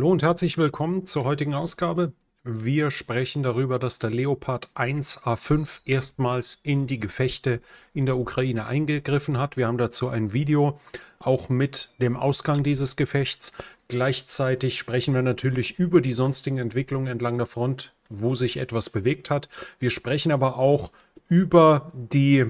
Hallo und herzlich willkommen zur heutigen Ausgabe. Wir sprechen darüber, dass der Leopard 1A5 erstmals in die Gefechte in der Ukraine eingegriffen hat. Wir haben dazu ein Video, auch mit dem Ausgang dieses Gefechts. Gleichzeitig sprechen wir natürlich über die sonstigen Entwicklungen entlang der Front, wo sich etwas bewegt hat. Wir sprechen aber auch über die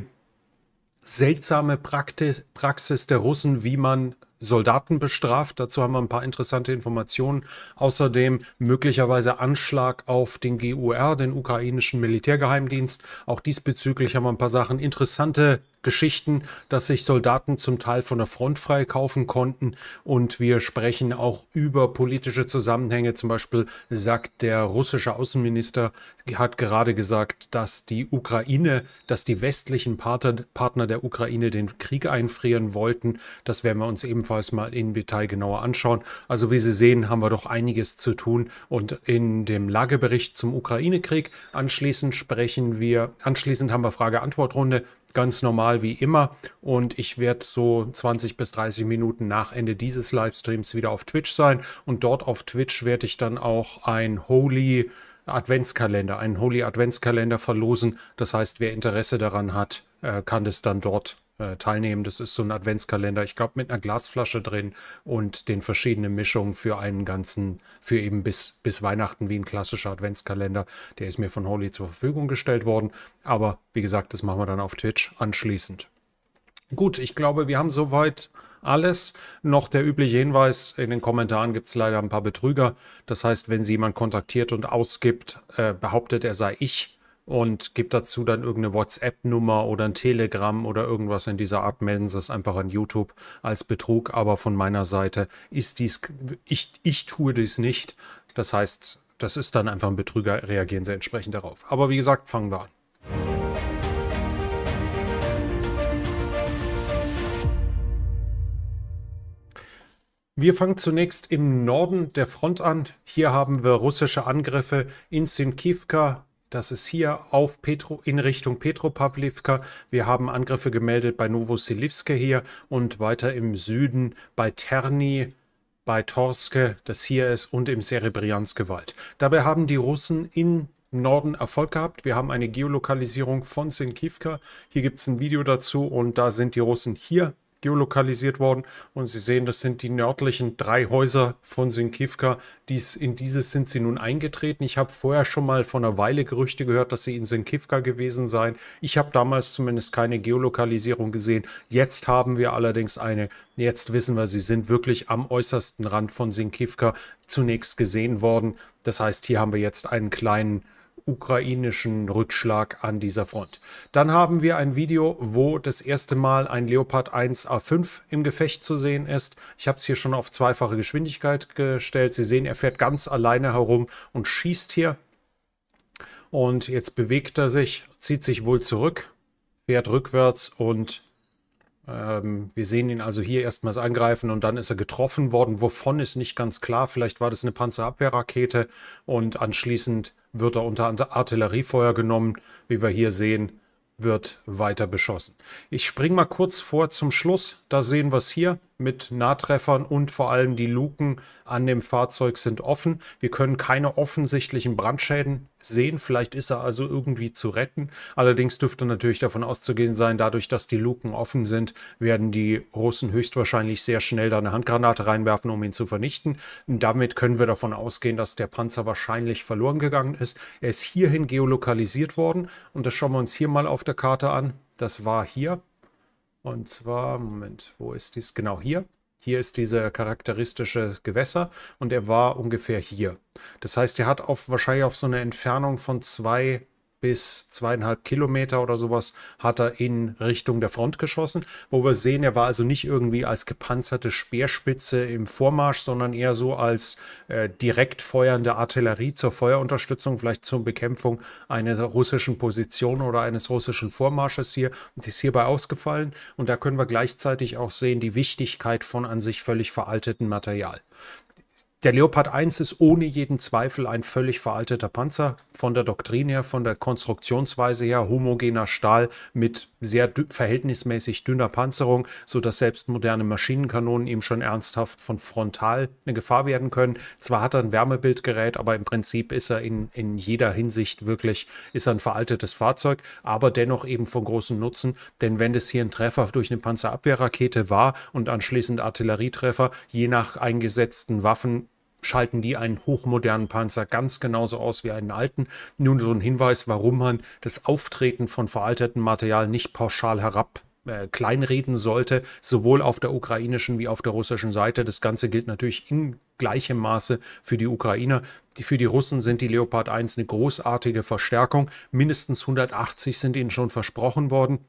seltsame Praxis der Russen, wie man Soldaten bestraft. Dazu haben wir ein paar interessante Informationen. Außerdem möglicherweise Anschlag auf den GUR, den ukrainischen Militärgeheimdienst. Auch diesbezüglich haben wir ein paar Sachen. Interessante Geschichten, dass sich Soldaten zum Teil von der Front freikaufen konnten. Und wir sprechen auch über politische Zusammenhänge. Zum Beispiel sagt der russische Außenminister, hat gerade gesagt, dass die Ukraine, dass die westlichen Partner, der Ukraine den Krieg einfrieren wollten. Das werden wir uns eben ebenfalls mal im Detail genauer anschauen. Also wie Sie sehen, haben wir doch einiges zu tun und in dem Lagebericht zum Ukraine-Krieg anschließend sprechen wir, anschließend haben wir Frage-Antwort-Runde, ganz normal wie immer und ich werde so 20 bis 30 Minuten nach Ende dieses Livestreams wieder auf Twitch sein und dort auf Twitch werde ich dann auch ein Holy Adventskalender, einen Holy Adventskalender verlosen. Das heißt, wer Interesse daran hat, äh, kann das dann dort äh, teilnehmen. Das ist so ein Adventskalender, ich glaube, mit einer Glasflasche drin und den verschiedenen Mischungen für einen ganzen, für eben bis, bis Weihnachten wie ein klassischer Adventskalender. Der ist mir von Holly zur Verfügung gestellt worden. Aber wie gesagt, das machen wir dann auf Twitch anschließend. Gut, ich glaube, wir haben soweit alles. Noch der übliche Hinweis, in den Kommentaren gibt es leider ein paar Betrüger. Das heißt, wenn sie jemand kontaktiert und ausgibt, äh, behauptet er sei ich, und gib dazu dann irgendeine WhatsApp-Nummer oder ein Telegram oder irgendwas in dieser Art, melden Sie es einfach an YouTube als Betrug. Aber von meiner Seite ist dies, ich, ich tue dies nicht. Das heißt, das ist dann einfach ein Betrüger, reagieren Sie entsprechend darauf. Aber wie gesagt, fangen wir an. Wir fangen zunächst im Norden der Front an. Hier haben wir russische Angriffe in Sinkivka, das ist hier auf Petro, in Richtung Petropavlivka. Wir haben Angriffe gemeldet bei Novosilivske hier und weiter im Süden bei Terni, bei Torske, das hier ist, und im Serebrianske Wald. Dabei haben die Russen in Norden Erfolg gehabt. Wir haben eine Geolokalisierung von Sinkivka. Hier gibt es ein Video dazu und da sind die Russen hier geolokalisiert worden. Und Sie sehen, das sind die nördlichen drei Häuser von Sinkivka. Dies, in dieses sind sie nun eingetreten. Ich habe vorher schon mal von einer Weile Gerüchte gehört, dass sie in Sinkivka gewesen seien. Ich habe damals zumindest keine Geolokalisierung gesehen. Jetzt haben wir allerdings eine. Jetzt wissen wir, sie sind wirklich am äußersten Rand von Sinkivka zunächst gesehen worden. Das heißt, hier haben wir jetzt einen kleinen ukrainischen Rückschlag an dieser Front. Dann haben wir ein Video, wo das erste Mal ein Leopard 1 A5 im Gefecht zu sehen ist. Ich habe es hier schon auf zweifache Geschwindigkeit gestellt. Sie sehen, er fährt ganz alleine herum und schießt hier. Und jetzt bewegt er sich, zieht sich wohl zurück, fährt rückwärts und ähm, wir sehen ihn also hier erstmals angreifen und dann ist er getroffen worden. Wovon ist nicht ganz klar. Vielleicht war das eine Panzerabwehrrakete und anschließend wird er unter Artilleriefeuer genommen. Wie wir hier sehen, wird weiter beschossen. Ich springe mal kurz vor zum Schluss. Da sehen wir es hier mit Nahtreffern und vor allem die Luken an dem Fahrzeug sind offen. Wir können keine offensichtlichen Brandschäden sehen. Vielleicht ist er also irgendwie zu retten. Allerdings dürfte natürlich davon auszugehen sein, dadurch, dass die Luken offen sind, werden die Russen höchstwahrscheinlich sehr schnell da eine Handgranate reinwerfen, um ihn zu vernichten. Und damit können wir davon ausgehen, dass der Panzer wahrscheinlich verloren gegangen ist. Er ist hierhin geolokalisiert worden und das schauen wir uns hier mal auf der Karte an. Das war hier. Und zwar, Moment, wo ist dies? Genau hier. Hier ist dieser charakteristische Gewässer und er war ungefähr hier. Das heißt, er hat auf, wahrscheinlich auf so eine Entfernung von zwei bis zweieinhalb Kilometer oder sowas hat er in Richtung der Front geschossen. Wo wir sehen, er war also nicht irgendwie als gepanzerte Speerspitze im Vormarsch, sondern eher so als äh, direkt feuernde Artillerie zur Feuerunterstützung, vielleicht zur Bekämpfung einer russischen Position oder eines russischen Vormarsches hier und ist hierbei ausgefallen. Und da können wir gleichzeitig auch sehen die Wichtigkeit von an sich völlig veralteten Material. Der Leopard 1 ist ohne jeden Zweifel ein völlig veralteter Panzer, von der Doktrin her, von der Konstruktionsweise her, homogener Stahl mit sehr verhältnismäßig dünner Panzerung, sodass selbst moderne Maschinenkanonen ihm schon ernsthaft von frontal eine Gefahr werden können. Zwar hat er ein Wärmebildgerät, aber im Prinzip ist er in, in jeder Hinsicht wirklich ist ein veraltetes Fahrzeug, aber dennoch eben von großem Nutzen, denn wenn das hier ein Treffer durch eine Panzerabwehrrakete war und anschließend Artillerietreffer, je nach eingesetzten Waffen schalten die einen hochmodernen Panzer ganz genauso aus wie einen alten. Nun so ein Hinweis, warum man das Auftreten von veraltetem Material nicht pauschal herab äh, kleinreden sollte, sowohl auf der ukrainischen wie auf der russischen Seite. Das Ganze gilt natürlich in gleichem Maße für die Ukrainer. Die, für die Russen sind die Leopard 1 eine großartige Verstärkung. Mindestens 180 sind ihnen schon versprochen worden.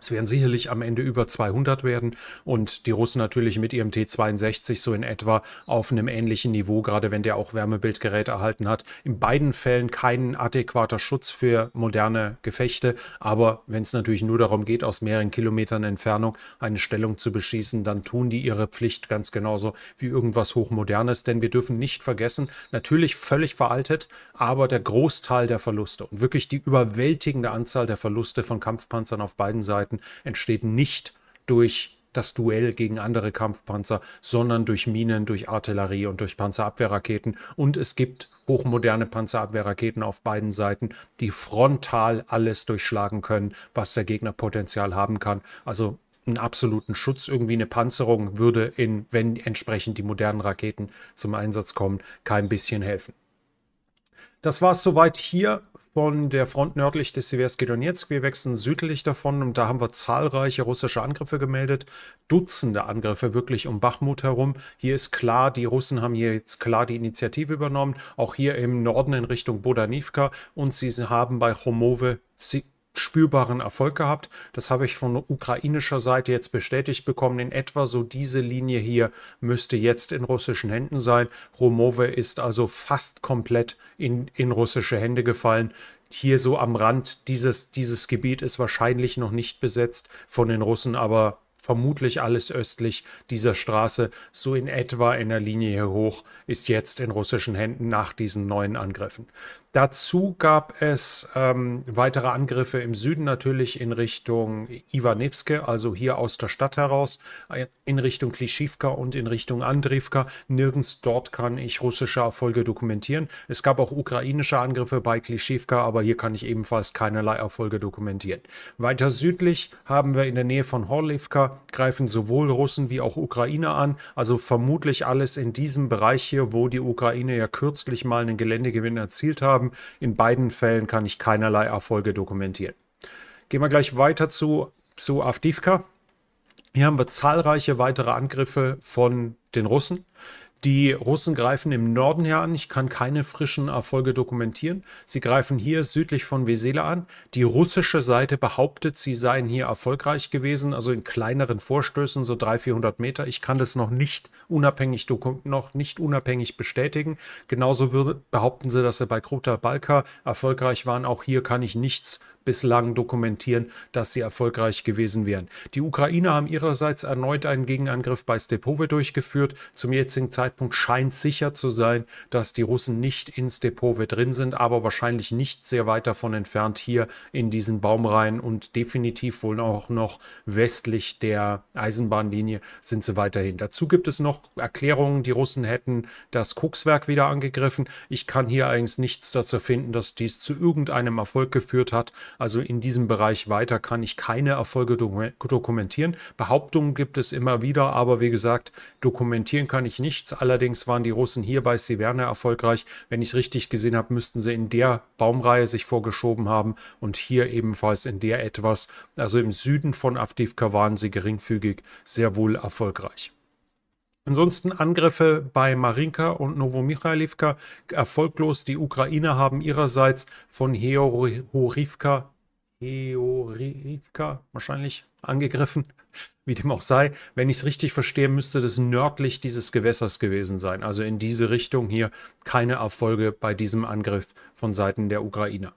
Es werden sicherlich am Ende über 200 werden und die Russen natürlich mit ihrem T62 so in etwa auf einem ähnlichen Niveau, gerade wenn der auch Wärmebildgerät erhalten hat. In beiden Fällen kein adäquater Schutz für moderne Gefechte, aber wenn es natürlich nur darum geht, aus mehreren Kilometern Entfernung eine Stellung zu beschießen, dann tun die ihre Pflicht ganz genauso wie irgendwas Hochmodernes, denn wir dürfen nicht vergessen, natürlich völlig veraltet, aber der Großteil der Verluste und wirklich die überwältigende Anzahl der Verluste von Kampfpanzern auf beiden Seiten Seiten entsteht nicht durch das Duell gegen andere Kampfpanzer, sondern durch Minen, durch Artillerie und durch Panzerabwehrraketen. Und es gibt hochmoderne Panzerabwehrraketen auf beiden Seiten, die frontal alles durchschlagen können, was der Gegner potenziell haben kann. Also einen absoluten Schutz, irgendwie eine Panzerung würde in, wenn entsprechend die modernen Raketen zum Einsatz kommen, kein bisschen helfen. Das war es soweit hier von der Front nördlich des Seversky Donetsk. Wir wechseln südlich davon und da haben wir zahlreiche russische Angriffe gemeldet. Dutzende Angriffe wirklich um Bachmut herum. Hier ist klar, die Russen haben hier jetzt klar die Initiative übernommen. Auch hier im Norden in Richtung Bodanivka und sie haben bei Chomove spürbaren Erfolg gehabt. Das habe ich von ukrainischer Seite jetzt bestätigt bekommen. In etwa so diese Linie hier müsste jetzt in russischen Händen sein. Romove ist also fast komplett in, in russische Hände gefallen. Hier so am Rand dieses, dieses Gebiet ist wahrscheinlich noch nicht besetzt von den Russen, aber vermutlich alles östlich dieser Straße, so in etwa in der Linie hier hoch, ist jetzt in russischen Händen nach diesen neuen Angriffen. Dazu gab es ähm, weitere Angriffe im Süden natürlich in Richtung Iwanewske, also hier aus der Stadt heraus, äh, in Richtung Klischivka und in Richtung Andrivka. Nirgends dort kann ich russische Erfolge dokumentieren. Es gab auch ukrainische Angriffe bei Klischivka, aber hier kann ich ebenfalls keinerlei Erfolge dokumentieren. Weiter südlich haben wir in der Nähe von Horlivka greifen sowohl Russen wie auch Ukrainer an, also vermutlich alles in diesem Bereich hier, wo die Ukraine ja kürzlich mal einen Geländegewinn erzielt haben haben. In beiden Fällen kann ich keinerlei Erfolge dokumentieren. Gehen wir gleich weiter zu, zu Avdivka. Hier haben wir zahlreiche weitere Angriffe von den Russen. Die Russen greifen im Norden her an. Ich kann keine frischen Erfolge dokumentieren. Sie greifen hier südlich von Wesela an. Die russische Seite behauptet, sie seien hier erfolgreich gewesen, also in kleineren Vorstößen, so 300, 400 Meter. Ich kann das noch nicht unabhängig, noch nicht unabhängig bestätigen. Genauso behaupten sie, dass sie bei Kruta Balka erfolgreich waren. Auch hier kann ich nichts bislang dokumentieren, dass sie erfolgreich gewesen wären. Die Ukrainer haben ihrerseits erneut einen Gegenangriff bei Stepove durchgeführt. Zum jetzigen Zeitpunkt scheint sicher zu sein, dass die Russen nicht in Stepove drin sind, aber wahrscheinlich nicht sehr weit davon entfernt hier in diesen Baumreihen und definitiv wohl auch noch westlich der Eisenbahnlinie sind sie weiterhin. Dazu gibt es noch Erklärungen, die Russen hätten das Kokswerk wieder angegriffen. Ich kann hier eigentlich nichts dazu finden, dass dies zu irgendeinem Erfolg geführt hat, also in diesem Bereich weiter kann ich keine Erfolge dokumentieren. Behauptungen gibt es immer wieder, aber wie gesagt, dokumentieren kann ich nichts. Allerdings waren die Russen hier bei Severne erfolgreich. Wenn ich es richtig gesehen habe, müssten sie in der Baumreihe sich vorgeschoben haben und hier ebenfalls in der etwas. Also im Süden von Avdivka waren sie geringfügig sehr wohl erfolgreich. Ansonsten Angriffe bei Marinka und Novomichailivka erfolglos. Die Ukrainer haben ihrerseits von Heorivka, Heorivka wahrscheinlich angegriffen, wie dem auch sei. Wenn ich es richtig verstehe, müsste das nördlich dieses Gewässers gewesen sein. Also in diese Richtung hier keine Erfolge bei diesem Angriff von Seiten der Ukrainer.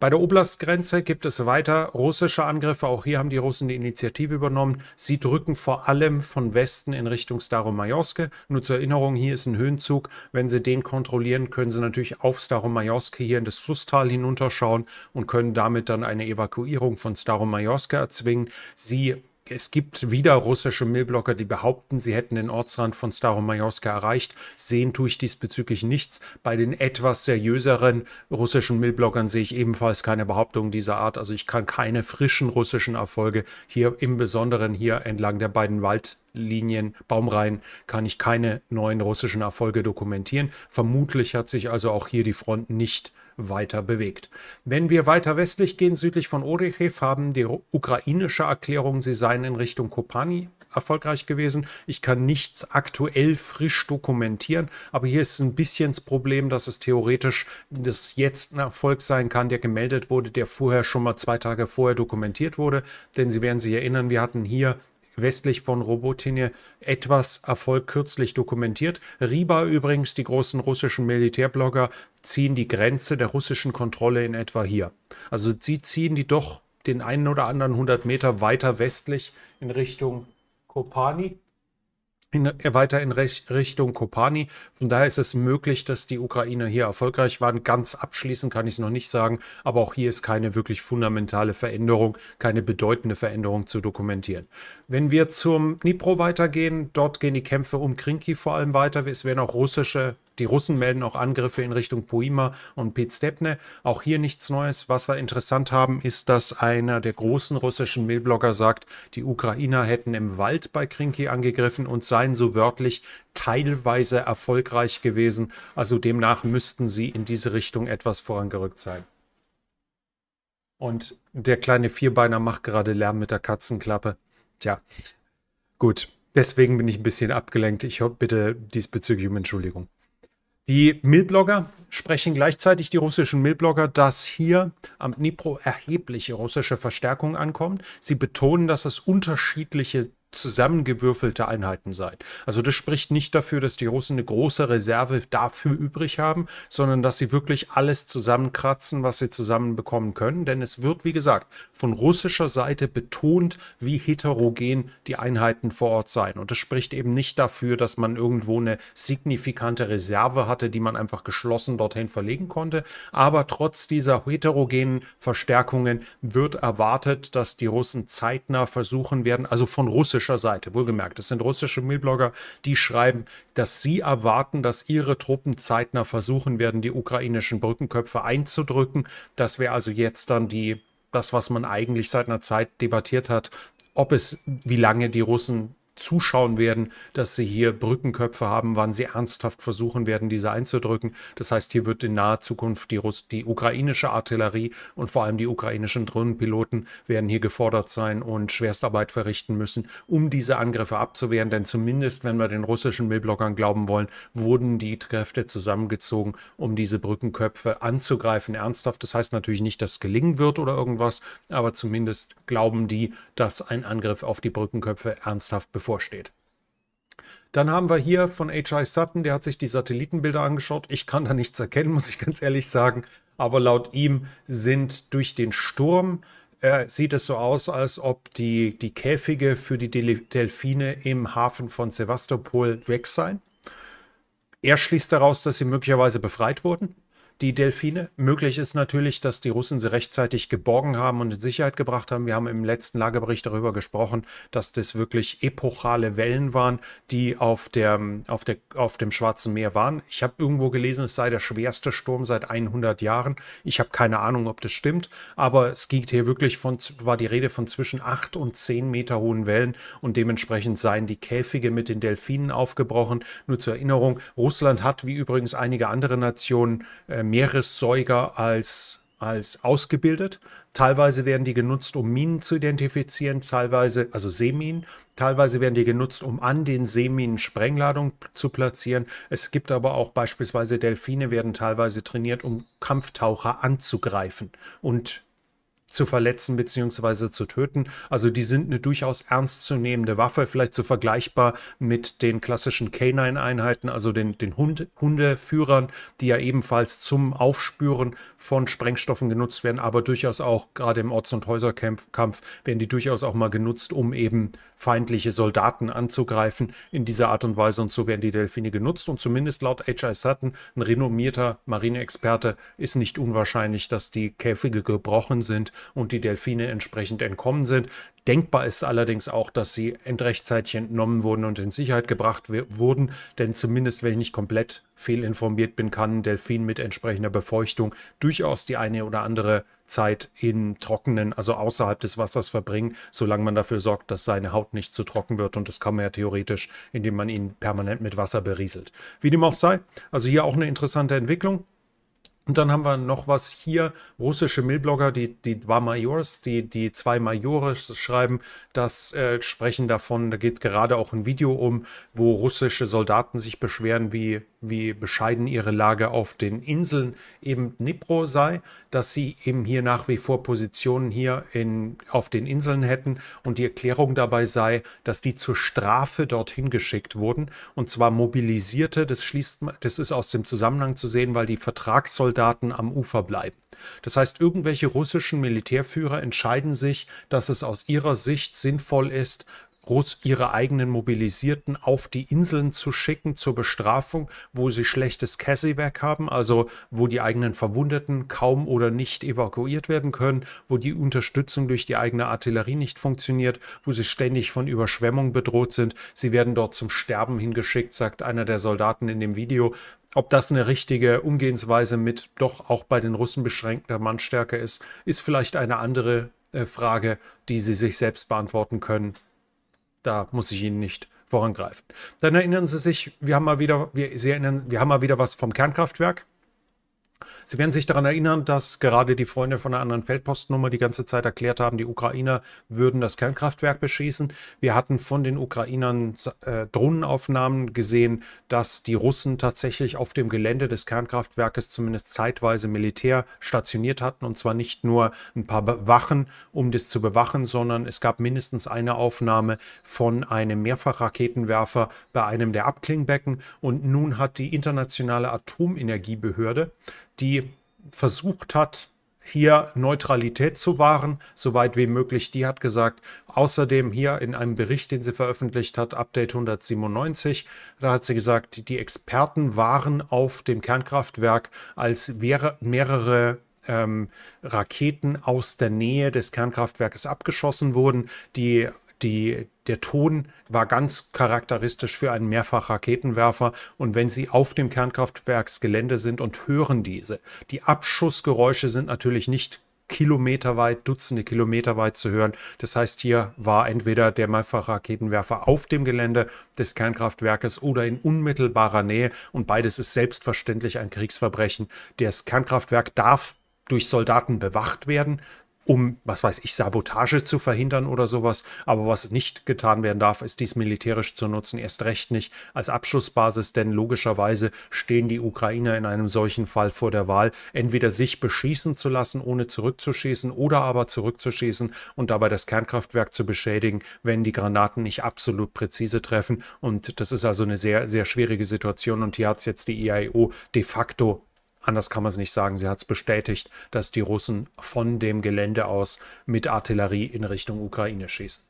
Bei der Oblastgrenze gibt es weiter russische Angriffe. Auch hier haben die Russen die Initiative übernommen. Sie drücken vor allem von Westen in Richtung Staromajorske. Nur zur Erinnerung, hier ist ein Höhenzug. Wenn sie den kontrollieren, können sie natürlich auf Staromajorske hier in das Flusstal hinunterschauen und können damit dann eine Evakuierung von Staromajorske erzwingen. Sie es gibt wieder russische Millblocker, die behaupten, sie hätten den Ortsrand von Staromajorska erreicht. Sehen tue ich diesbezüglich nichts. Bei den etwas seriöseren russischen Millblockern sehe ich ebenfalls keine Behauptungen dieser Art. Also ich kann keine frischen russischen Erfolge hier im Besonderen hier entlang der beiden Wald Linien, Baumreihen kann ich keine neuen russischen Erfolge dokumentieren. Vermutlich hat sich also auch hier die Front nicht weiter bewegt. Wenn wir weiter westlich gehen, südlich von Orechev, haben die ukrainische Erklärung, sie seien in Richtung Kopani erfolgreich gewesen. Ich kann nichts aktuell frisch dokumentieren, aber hier ist ein bisschen das Problem, dass es theoretisch das jetzt ein Erfolg sein kann, der gemeldet wurde, der vorher schon mal zwei Tage vorher dokumentiert wurde. Denn Sie werden sich erinnern, wir hatten hier westlich von Robotine etwas Erfolg kürzlich dokumentiert. Riba übrigens, die großen russischen Militärblogger, ziehen die Grenze der russischen Kontrolle in etwa hier. Also sie ziehen die doch den einen oder anderen 100 Meter weiter westlich in Richtung Kopani in, weiter in Rech Richtung Kopani. Von daher ist es möglich, dass die Ukrainer hier erfolgreich waren. Ganz abschließend kann ich es noch nicht sagen, aber auch hier ist keine wirklich fundamentale Veränderung, keine bedeutende Veränderung zu dokumentieren. Wenn wir zum Dnipro weitergehen, dort gehen die Kämpfe um Krinki vor allem weiter. Es werden auch russische die Russen melden auch Angriffe in Richtung Puima und Pizstepne. Auch hier nichts Neues. Was wir interessant haben, ist, dass einer der großen russischen Mailblogger sagt, die Ukrainer hätten im Wald bei Krinki angegriffen und seien seien so wörtlich teilweise erfolgreich gewesen. Also demnach müssten sie in diese Richtung etwas vorangerückt sein. Und der kleine Vierbeiner macht gerade Lärm mit der Katzenklappe. Tja, gut. Deswegen bin ich ein bisschen abgelenkt. Ich bitte diesbezüglich um Entschuldigung. Die Milblogger sprechen gleichzeitig die russischen Milblogger, dass hier am Dnipro erhebliche russische Verstärkung ankommen. Sie betonen, dass es unterschiedliche zusammengewürfelte Einheiten seid. Also das spricht nicht dafür, dass die Russen eine große Reserve dafür übrig haben, sondern dass sie wirklich alles zusammenkratzen, was sie zusammenbekommen können. Denn es wird, wie gesagt, von russischer Seite betont, wie heterogen die Einheiten vor Ort seien. Und das spricht eben nicht dafür, dass man irgendwo eine signifikante Reserve hatte, die man einfach geschlossen dorthin verlegen konnte. Aber trotz dieser heterogenen Verstärkungen wird erwartet, dass die Russen zeitnah versuchen werden, also von russischer russischer Seite. Wohlgemerkt, es sind russische Milblogger, die schreiben, dass sie erwarten, dass ihre Truppen zeitnah versuchen werden, die ukrainischen Brückenköpfe einzudrücken. Das wäre also jetzt dann die das, was man eigentlich seit einer Zeit debattiert hat, ob es, wie lange die Russen zuschauen werden, dass sie hier Brückenköpfe haben, wann sie ernsthaft versuchen werden, diese einzudrücken. Das heißt, hier wird in naher Zukunft die, Russ die ukrainische Artillerie und vor allem die ukrainischen Drohnenpiloten werden hier gefordert sein und Schwerstarbeit verrichten müssen, um diese Angriffe abzuwehren. Denn zumindest, wenn wir den russischen Millblockern glauben wollen, wurden die Kräfte zusammengezogen, um diese Brückenköpfe anzugreifen. Ernsthaft, das heißt natürlich nicht, dass es gelingen wird oder irgendwas, aber zumindest glauben die, dass ein Angriff auf die Brückenköpfe ernsthaft bevorsteht. Dann haben wir hier von H.I. Sutton, der hat sich die Satellitenbilder angeschaut. Ich kann da nichts erkennen, muss ich ganz ehrlich sagen. Aber laut ihm sind durch den Sturm, äh, sieht es so aus, als ob die, die Käfige für die Delfine im Hafen von Sevastopol weg seien. Er schließt daraus, dass sie möglicherweise befreit wurden die Delfine. Möglich ist natürlich, dass die Russen sie rechtzeitig geborgen haben und in Sicherheit gebracht haben. Wir haben im letzten Lagebericht darüber gesprochen, dass das wirklich epochale Wellen waren, die auf, der, auf, der, auf dem Schwarzen Meer waren. Ich habe irgendwo gelesen, es sei der schwerste Sturm seit 100 Jahren. Ich habe keine Ahnung, ob das stimmt, aber es ging hier wirklich von, war die Rede von zwischen 8 und 10 Meter hohen Wellen und dementsprechend seien die Käfige mit den Delfinen aufgebrochen. Nur zur Erinnerung, Russland hat, wie übrigens einige andere Nationen, ähm, Meeressäuger als, als ausgebildet. Teilweise werden die genutzt, um Minen zu identifizieren, teilweise, also Seeminen. Teilweise werden die genutzt, um an den Seeminen Sprengladung zu platzieren. Es gibt aber auch beispielsweise Delfine, werden teilweise trainiert, um Kampftaucher anzugreifen und zu verletzen bzw. zu töten. Also die sind eine durchaus ernstzunehmende Waffe, vielleicht so vergleichbar mit den klassischen k 9 einheiten also den, den Hund, Hundeführern, die ja ebenfalls zum Aufspüren von Sprengstoffen genutzt werden, aber durchaus auch gerade im Orts- und Häuserkampf werden die durchaus auch mal genutzt, um eben feindliche Soldaten anzugreifen in dieser Art und Weise. Und so werden die Delfine genutzt. Und zumindest laut H.I. Sutton, ein renommierter Marineexperte, ist nicht unwahrscheinlich, dass die Käfige gebrochen sind und die Delfine entsprechend entkommen sind. Denkbar ist allerdings auch, dass sie endrechtzeitig entnommen wurden und in Sicherheit gebracht wurden, denn zumindest wenn ich nicht komplett fehlinformiert bin, kann ein Delfin mit entsprechender Befeuchtung durchaus die eine oder andere Zeit in trockenen, also außerhalb des Wassers verbringen, solange man dafür sorgt, dass seine Haut nicht zu trocken wird. Und das kann man ja theoretisch, indem man ihn permanent mit Wasser berieselt. Wie dem auch sei, also hier auch eine interessante Entwicklung. Und dann haben wir noch was hier, russische Millblogger, die, die dva Majors, die, die zwei Majore schreiben, das äh, sprechen davon, da geht gerade auch ein Video um, wo russische Soldaten sich beschweren, wie wie bescheiden ihre Lage auf den Inseln eben Dnipro sei, dass sie eben hier nach wie vor Positionen hier in, auf den Inseln hätten und die Erklärung dabei sei, dass die zur Strafe dorthin geschickt wurden und zwar Mobilisierte, das schließt, das ist aus dem Zusammenhang zu sehen, weil die Vertragssoldaten am Ufer bleiben. Das heißt, irgendwelche russischen Militärführer entscheiden sich, dass es aus ihrer Sicht sinnvoll ist, Russ ihre eigenen Mobilisierten auf die Inseln zu schicken zur Bestrafung, wo sie schlechtes Käsewerk haben, also wo die eigenen Verwundeten kaum oder nicht evakuiert werden können, wo die Unterstützung durch die eigene Artillerie nicht funktioniert, wo sie ständig von Überschwemmung bedroht sind. Sie werden dort zum Sterben hingeschickt, sagt einer der Soldaten in dem Video. Ob das eine richtige Umgehensweise mit doch auch bei den Russen beschränkter Mannstärke ist, ist vielleicht eine andere äh, Frage, die sie sich selbst beantworten können. Da muss ich Ihnen nicht vorangreifen. Dann erinnern Sie sich, wir haben mal wieder, wir, Sie erinnern, wir haben mal wieder was vom Kernkraftwerk. Sie werden sich daran erinnern, dass gerade die Freunde von der anderen Feldpostnummer die ganze Zeit erklärt haben, die Ukrainer würden das Kernkraftwerk beschießen. Wir hatten von den Ukrainern äh, Drohnenaufnahmen gesehen, dass die Russen tatsächlich auf dem Gelände des Kernkraftwerkes zumindest zeitweise Militär stationiert hatten. Und zwar nicht nur ein paar Wachen, um das zu bewachen, sondern es gab mindestens eine Aufnahme von einem Mehrfachraketenwerfer bei einem der Abklingbecken. Und nun hat die internationale Atomenergiebehörde die versucht hat, hier Neutralität zu wahren, soweit wie möglich. Die hat gesagt, außerdem hier in einem Bericht, den sie veröffentlicht hat, Update 197, da hat sie gesagt, die Experten waren auf dem Kernkraftwerk, als wäre mehrere ähm, Raketen aus der Nähe des Kernkraftwerkes abgeschossen wurden. Die, die, der Ton war ganz charakteristisch für einen Mehrfachraketenwerfer. Und wenn Sie auf dem Kernkraftwerksgelände sind und hören diese, die Abschussgeräusche sind natürlich nicht kilometerweit, Dutzende Kilometer weit zu hören. Das heißt, hier war entweder der Mehrfachraketenwerfer auf dem Gelände des Kernkraftwerkes oder in unmittelbarer Nähe. Und beides ist selbstverständlich ein Kriegsverbrechen. Das Kernkraftwerk darf durch Soldaten bewacht werden um, was weiß ich, Sabotage zu verhindern oder sowas. Aber was nicht getan werden darf, ist dies militärisch zu nutzen, erst recht nicht als Abschussbasis, denn logischerweise stehen die Ukrainer in einem solchen Fall vor der Wahl, entweder sich beschießen zu lassen, ohne zurückzuschießen, oder aber zurückzuschießen und dabei das Kernkraftwerk zu beschädigen, wenn die Granaten nicht absolut präzise treffen. Und das ist also eine sehr, sehr schwierige Situation und hier hat es jetzt die e IAEO de facto anders kann man es nicht sagen, sie hat es bestätigt, dass die Russen von dem Gelände aus mit Artillerie in Richtung Ukraine schießen.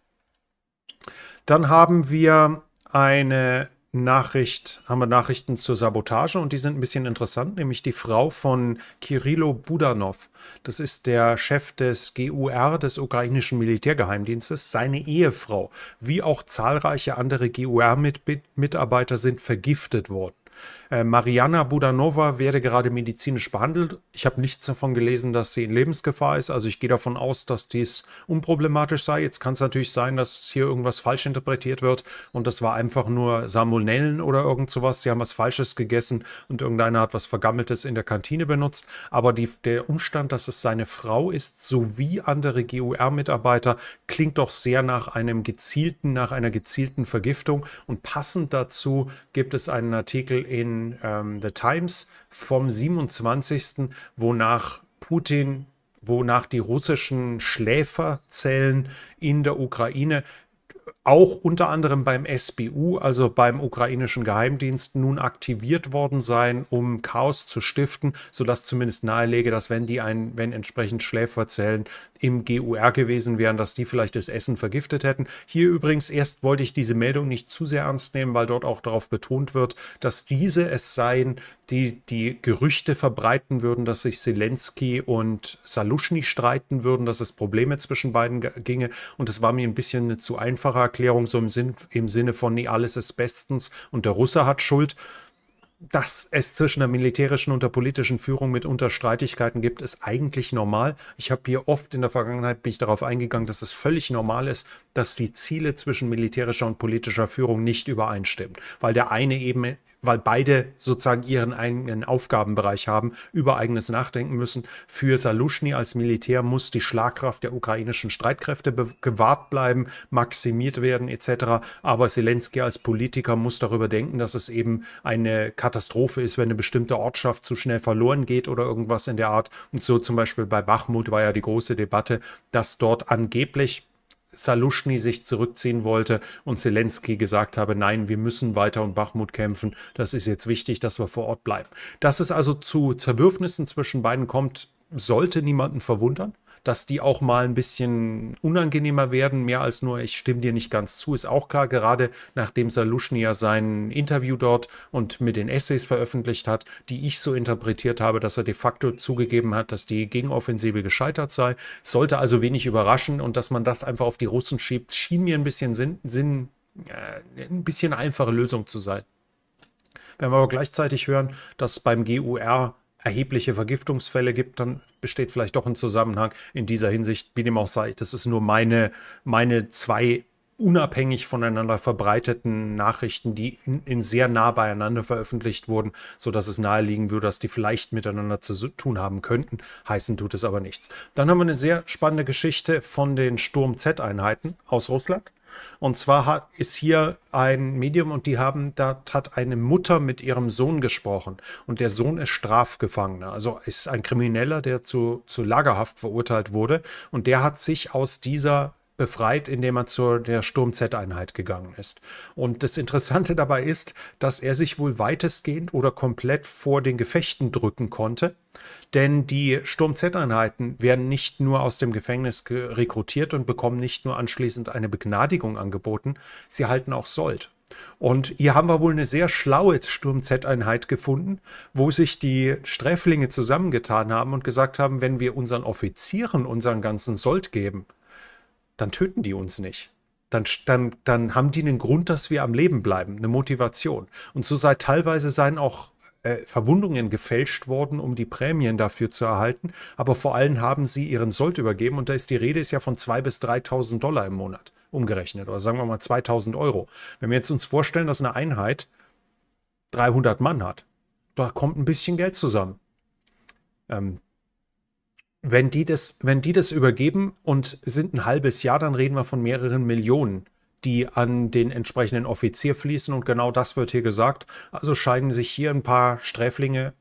Dann haben wir eine Nachricht, haben wir Nachrichten zur Sabotage und die sind ein bisschen interessant, nämlich die Frau von Kirilo Budanov. Das ist der Chef des GUR, des ukrainischen Militärgeheimdienstes, seine Ehefrau, wie auch zahlreiche andere GUR-Mitarbeiter sind vergiftet worden. Äh, Mariana Budanova werde gerade medizinisch behandelt. Ich habe nichts davon gelesen, dass sie in Lebensgefahr ist. Also ich gehe davon aus, dass dies unproblematisch sei. Jetzt kann es natürlich sein, dass hier irgendwas falsch interpretiert wird und das war einfach nur Salmonellen oder irgend sowas. Sie haben was Falsches gegessen und irgendeiner hat was Vergammeltes in der Kantine benutzt. Aber die, der Umstand, dass es seine Frau ist, sowie andere GUR-Mitarbeiter, klingt doch sehr nach einem gezielten, nach einer gezielten Vergiftung. Und passend dazu gibt es einen Artikel in ähm, The Times vom 27., wonach Putin wonach die russischen Schläferzellen in der Ukraine auch unter anderem beim SBU, also beim ukrainischen Geheimdienst, nun aktiviert worden sein, um Chaos zu stiften, sodass zumindest nahelege, dass wenn die einen, wenn entsprechend Schläferzellen im GUR gewesen wären, dass die vielleicht das Essen vergiftet hätten. Hier übrigens erst wollte ich diese Meldung nicht zu sehr ernst nehmen, weil dort auch darauf betont wird, dass diese es seien, die die Gerüchte verbreiten würden, dass sich Zelensky und Saluschny streiten würden, dass es Probleme zwischen beiden ginge. Und das war mir ein bisschen zu einfache Erklärung, so im, Sinn, im Sinne von, nee, alles ist bestens und der Russe hat Schuld. Dass es zwischen der militärischen und der politischen Führung mitunter Streitigkeiten gibt, ist eigentlich normal. Ich habe hier oft in der Vergangenheit bin darauf eingegangen, dass es völlig normal ist, dass die Ziele zwischen militärischer und politischer Führung nicht übereinstimmen, weil der eine eben weil beide sozusagen ihren eigenen Aufgabenbereich haben, über eigenes nachdenken müssen. Für Saluschny als Militär muss die Schlagkraft der ukrainischen Streitkräfte gewahrt bleiben, maximiert werden etc. Aber Zelensky als Politiker muss darüber denken, dass es eben eine Katastrophe ist, wenn eine bestimmte Ortschaft zu schnell verloren geht oder irgendwas in der Art. Und so zum Beispiel bei Bachmut war ja die große Debatte, dass dort angeblich Saluschny sich zurückziehen wollte und Zelensky gesagt habe, nein, wir müssen weiter und Bachmut kämpfen, das ist jetzt wichtig, dass wir vor Ort bleiben. Dass es also zu Zerwürfnissen zwischen beiden kommt, sollte niemanden verwundern dass die auch mal ein bisschen unangenehmer werden, mehr als nur, ich stimme dir nicht ganz zu, ist auch klar, gerade nachdem Saluschny ja sein Interview dort und mit den Essays veröffentlicht hat, die ich so interpretiert habe, dass er de facto zugegeben hat, dass die Gegenoffensive gescheitert sei, sollte also wenig überraschen und dass man das einfach auf die Russen schiebt, schien mir ein bisschen Sinn, Sinn äh, ein bisschen einfache Lösung zu sein. Wenn wir aber gleichzeitig hören, dass beim GUR erhebliche Vergiftungsfälle gibt, dann besteht vielleicht doch ein Zusammenhang in dieser Hinsicht, wie dem auch sei. Das ist nur meine, meine zwei unabhängig voneinander verbreiteten Nachrichten, die in, in sehr nah beieinander veröffentlicht wurden, sodass es naheliegen würde, dass die vielleicht miteinander zu tun haben könnten. Heißen tut es aber nichts. Dann haben wir eine sehr spannende Geschichte von den Sturm-Z-Einheiten aus Russland. Und zwar hat, ist hier ein Medium und die haben, da hat eine Mutter mit ihrem Sohn gesprochen. Und der Sohn ist Strafgefangener, also ist ein Krimineller, der zu, zu Lagerhaft verurteilt wurde. Und der hat sich aus dieser befreit, indem er zur der Sturm-Z-Einheit gegangen ist. Und das Interessante dabei ist, dass er sich wohl weitestgehend oder komplett vor den Gefechten drücken konnte, denn die Sturm-Z-Einheiten werden nicht nur aus dem Gefängnis rekrutiert und bekommen nicht nur anschließend eine Begnadigung angeboten, sie halten auch Sold. Und hier haben wir wohl eine sehr schlaue Sturm-Z-Einheit gefunden, wo sich die Sträflinge zusammengetan haben und gesagt haben, wenn wir unseren Offizieren unseren ganzen Sold geben, dann töten die uns nicht. Dann, dann, dann haben die einen Grund, dass wir am Leben bleiben, eine Motivation. Und so sei teilweise seien auch äh, Verwundungen gefälscht worden, um die Prämien dafür zu erhalten. Aber vor allem haben sie ihren Sold übergeben und da ist die Rede ist ja von 2.000 bis 3.000 Dollar im Monat umgerechnet oder sagen wir mal 2.000 Euro. Wenn wir jetzt uns vorstellen, dass eine Einheit 300 Mann hat, da kommt ein bisschen Geld zusammen. Ähm, wenn die das, wenn die das übergeben und sind ein halbes Jahr, dann reden wir von mehreren Millionen, die an den entsprechenden Offizier fließen und genau das wird hier gesagt. Also scheinen sich hier ein paar Sträflinge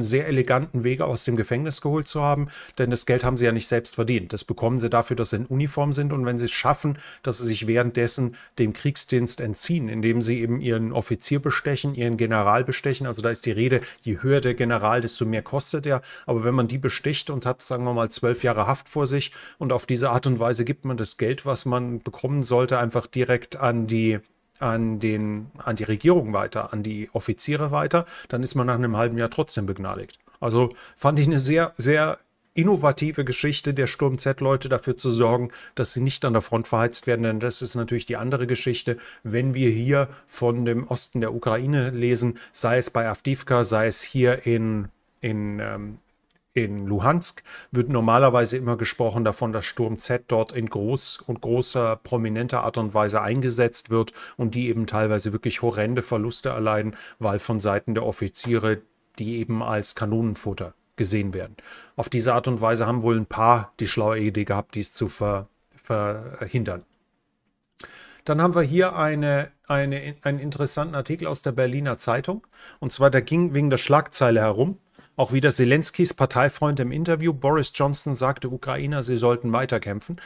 sehr eleganten Wege aus dem Gefängnis geholt zu haben, denn das Geld haben sie ja nicht selbst verdient. Das bekommen sie dafür, dass sie in Uniform sind und wenn sie es schaffen, dass sie sich währenddessen dem Kriegsdienst entziehen, indem sie eben ihren Offizier bestechen, ihren General bestechen. Also da ist die Rede, je höher der General, desto mehr kostet er. Aber wenn man die besticht und hat, sagen wir mal, zwölf Jahre Haft vor sich und auf diese Art und Weise gibt man das Geld, was man bekommen sollte, einfach direkt an die an, den, an die Regierung weiter, an die Offiziere weiter, dann ist man nach einem halben Jahr trotzdem begnadigt. Also fand ich eine sehr, sehr innovative Geschichte der Sturm Z-Leute dafür zu sorgen, dass sie nicht an der Front verheizt werden, denn das ist natürlich die andere Geschichte. Wenn wir hier von dem Osten der Ukraine lesen, sei es bei Avdivka, sei es hier in, in ähm, in Luhansk wird normalerweise immer gesprochen davon, dass Sturm Z dort in groß und großer, prominenter Art und Weise eingesetzt wird und die eben teilweise wirklich horrende Verluste erleiden, weil von Seiten der Offiziere die eben als Kanonenfutter gesehen werden. Auf diese Art und Weise haben wohl ein paar die schlaue Idee gehabt, dies zu ver verhindern. Dann haben wir hier eine, eine, einen interessanten Artikel aus der Berliner Zeitung. Und zwar, da ging wegen der Schlagzeile herum, auch wieder Zelenskys Parteifreund im Interview, Boris Johnson, sagte Ukrainer, sie sollten weiterkämpfen.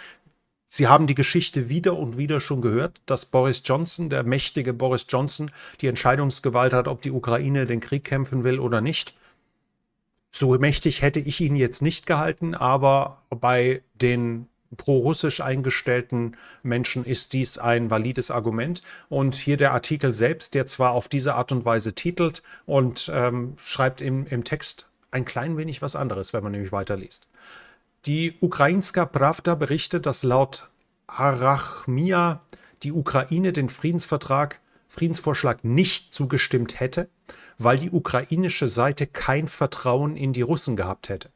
Sie haben die Geschichte wieder und wieder schon gehört, dass Boris Johnson, der mächtige Boris Johnson, die Entscheidungsgewalt hat, ob die Ukraine den Krieg kämpfen will oder nicht. So mächtig hätte ich ihn jetzt nicht gehalten, aber bei den pro-russisch eingestellten Menschen ist dies ein valides Argument. Und hier der Artikel selbst, der zwar auf diese Art und Weise titelt und ähm, schreibt im, im Text ein klein wenig was anderes, wenn man nämlich weiterliest. Die Ukrainska Pravda berichtet, dass laut Arachmia die Ukraine den Friedensvertrag, Friedensvorschlag nicht zugestimmt hätte, weil die ukrainische Seite kein Vertrauen in die Russen gehabt hätte.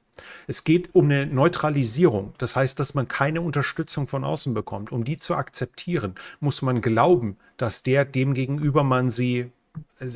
Es geht um eine Neutralisierung. Das heißt, dass man keine Unterstützung von außen bekommt. Um die zu akzeptieren, muss man glauben, dass der, dem gegenüber man sie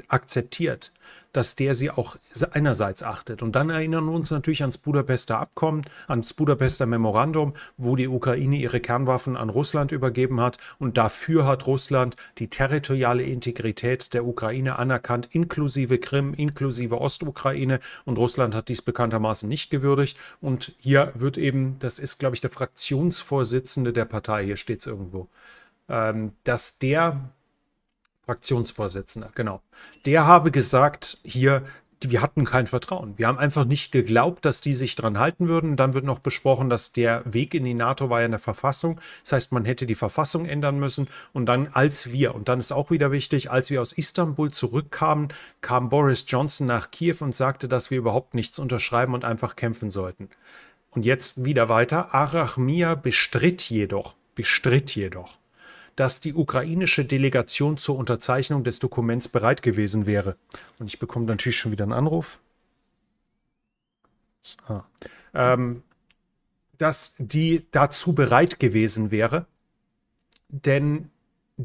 akzeptiert, dass der sie auch einerseits achtet. Und dann erinnern wir uns natürlich ans Budapester Abkommen, ans Budapester Memorandum, wo die Ukraine ihre Kernwaffen an Russland übergeben hat. Und dafür hat Russland die territoriale Integrität der Ukraine anerkannt, inklusive Krim, inklusive Ostukraine. Und Russland hat dies bekanntermaßen nicht gewürdigt. Und hier wird eben, das ist, glaube ich, der Fraktionsvorsitzende der Partei, hier steht es irgendwo, ähm, dass der Fraktionsvorsitzender, genau. Der habe gesagt, hier, wir hatten kein Vertrauen. Wir haben einfach nicht geglaubt, dass die sich dran halten würden. Dann wird noch besprochen, dass der Weg in die NATO war ja in der Verfassung. Das heißt, man hätte die Verfassung ändern müssen. Und dann, als wir, und dann ist auch wieder wichtig, als wir aus Istanbul zurückkamen, kam Boris Johnson nach Kiew und sagte, dass wir überhaupt nichts unterschreiben und einfach kämpfen sollten. Und jetzt wieder weiter. Arachmia bestritt jedoch, bestritt jedoch, dass die ukrainische Delegation zur Unterzeichnung des Dokuments bereit gewesen wäre. Und ich bekomme natürlich schon wieder einen Anruf. So. Ah. Ähm, dass die dazu bereit gewesen wäre, denn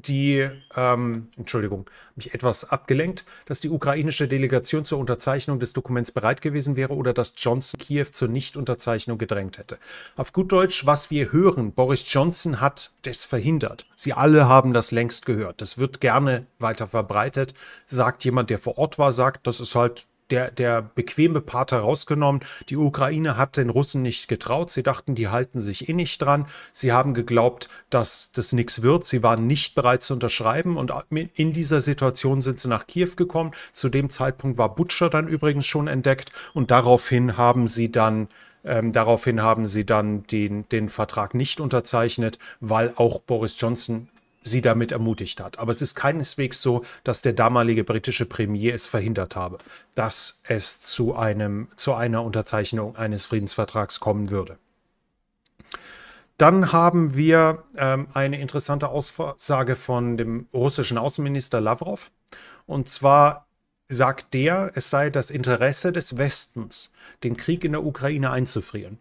die, ähm, Entschuldigung, mich etwas abgelenkt, dass die ukrainische Delegation zur Unterzeichnung des Dokuments bereit gewesen wäre oder dass Johnson Kiew zur Nichtunterzeichnung gedrängt hätte. Auf gut Deutsch, was wir hören, Boris Johnson hat das verhindert. Sie alle haben das längst gehört. Das wird gerne weiter verbreitet, sagt jemand, der vor Ort war, sagt, das ist halt der, der bequeme Part herausgenommen. Die Ukraine hat den Russen nicht getraut. Sie dachten, die halten sich eh nicht dran. Sie haben geglaubt, dass das nichts wird. Sie waren nicht bereit zu unterschreiben. Und in dieser Situation sind sie nach Kiew gekommen. Zu dem Zeitpunkt war Butcher dann übrigens schon entdeckt. Und daraufhin haben sie dann ähm, daraufhin haben sie dann den, den Vertrag nicht unterzeichnet, weil auch Boris Johnson sie damit ermutigt hat. Aber es ist keineswegs so, dass der damalige britische Premier es verhindert habe, dass es zu, einem, zu einer Unterzeichnung eines Friedensvertrags kommen würde. Dann haben wir ähm, eine interessante Aussage von dem russischen Außenminister Lavrov. Und zwar sagt der, es sei das Interesse des Westens, den Krieg in der Ukraine einzufrieren.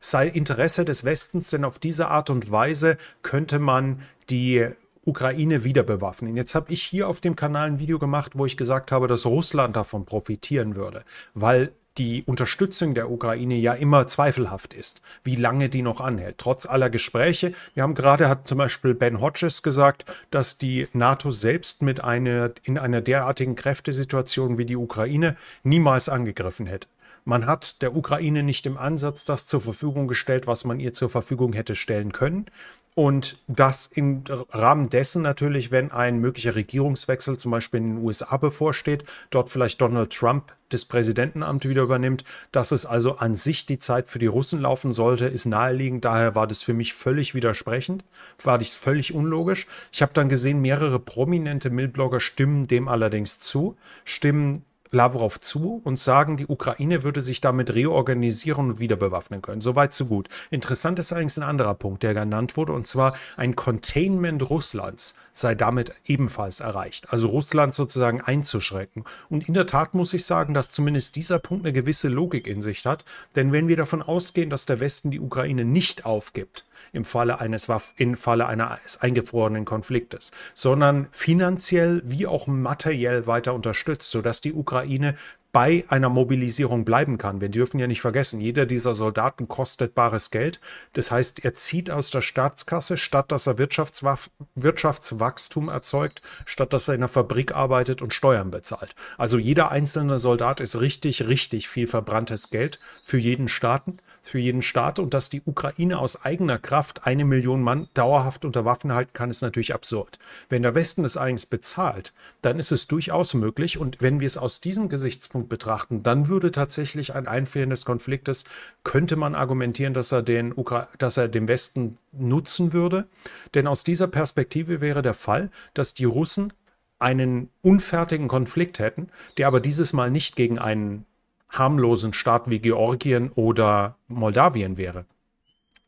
Es sei Interesse des Westens, denn auf diese Art und Weise könnte man die Ukraine wieder bewaffnen. Jetzt habe ich hier auf dem Kanal ein Video gemacht, wo ich gesagt habe, dass Russland davon profitieren würde, weil die Unterstützung der Ukraine ja immer zweifelhaft ist, wie lange die noch anhält, trotz aller Gespräche. Wir haben gerade, hat zum Beispiel Ben Hodges gesagt, dass die NATO selbst mit einer, in einer derartigen Kräftesituation wie die Ukraine niemals angegriffen hätte. Man hat der Ukraine nicht im Ansatz das zur Verfügung gestellt, was man ihr zur Verfügung hätte stellen können. Und das im Rahmen dessen natürlich, wenn ein möglicher Regierungswechsel zum Beispiel in den USA bevorsteht, dort vielleicht Donald Trump das Präsidentenamt wieder übernimmt, dass es also an sich die Zeit für die Russen laufen sollte, ist naheliegend. Daher war das für mich völlig widersprechend, war das völlig unlogisch. Ich habe dann gesehen, mehrere prominente Millblogger stimmen dem allerdings zu, stimmen Lavrov zu und sagen, die Ukraine würde sich damit reorganisieren und wieder bewaffnen können. Soweit so gut. Interessant ist allerdings ein anderer Punkt, der genannt wurde, und zwar ein Containment Russlands sei damit ebenfalls erreicht. Also Russland sozusagen einzuschrecken. Und in der Tat muss ich sagen, dass zumindest dieser Punkt eine gewisse Logik in sich hat, denn wenn wir davon ausgehen, dass der Westen die Ukraine nicht aufgibt, im Falle eines Waff im Falle eines eingefrorenen Konfliktes, sondern finanziell wie auch materiell weiter unterstützt, sodass die Ukraine bei einer Mobilisierung bleiben kann. Wir dürfen ja nicht vergessen, jeder dieser Soldaten kostet bares Geld. Das heißt, er zieht aus der Staatskasse, statt dass er Wirtschaftswachstum erzeugt, statt dass er in der Fabrik arbeitet und Steuern bezahlt. Also jeder einzelne Soldat ist richtig, richtig viel verbranntes Geld für jeden Staaten für jeden Staat und dass die Ukraine aus eigener Kraft eine Million Mann dauerhaft unter Waffen halten kann, ist natürlich absurd. Wenn der Westen es eigentlich bezahlt, dann ist es durchaus möglich und wenn wir es aus diesem Gesichtspunkt betrachten, dann würde tatsächlich ein Einfrieren des Konfliktes, könnte man argumentieren, dass er, den Ukra dass er dem Westen nutzen würde. Denn aus dieser Perspektive wäre der Fall, dass die Russen einen unfertigen Konflikt hätten, der aber dieses Mal nicht gegen einen harmlosen Staat wie Georgien oder Moldawien wäre.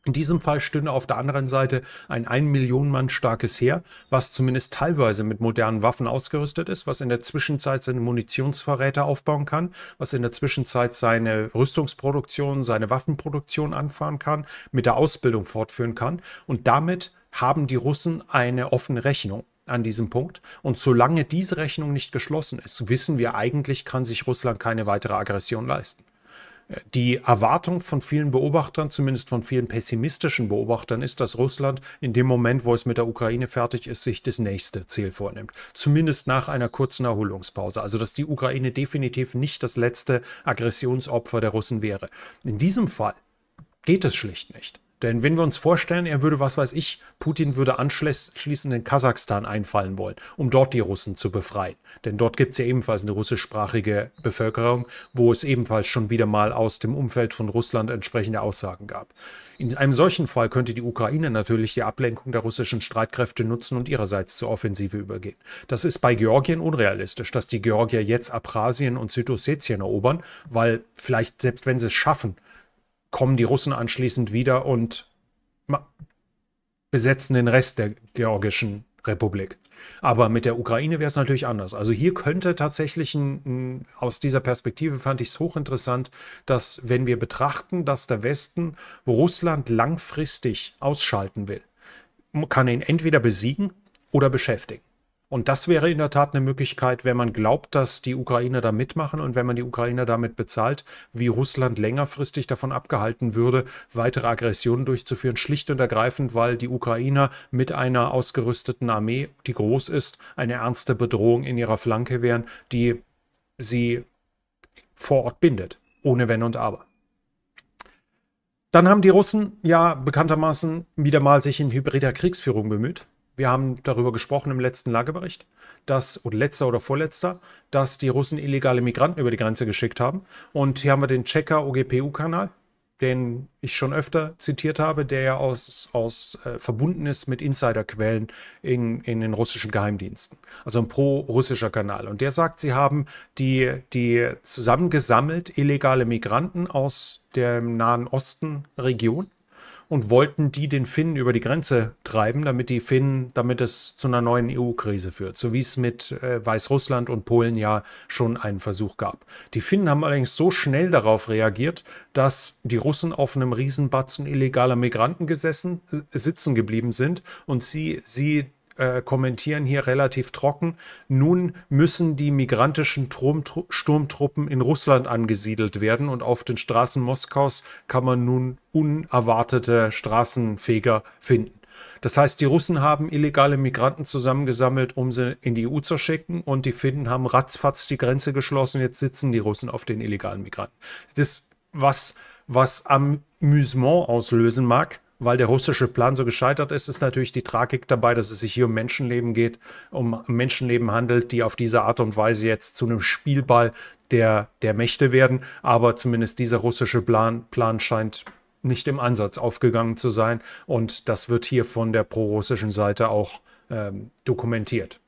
In diesem Fall stünde auf der anderen Seite ein 1 Millionen Mann starkes Heer, was zumindest teilweise mit modernen Waffen ausgerüstet ist, was in der Zwischenzeit seine Munitionsvorräte aufbauen kann, was in der Zwischenzeit seine Rüstungsproduktion, seine Waffenproduktion anfahren kann, mit der Ausbildung fortführen kann. Und damit haben die Russen eine offene Rechnung an diesem Punkt. Und solange diese Rechnung nicht geschlossen ist, wissen wir eigentlich, kann sich Russland keine weitere Aggression leisten. Die Erwartung von vielen Beobachtern, zumindest von vielen pessimistischen Beobachtern, ist, dass Russland in dem Moment, wo es mit der Ukraine fertig ist, sich das nächste Ziel vornimmt. Zumindest nach einer kurzen Erholungspause. Also, dass die Ukraine definitiv nicht das letzte Aggressionsopfer der Russen wäre. In diesem Fall geht es schlicht nicht. Denn wenn wir uns vorstellen, er würde, was weiß ich, Putin würde anschließend in Kasachstan einfallen wollen, um dort die Russen zu befreien. Denn dort gibt es ja ebenfalls eine russischsprachige Bevölkerung, wo es ebenfalls schon wieder mal aus dem Umfeld von Russland entsprechende Aussagen gab. In einem solchen Fall könnte die Ukraine natürlich die Ablenkung der russischen Streitkräfte nutzen und ihrerseits zur Offensive übergehen. Das ist bei Georgien unrealistisch, dass die Georgier jetzt Abchasien und Südossetien erobern, weil vielleicht selbst wenn sie es schaffen, kommen die Russen anschließend wieder und besetzen den Rest der georgischen Republik. Aber mit der Ukraine wäre es natürlich anders. Also hier könnte tatsächlich ein, aus dieser Perspektive fand ich es hochinteressant, dass wenn wir betrachten, dass der Westen Russland langfristig ausschalten will, kann ihn entweder besiegen oder beschäftigen. Und das wäre in der Tat eine Möglichkeit, wenn man glaubt, dass die Ukrainer da mitmachen und wenn man die Ukrainer damit bezahlt, wie Russland längerfristig davon abgehalten würde, weitere Aggressionen durchzuführen, schlicht und ergreifend, weil die Ukrainer mit einer ausgerüsteten Armee, die groß ist, eine ernste Bedrohung in ihrer Flanke wären, die sie vor Ort bindet, ohne Wenn und Aber. Dann haben die Russen ja bekanntermaßen wieder mal sich in hybrider Kriegsführung bemüht. Wir haben darüber gesprochen im letzten Lagebericht, dass, oder letzter oder vorletzter, dass die Russen illegale Migranten über die Grenze geschickt haben. Und hier haben wir den Checker OGPU-Kanal, den ich schon öfter zitiert habe, der ja aus, aus äh, verbunden ist mit Insiderquellen in, in den russischen Geheimdiensten. Also ein pro-russischer Kanal. Und der sagt, sie haben die, die zusammengesammelt illegale Migranten aus dem Nahen Osten Region und wollten die den Finnen über die Grenze treiben, damit die Finnen, damit es zu einer neuen EU-Krise führt, so wie es mit äh, Weißrussland und Polen ja schon einen Versuch gab. Die Finnen haben allerdings so schnell darauf reagiert, dass die Russen auf einem Riesenbatzen illegaler Migranten gesessen, äh, sitzen geblieben sind und sie, sie äh, kommentieren hier relativ trocken. Nun müssen die migrantischen Sturmtruppen in Russland angesiedelt werden und auf den Straßen Moskaus kann man nun unerwartete Straßenfeger finden. Das heißt, die Russen haben illegale Migranten zusammengesammelt, um sie in die EU zu schicken und die Finnen haben ratzfatz die Grenze geschlossen. Jetzt sitzen die Russen auf den illegalen Migranten. Das, was, was Amüsement auslösen mag, weil der russische Plan so gescheitert ist, ist natürlich die Tragik dabei, dass es sich hier um Menschenleben geht, um Menschenleben handelt, die auf diese Art und Weise jetzt zu einem Spielball der, der Mächte werden. Aber zumindest dieser russische Plan, Plan scheint nicht im Ansatz aufgegangen zu sein. Und das wird hier von der prorussischen Seite auch ähm, dokumentiert.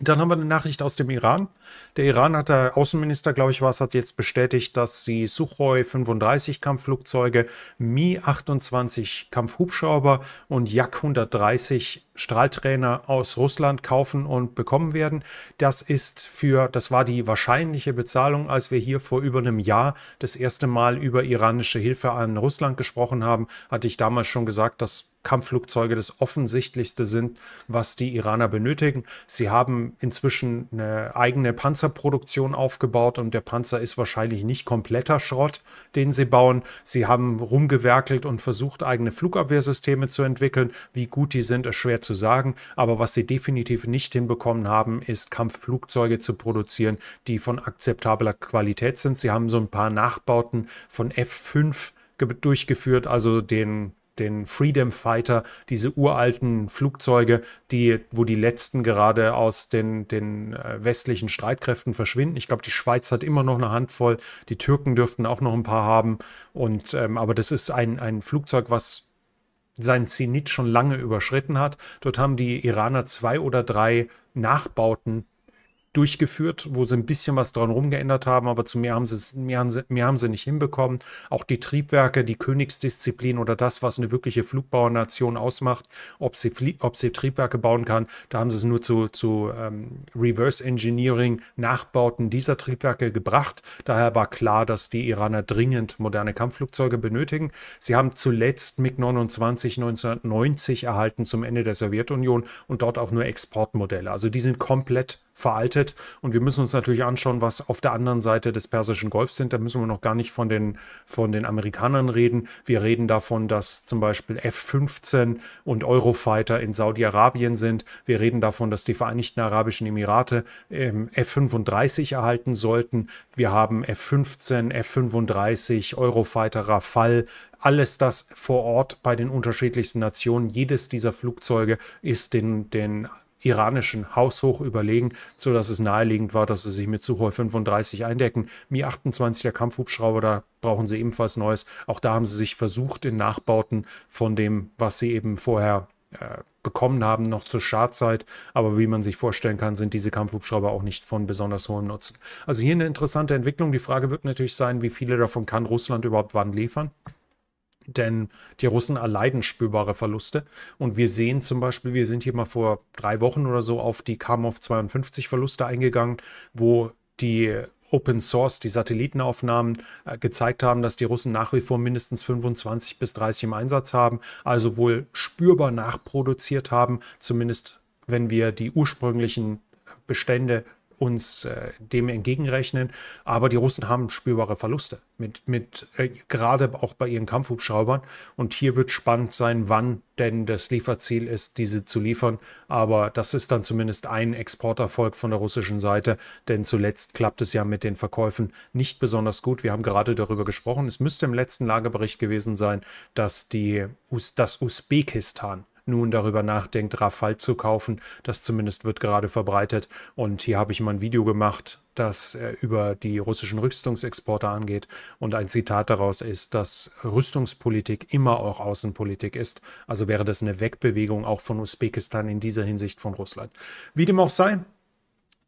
Dann haben wir eine Nachricht aus dem Iran. Der Iran hat der äh, Außenminister, glaube ich, was hat jetzt bestätigt, dass sie Sukhoi 35 Kampfflugzeuge, Mi 28 Kampfhubschrauber und Yak 130 Strahltrainer aus Russland kaufen und bekommen werden. Das ist für, das war die wahrscheinliche Bezahlung, als wir hier vor über einem Jahr das erste Mal über iranische Hilfe an Russland gesprochen haben, hatte ich damals schon gesagt, dass Kampfflugzeuge das offensichtlichste sind, was die Iraner benötigen. Sie haben inzwischen eine eigene Panzerproduktion aufgebaut und der Panzer ist wahrscheinlich nicht kompletter Schrott, den sie bauen. Sie haben rumgewerkelt und versucht, eigene Flugabwehrsysteme zu entwickeln. Wie gut die sind, ist schwer zu sagen, aber was sie definitiv nicht hinbekommen haben, ist Kampfflugzeuge zu produzieren, die von akzeptabler Qualität sind. Sie haben so ein paar Nachbauten von F5 durchgeführt, also den den Freedom Fighter, diese uralten Flugzeuge, die, wo die letzten gerade aus den, den äh, westlichen Streitkräften verschwinden. Ich glaube, die Schweiz hat immer noch eine Handvoll, die Türken dürften auch noch ein paar haben. Und ähm, aber das ist ein, ein Flugzeug, was seinen Zenit schon lange überschritten hat. Dort haben die Iraner zwei oder drei Nachbauten durchgeführt, wo sie ein bisschen was dran rumgeändert haben, aber zu mehr haben sie, mehr haben sie, mehr haben sie nicht hinbekommen. Auch die Triebwerke, die Königsdisziplin oder das, was eine wirkliche Flugbauernation ausmacht, ob sie, ob sie Triebwerke bauen kann, da haben sie es nur zu, zu ähm, Reverse Engineering, Nachbauten dieser Triebwerke gebracht. Daher war klar, dass die Iraner dringend moderne Kampfflugzeuge benötigen. Sie haben zuletzt MiG-29 1990 erhalten zum Ende der Sowjetunion und dort auch nur Exportmodelle. Also die sind komplett veraltet. Und wir müssen uns natürlich anschauen, was auf der anderen Seite des Persischen Golfs sind. Da müssen wir noch gar nicht von den, von den Amerikanern reden. Wir reden davon, dass zum Beispiel F-15 und Eurofighter in Saudi-Arabien sind. Wir reden davon, dass die Vereinigten Arabischen Emirate ähm, F-35 erhalten sollten. Wir haben F-15, F-35, Eurofighter, Rafale, alles das vor Ort bei den unterschiedlichsten Nationen. Jedes dieser Flugzeuge ist den, den iranischen haushoch überlegen, sodass es naheliegend war, dass sie sich mit Sukhoi 35 eindecken. Mi-28, der Kampfhubschrauber, da brauchen sie ebenfalls Neues. Auch da haben sie sich versucht, in Nachbauten von dem, was sie eben vorher äh, bekommen haben, noch zur Startzeit. Aber wie man sich vorstellen kann, sind diese Kampfhubschrauber auch nicht von besonders hohem Nutzen. Also hier eine interessante Entwicklung. Die Frage wird natürlich sein, wie viele davon kann Russland überhaupt wann liefern? Denn die Russen erleiden spürbare Verluste. Und wir sehen zum Beispiel, wir sind hier mal vor drei Wochen oder so auf die Kamov 52 Verluste eingegangen, wo die Open Source, die Satellitenaufnahmen äh, gezeigt haben, dass die Russen nach wie vor mindestens 25 bis 30 im Einsatz haben, also wohl spürbar nachproduziert haben, zumindest wenn wir die ursprünglichen Bestände uns äh, dem entgegenrechnen. Aber die Russen haben spürbare Verluste mit, mit äh, gerade auch bei ihren Kampfhubschraubern. Und hier wird spannend sein, wann denn das Lieferziel ist, diese zu liefern. Aber das ist dann zumindest ein Exporterfolg von der russischen Seite, denn zuletzt klappt es ja mit den Verkäufen nicht besonders gut. Wir haben gerade darüber gesprochen. Es müsste im letzten Lagebericht gewesen sein, dass die, dass Usbekistan nun darüber nachdenkt, Rafal zu kaufen. Das zumindest wird gerade verbreitet. Und hier habe ich mal ein Video gemacht, das äh, über die russischen Rüstungsexporte angeht. Und ein Zitat daraus ist, dass Rüstungspolitik immer auch Außenpolitik ist. Also wäre das eine Wegbewegung auch von Usbekistan in dieser Hinsicht von Russland. Wie dem auch sei,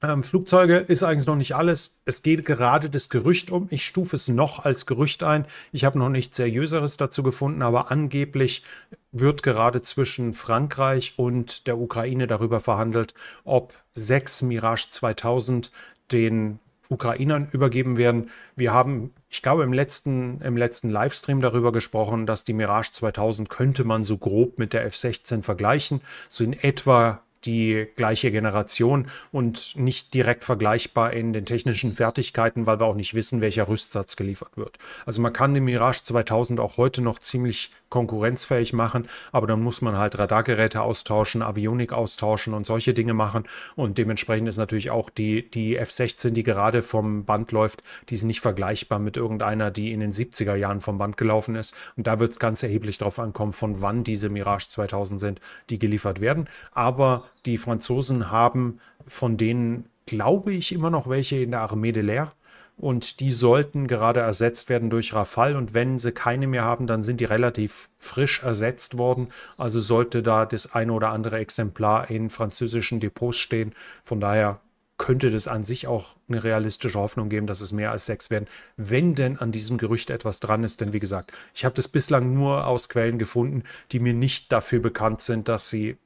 ähm, Flugzeuge ist eigentlich noch nicht alles. Es geht gerade das Gerücht um. Ich stufe es noch als Gerücht ein. Ich habe noch nichts Seriöseres dazu gefunden, aber angeblich wird gerade zwischen Frankreich und der Ukraine darüber verhandelt, ob sechs Mirage 2000 den Ukrainern übergeben werden. Wir haben, ich glaube, im letzten, im letzten Livestream darüber gesprochen, dass die Mirage 2000 könnte man so grob mit der F-16 vergleichen. So in etwa die gleiche Generation und nicht direkt vergleichbar in den technischen Fertigkeiten, weil wir auch nicht wissen, welcher Rüstsatz geliefert wird. Also man kann den Mirage 2000 auch heute noch ziemlich konkurrenzfähig machen, aber dann muss man halt Radargeräte austauschen, Avionik austauschen und solche Dinge machen und dementsprechend ist natürlich auch die, die F-16, die gerade vom Band läuft, die ist nicht vergleichbar mit irgendeiner, die in den 70er Jahren vom Band gelaufen ist und da wird es ganz erheblich darauf ankommen, von wann diese Mirage 2000 sind, die geliefert werden, aber die Franzosen haben von denen, glaube ich, immer noch welche in der Armee de l'Air. Und die sollten gerade ersetzt werden durch Rafale. Und wenn sie keine mehr haben, dann sind die relativ frisch ersetzt worden. Also sollte da das eine oder andere Exemplar in französischen Depots stehen. Von daher könnte das an sich auch eine realistische Hoffnung geben, dass es mehr als sechs werden, wenn denn an diesem Gerücht etwas dran ist. Denn wie gesagt, ich habe das bislang nur aus Quellen gefunden, die mir nicht dafür bekannt sind, dass sie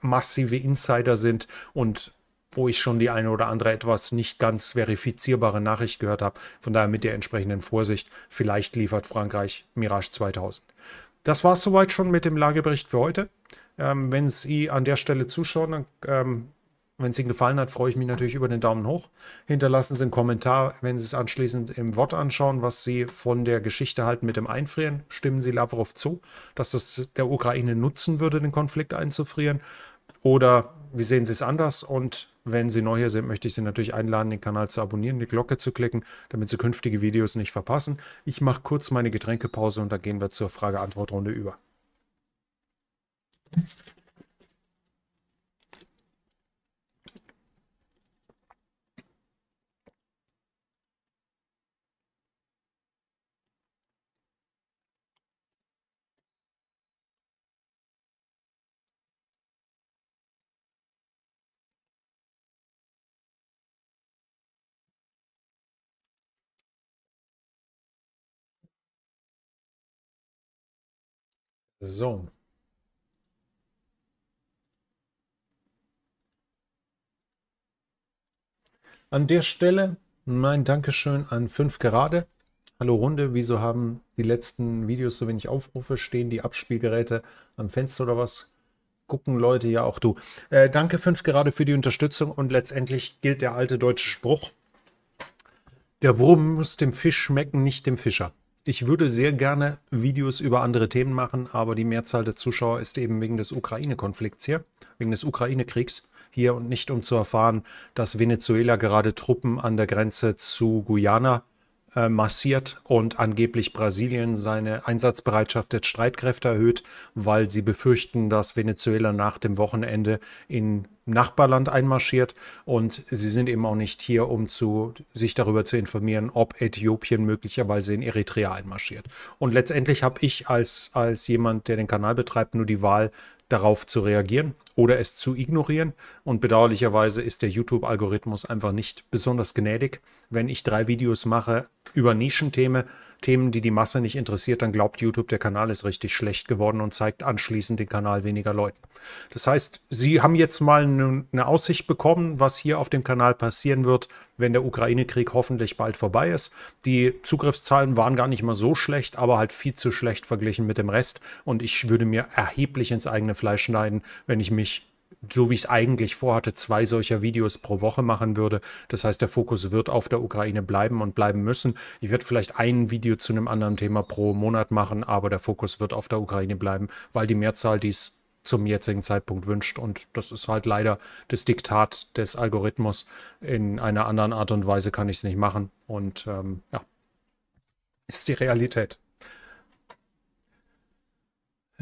massive Insider sind und wo ich schon die eine oder andere etwas nicht ganz verifizierbare Nachricht gehört habe. Von daher mit der entsprechenden Vorsicht. Vielleicht liefert Frankreich Mirage 2000. Das war es soweit schon mit dem Lagebericht für heute. Ähm, wenn Sie an der Stelle zuschauen, dann ähm, wenn es Ihnen gefallen hat, freue ich mich natürlich über den Daumen hoch. Hinterlassen Sie einen Kommentar, wenn Sie es anschließend im Wort anschauen, was Sie von der Geschichte halten mit dem Einfrieren. Stimmen Sie Lavrov zu, dass es der Ukraine nutzen würde, den Konflikt einzufrieren? Oder wie sehen Sie es anders? Und wenn Sie neu hier sind, möchte ich Sie natürlich einladen, den Kanal zu abonnieren, die Glocke zu klicken, damit Sie künftige Videos nicht verpassen. Ich mache kurz meine Getränkepause und dann gehen wir zur Frage-Antwort-Runde über. So. An der Stelle mein Dankeschön an 5 Gerade. Hallo Runde, wieso haben die letzten Videos so wenig Aufrufe? Stehen die Abspielgeräte am Fenster oder was? Gucken Leute, ja auch du. Äh, danke 5 Gerade für die Unterstützung und letztendlich gilt der alte deutsche Spruch. Der Wurm muss dem Fisch schmecken, nicht dem Fischer ich würde sehr gerne Videos über andere Themen machen, aber die Mehrzahl der Zuschauer ist eben wegen des Ukraine-Konflikts hier, wegen des Ukraine-Kriegs hier und nicht um zu erfahren, dass Venezuela gerade Truppen an der Grenze zu Guyana äh, massiert und angeblich Brasilien seine Einsatzbereitschaft der Streitkräfte erhöht, weil sie befürchten, dass Venezuela nach dem Wochenende in Nachbarland einmarschiert und sie sind eben auch nicht hier, um zu, sich darüber zu informieren, ob Äthiopien möglicherweise in Eritrea einmarschiert. Und letztendlich habe ich als, als jemand, der den Kanal betreibt, nur die Wahl, darauf zu reagieren oder es zu ignorieren. Und bedauerlicherweise ist der YouTube-Algorithmus einfach nicht besonders gnädig. Wenn ich drei Videos mache über Nischenthemen, Themen, die die Masse nicht interessiert, dann glaubt YouTube, der Kanal ist richtig schlecht geworden und zeigt anschließend den Kanal weniger Leuten. Das heißt, Sie haben jetzt mal eine Aussicht bekommen, was hier auf dem Kanal passieren wird, wenn der Ukraine-Krieg hoffentlich bald vorbei ist. Die Zugriffszahlen waren gar nicht mal so schlecht, aber halt viel zu schlecht verglichen mit dem Rest. Und ich würde mir erheblich ins eigene Fleisch schneiden, wenn ich mich so wie ich es eigentlich vorhatte, zwei solcher Videos pro Woche machen würde. Das heißt, der Fokus wird auf der Ukraine bleiben und bleiben müssen. Ich werde vielleicht ein Video zu einem anderen Thema pro Monat machen, aber der Fokus wird auf der Ukraine bleiben, weil die Mehrzahl dies zum jetzigen Zeitpunkt wünscht. Und das ist halt leider das Diktat des Algorithmus. In einer anderen Art und Weise kann ich es nicht machen. Und ähm, ja, ist die Realität.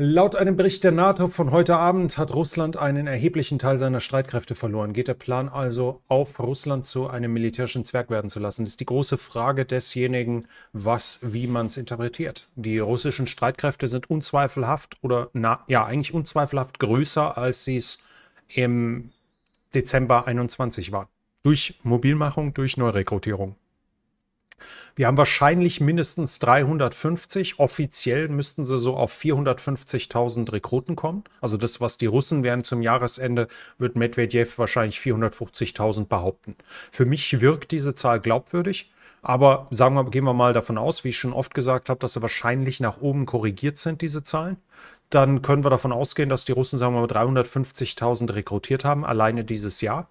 Laut einem Bericht der NATO von heute Abend hat Russland einen erheblichen Teil seiner Streitkräfte verloren. Geht der Plan also auf, Russland zu einem militärischen Zwerg werden zu lassen? Das ist die große Frage desjenigen, was, wie man es interpretiert. Die russischen Streitkräfte sind unzweifelhaft oder na, ja, eigentlich unzweifelhaft größer, als sie es im Dezember 21 waren. Durch Mobilmachung, durch Neurekrutierung. Wir haben wahrscheinlich mindestens 350. Offiziell müssten sie so auf 450.000 Rekruten kommen. Also das, was die Russen werden zum Jahresende, wird Medvedev wahrscheinlich 450.000 behaupten. Für mich wirkt diese Zahl glaubwürdig. Aber sagen wir, gehen wir mal davon aus, wie ich schon oft gesagt habe, dass sie wahrscheinlich nach oben korrigiert sind, diese Zahlen. Dann können wir davon ausgehen, dass die Russen, sagen wir mal, 350.000 rekrutiert haben, alleine dieses Jahr.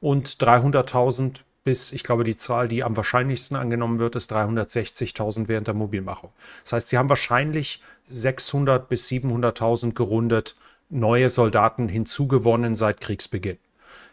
Und 300.000 bis, ich glaube, die Zahl, die am wahrscheinlichsten angenommen wird, ist 360.000 während der Mobilmachung. Das heißt, sie haben wahrscheinlich 600 bis 700.000 gerundet neue Soldaten hinzugewonnen seit Kriegsbeginn.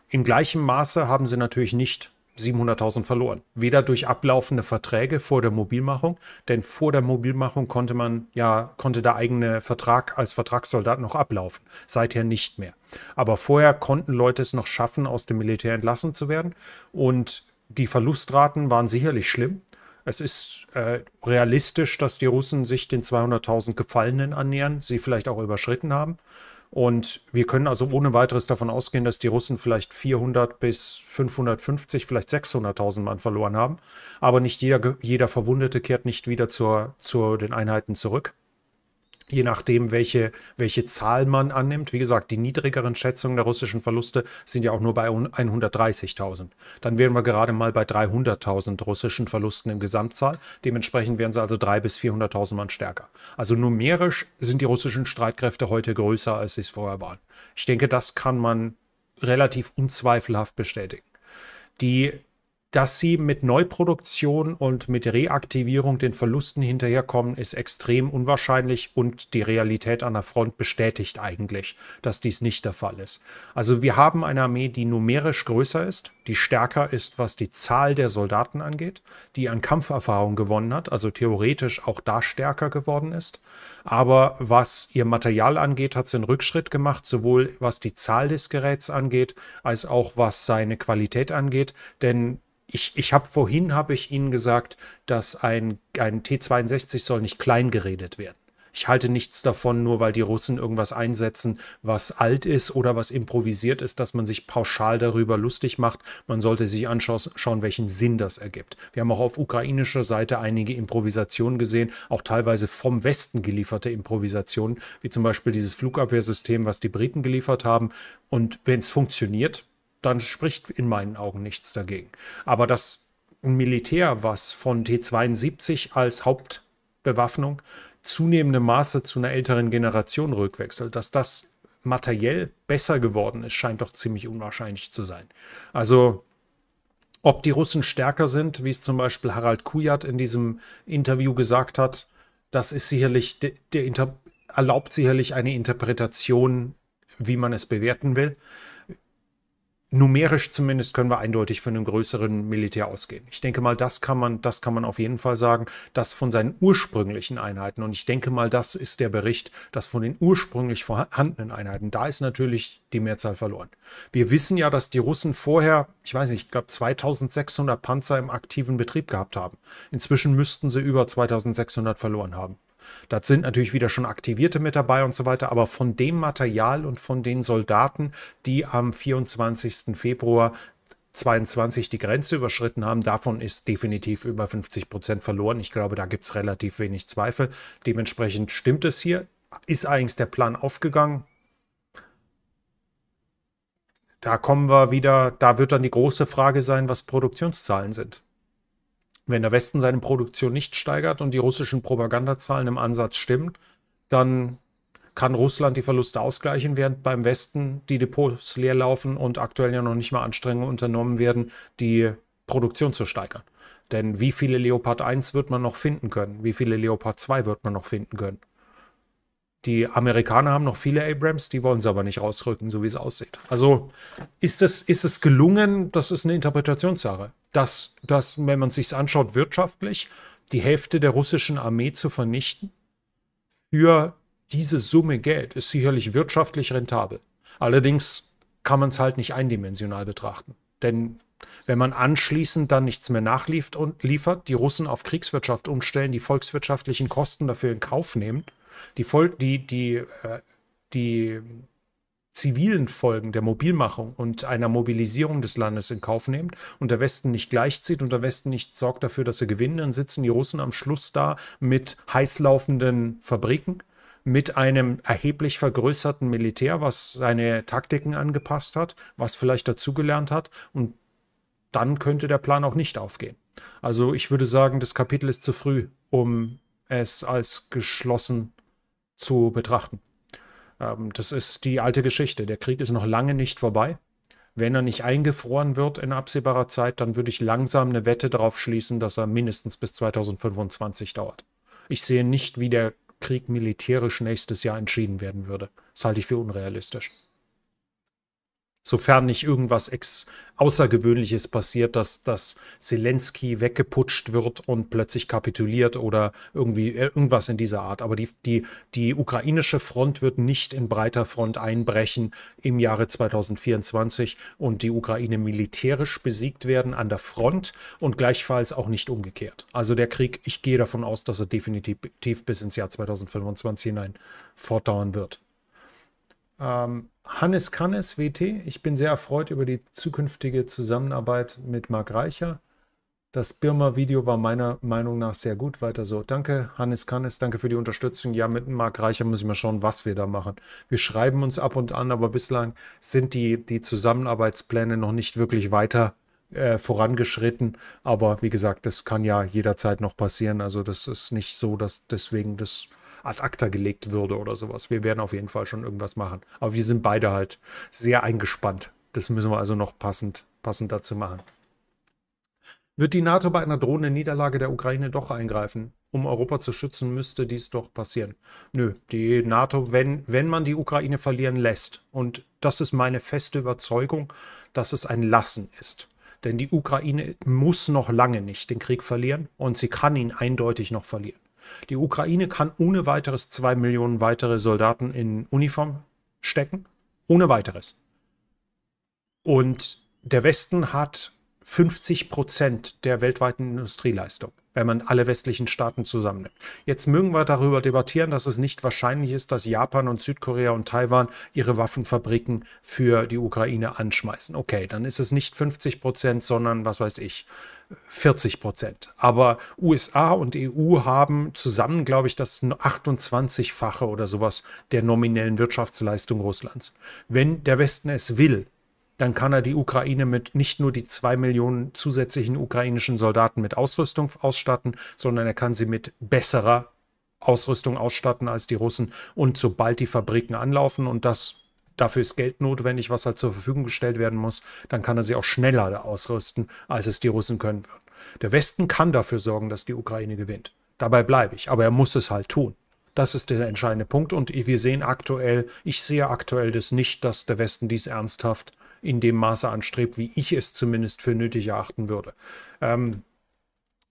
Im gleichen Maße haben sie natürlich nicht 700.000 verloren. Weder durch ablaufende Verträge vor der Mobilmachung, denn vor der Mobilmachung konnte man ja, konnte der eigene Vertrag als Vertragssoldat noch ablaufen. Seither nicht mehr. Aber vorher konnten Leute es noch schaffen, aus dem Militär entlassen zu werden. Und die Verlustraten waren sicherlich schlimm. Es ist äh, realistisch, dass die Russen sich den 200.000 Gefallenen annähern, sie vielleicht auch überschritten haben. Und wir können also ohne weiteres davon ausgehen, dass die Russen vielleicht 400 bis 550, vielleicht 600.000 Mann verloren haben. Aber nicht jeder, jeder Verwundete kehrt nicht wieder zur, zu den Einheiten zurück je nachdem, welche, welche Zahl man annimmt. Wie gesagt, die niedrigeren Schätzungen der russischen Verluste sind ja auch nur bei 130.000. Dann wären wir gerade mal bei 300.000 russischen Verlusten im Gesamtzahl. Dementsprechend wären sie also 300.000 bis 400.000 Mann stärker. Also numerisch sind die russischen Streitkräfte heute größer, als sie es vorher waren. Ich denke, das kann man relativ unzweifelhaft bestätigen. Die dass sie mit Neuproduktion und mit Reaktivierung den Verlusten hinterherkommen, ist extrem unwahrscheinlich und die Realität an der Front bestätigt eigentlich, dass dies nicht der Fall ist. Also wir haben eine Armee, die numerisch größer ist, die stärker ist, was die Zahl der Soldaten angeht, die an Kampferfahrung gewonnen hat, also theoretisch auch da stärker geworden ist. Aber was ihr Material angeht, hat sie einen Rückschritt gemacht, sowohl was die Zahl des Geräts angeht, als auch was seine Qualität angeht, denn ich, ich habe vorhin habe ich Ihnen gesagt, dass ein, ein T-62 soll nicht klein geredet werden. Ich halte nichts davon, nur weil die Russen irgendwas einsetzen, was alt ist oder was improvisiert ist, dass man sich pauschal darüber lustig macht. Man sollte sich anschauen, welchen Sinn das ergibt. Wir haben auch auf ukrainischer Seite einige Improvisationen gesehen, auch teilweise vom Westen gelieferte Improvisationen, wie zum Beispiel dieses Flugabwehrsystem, was die Briten geliefert haben. Und wenn es funktioniert, dann spricht in meinen Augen nichts dagegen. Aber das Militär, was von T-72 als Hauptbewaffnung zunehmendem Maße zu einer älteren Generation rückwechselt, dass das materiell besser geworden ist, scheint doch ziemlich unwahrscheinlich zu sein. Also ob die Russen stärker sind, wie es zum Beispiel Harald Kujat in diesem Interview gesagt hat, das ist sicherlich, der, der erlaubt sicherlich eine Interpretation, wie man es bewerten will numerisch zumindest können wir eindeutig von einem größeren Militär ausgehen. Ich denke mal, das kann man, das kann man auf jeden Fall sagen, das von seinen ursprünglichen Einheiten. Und ich denke mal, das ist der Bericht, das von den ursprünglich vorhandenen Einheiten. Da ist natürlich die Mehrzahl verloren. Wir wissen ja, dass die Russen vorher, ich weiß nicht, ich glaube 2600 Panzer im aktiven Betrieb gehabt haben. Inzwischen müssten sie über 2600 verloren haben. Das sind natürlich wieder schon Aktivierte mit dabei und so weiter, aber von dem Material und von den Soldaten, die am 24. Februar 22 die Grenze überschritten haben, davon ist definitiv über 50 Prozent verloren. Ich glaube, da gibt es relativ wenig Zweifel. Dementsprechend stimmt es hier. Ist allerdings der Plan aufgegangen? Da kommen wir wieder, da wird dann die große Frage sein, was Produktionszahlen sind. Wenn der Westen seine Produktion nicht steigert und die russischen Propagandazahlen im Ansatz stimmen, dann kann Russland die Verluste ausgleichen, während beim Westen die Depots leer laufen und aktuell ja noch nicht mal Anstrengungen unternommen werden, die Produktion zu steigern. Denn wie viele Leopard 1 wird man noch finden können? Wie viele Leopard 2 wird man noch finden können? Die Amerikaner haben noch viele Abrams, die wollen sie aber nicht rausrücken, so wie es aussieht. Also ist es, ist es gelungen, das ist eine Interpretationssache, dass, dass wenn man sich anschaut, wirtschaftlich die Hälfte der russischen Armee zu vernichten für diese Summe Geld ist sicherlich wirtschaftlich rentabel. Allerdings kann man es halt nicht eindimensional betrachten. Denn wenn man anschließend dann nichts mehr nachliefert und liefert, die Russen auf Kriegswirtschaft umstellen, die volkswirtschaftlichen Kosten dafür in Kauf nehmen, die, Vol die, die, äh, die zivilen Folgen der Mobilmachung und einer Mobilisierung des Landes in Kauf nimmt und der Westen nicht gleichzieht und der Westen nicht sorgt dafür, dass sie gewinnen, dann sitzen die Russen am Schluss da mit heißlaufenden Fabriken, mit einem erheblich vergrößerten Militär, was seine Taktiken angepasst hat, was vielleicht dazugelernt hat und dann könnte der Plan auch nicht aufgehen. Also ich würde sagen, das Kapitel ist zu früh, um es als geschlossen zu betrachten. Ähm, das ist die alte Geschichte. Der Krieg ist noch lange nicht vorbei. Wenn er nicht eingefroren wird in absehbarer Zeit, dann würde ich langsam eine Wette darauf schließen, dass er mindestens bis 2025 dauert. Ich sehe nicht, wie der Krieg militärisch nächstes Jahr entschieden werden würde. Das halte ich für unrealistisch. Sofern nicht irgendwas Ex Außergewöhnliches passiert, dass, dass Zelensky weggeputscht wird und plötzlich kapituliert oder irgendwie äh, irgendwas in dieser Art. Aber die, die, die ukrainische Front wird nicht in breiter Front einbrechen im Jahre 2024 und die Ukraine militärisch besiegt werden an der Front und gleichfalls auch nicht umgekehrt. Also der Krieg, ich gehe davon aus, dass er definitiv bis ins Jahr 2025 hinein fortdauern wird. Ähm, Hannes Kannes, WT. Ich bin sehr erfreut über die zukünftige Zusammenarbeit mit Marc Reicher. Das Birma-Video war meiner Meinung nach sehr gut. Weiter so. Danke, Hannes Kannes. Danke für die Unterstützung. Ja, mit Marc Reicher muss ich mal schauen, was wir da machen. Wir schreiben uns ab und an, aber bislang sind die, die Zusammenarbeitspläne noch nicht wirklich weiter äh, vorangeschritten. Aber wie gesagt, das kann ja jederzeit noch passieren. Also das ist nicht so, dass deswegen das ad acta gelegt würde oder sowas. Wir werden auf jeden Fall schon irgendwas machen. Aber wir sind beide halt sehr eingespannt. Das müssen wir also noch passend, passend dazu machen. Wird die NATO bei einer drohenden Niederlage der Ukraine doch eingreifen? Um Europa zu schützen, müsste dies doch passieren. Nö, die NATO, wenn, wenn man die Ukraine verlieren lässt, und das ist meine feste Überzeugung, dass es ein Lassen ist. Denn die Ukraine muss noch lange nicht den Krieg verlieren und sie kann ihn eindeutig noch verlieren. Die Ukraine kann ohne weiteres zwei Millionen weitere Soldaten in Uniform stecken. Ohne weiteres. Und der Westen hat 50 Prozent der weltweiten Industrieleistung, wenn man alle westlichen Staaten zusammennimmt. Jetzt mögen wir darüber debattieren, dass es nicht wahrscheinlich ist, dass Japan und Südkorea und Taiwan ihre Waffenfabriken für die Ukraine anschmeißen. Okay, dann ist es nicht 50 Prozent, sondern was weiß ich, 40 Prozent. Aber USA und EU haben zusammen, glaube ich, das 28-fache oder sowas der nominellen Wirtschaftsleistung Russlands. Wenn der Westen es will, dann kann er die Ukraine mit nicht nur die zwei Millionen zusätzlichen ukrainischen Soldaten mit Ausrüstung ausstatten, sondern er kann sie mit besserer Ausrüstung ausstatten als die Russen und sobald die Fabriken anlaufen und das dafür ist Geld notwendig, was halt zur Verfügung gestellt werden muss, dann kann er sie auch schneller ausrüsten, als es die Russen können würden. Der Westen kann dafür sorgen, dass die Ukraine gewinnt. Dabei bleibe ich, aber er muss es halt tun. Das ist der entscheidende Punkt und wir sehen aktuell, ich sehe aktuell das nicht, dass der Westen dies ernsthaft in dem Maße anstrebt, wie ich es zumindest für nötig erachten würde. Ähm,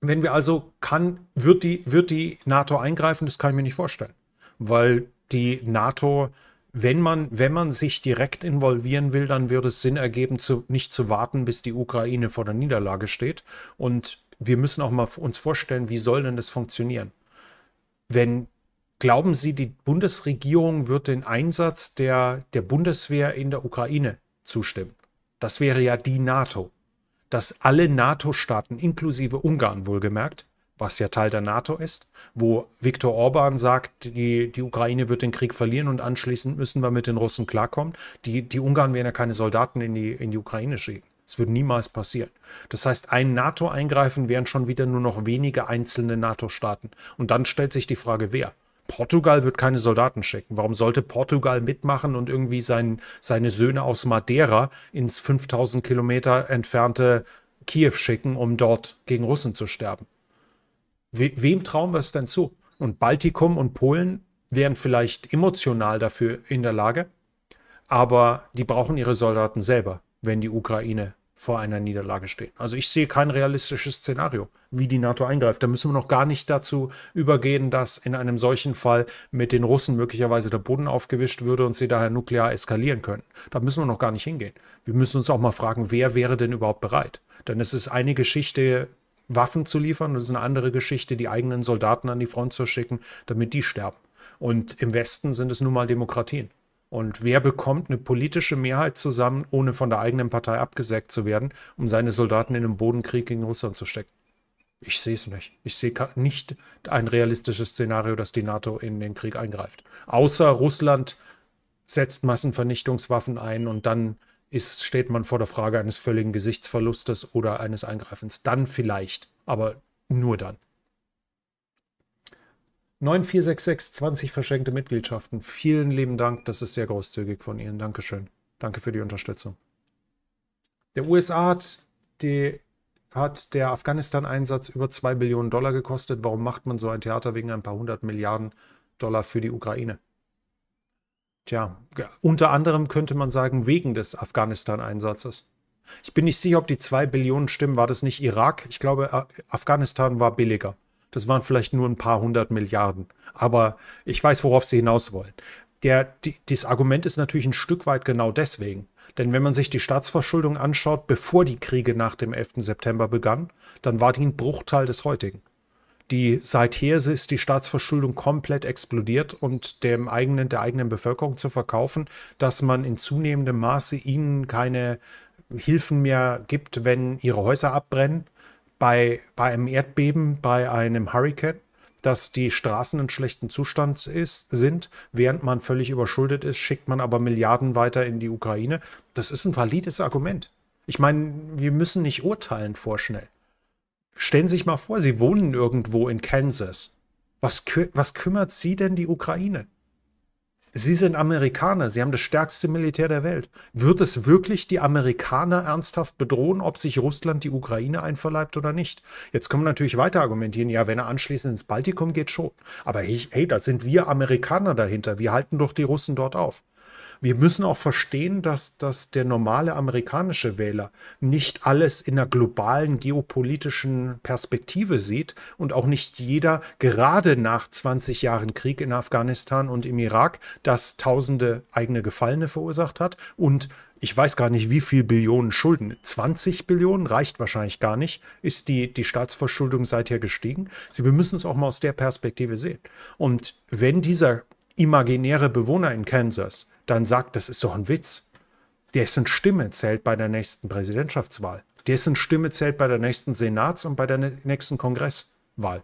wenn wir also, kann, wird die, wird die NATO eingreifen? Das kann ich mir nicht vorstellen, weil die NATO wenn man, wenn man sich direkt involvieren will, dann würde es Sinn ergeben, zu, nicht zu warten, bis die Ukraine vor der Niederlage steht. Und wir müssen auch mal uns vorstellen, wie soll denn das funktionieren? Wenn, glauben Sie, die Bundesregierung wird den Einsatz der, der Bundeswehr in der Ukraine zustimmen? Das wäre ja die NATO. Dass alle NATO-Staaten, inklusive Ungarn wohlgemerkt, was ja Teil der NATO ist, wo Viktor Orban sagt, die, die Ukraine wird den Krieg verlieren und anschließend müssen wir mit den Russen klarkommen. Die, die Ungarn werden ja keine Soldaten in die, in die Ukraine schicken. Es wird niemals passieren. Das heißt, ein NATO-Eingreifen wären schon wieder nur noch wenige einzelne NATO-Staaten. Und dann stellt sich die Frage, wer? Portugal wird keine Soldaten schicken. Warum sollte Portugal mitmachen und irgendwie sein, seine Söhne aus Madeira ins 5000 Kilometer entfernte Kiew schicken, um dort gegen Russen zu sterben? We wem trauen wir es denn zu? Und Baltikum und Polen wären vielleicht emotional dafür in der Lage, aber die brauchen ihre Soldaten selber, wenn die Ukraine vor einer Niederlage steht. Also ich sehe kein realistisches Szenario, wie die NATO eingreift. Da müssen wir noch gar nicht dazu übergehen, dass in einem solchen Fall mit den Russen möglicherweise der Boden aufgewischt würde und sie daher nuklear eskalieren könnten. Da müssen wir noch gar nicht hingehen. Wir müssen uns auch mal fragen, wer wäre denn überhaupt bereit? Denn es ist eine Geschichte, Waffen zu liefern. Das ist eine andere Geschichte, die eigenen Soldaten an die Front zu schicken, damit die sterben. Und im Westen sind es nun mal Demokratien. Und wer bekommt eine politische Mehrheit zusammen, ohne von der eigenen Partei abgesägt zu werden, um seine Soldaten in einen Bodenkrieg gegen Russland zu stecken? Ich sehe es nicht. Ich sehe nicht ein realistisches Szenario, dass die NATO in den Krieg eingreift. Außer Russland setzt Massenvernichtungswaffen ein und dann ist, steht man vor der Frage eines völligen Gesichtsverlustes oder eines Eingreifens. Dann vielleicht, aber nur dann. 9466 20 verschenkte Mitgliedschaften. Vielen lieben Dank, das ist sehr großzügig von Ihnen. Dankeschön. Danke für die Unterstützung. Der USA hat, die, hat der Afghanistan-Einsatz über 2 Billionen Dollar gekostet. Warum macht man so ein Theater wegen ein paar hundert Milliarden Dollar für die Ukraine? Tja, unter anderem könnte man sagen, wegen des Afghanistan-Einsatzes. Ich bin nicht sicher, ob die zwei Billionen Stimmen, war das nicht Irak? Ich glaube, Afghanistan war billiger. Das waren vielleicht nur ein paar hundert Milliarden. Aber ich weiß, worauf Sie hinaus wollen. Der, die, das Argument ist natürlich ein Stück weit genau deswegen. Denn wenn man sich die Staatsverschuldung anschaut, bevor die Kriege nach dem 11. September begannen, dann war die ein Bruchteil des heutigen die seither ist die Staatsverschuldung komplett explodiert und dem eigenen, der eigenen Bevölkerung zu verkaufen, dass man in zunehmendem Maße ihnen keine Hilfen mehr gibt, wenn ihre Häuser abbrennen, bei, bei einem Erdbeben, bei einem Hurricane, dass die Straßen in schlechtem Zustand ist, sind, während man völlig überschuldet ist, schickt man aber Milliarden weiter in die Ukraine. Das ist ein valides Argument. Ich meine, wir müssen nicht urteilen vorschnell. Stellen Sie sich mal vor, Sie wohnen irgendwo in Kansas. Was, was kümmert Sie denn die Ukraine? Sie sind Amerikaner, Sie haben das stärkste Militär der Welt. Wird es wirklich die Amerikaner ernsthaft bedrohen, ob sich Russland die Ukraine einverleibt oder nicht? Jetzt kann man natürlich weiter argumentieren, ja, wenn er anschließend ins Baltikum geht, schon. Aber hey, hey da sind wir Amerikaner dahinter, wir halten doch die Russen dort auf. Wir müssen auch verstehen, dass, dass der normale amerikanische Wähler nicht alles in einer globalen geopolitischen Perspektive sieht und auch nicht jeder gerade nach 20 Jahren Krieg in Afghanistan und im Irak, das tausende eigene Gefallene verursacht hat und ich weiß gar nicht, wie viel Billionen Schulden. 20 Billionen reicht wahrscheinlich gar nicht. Ist die, die Staatsverschuldung seither gestiegen? Sie, wir müssen es auch mal aus der Perspektive sehen. Und wenn dieser imaginäre Bewohner in Kansas dann sagt, das ist doch ein Witz. Dessen Stimme zählt bei der nächsten Präsidentschaftswahl. Dessen Stimme zählt bei der nächsten Senats- und bei der nächsten Kongresswahl.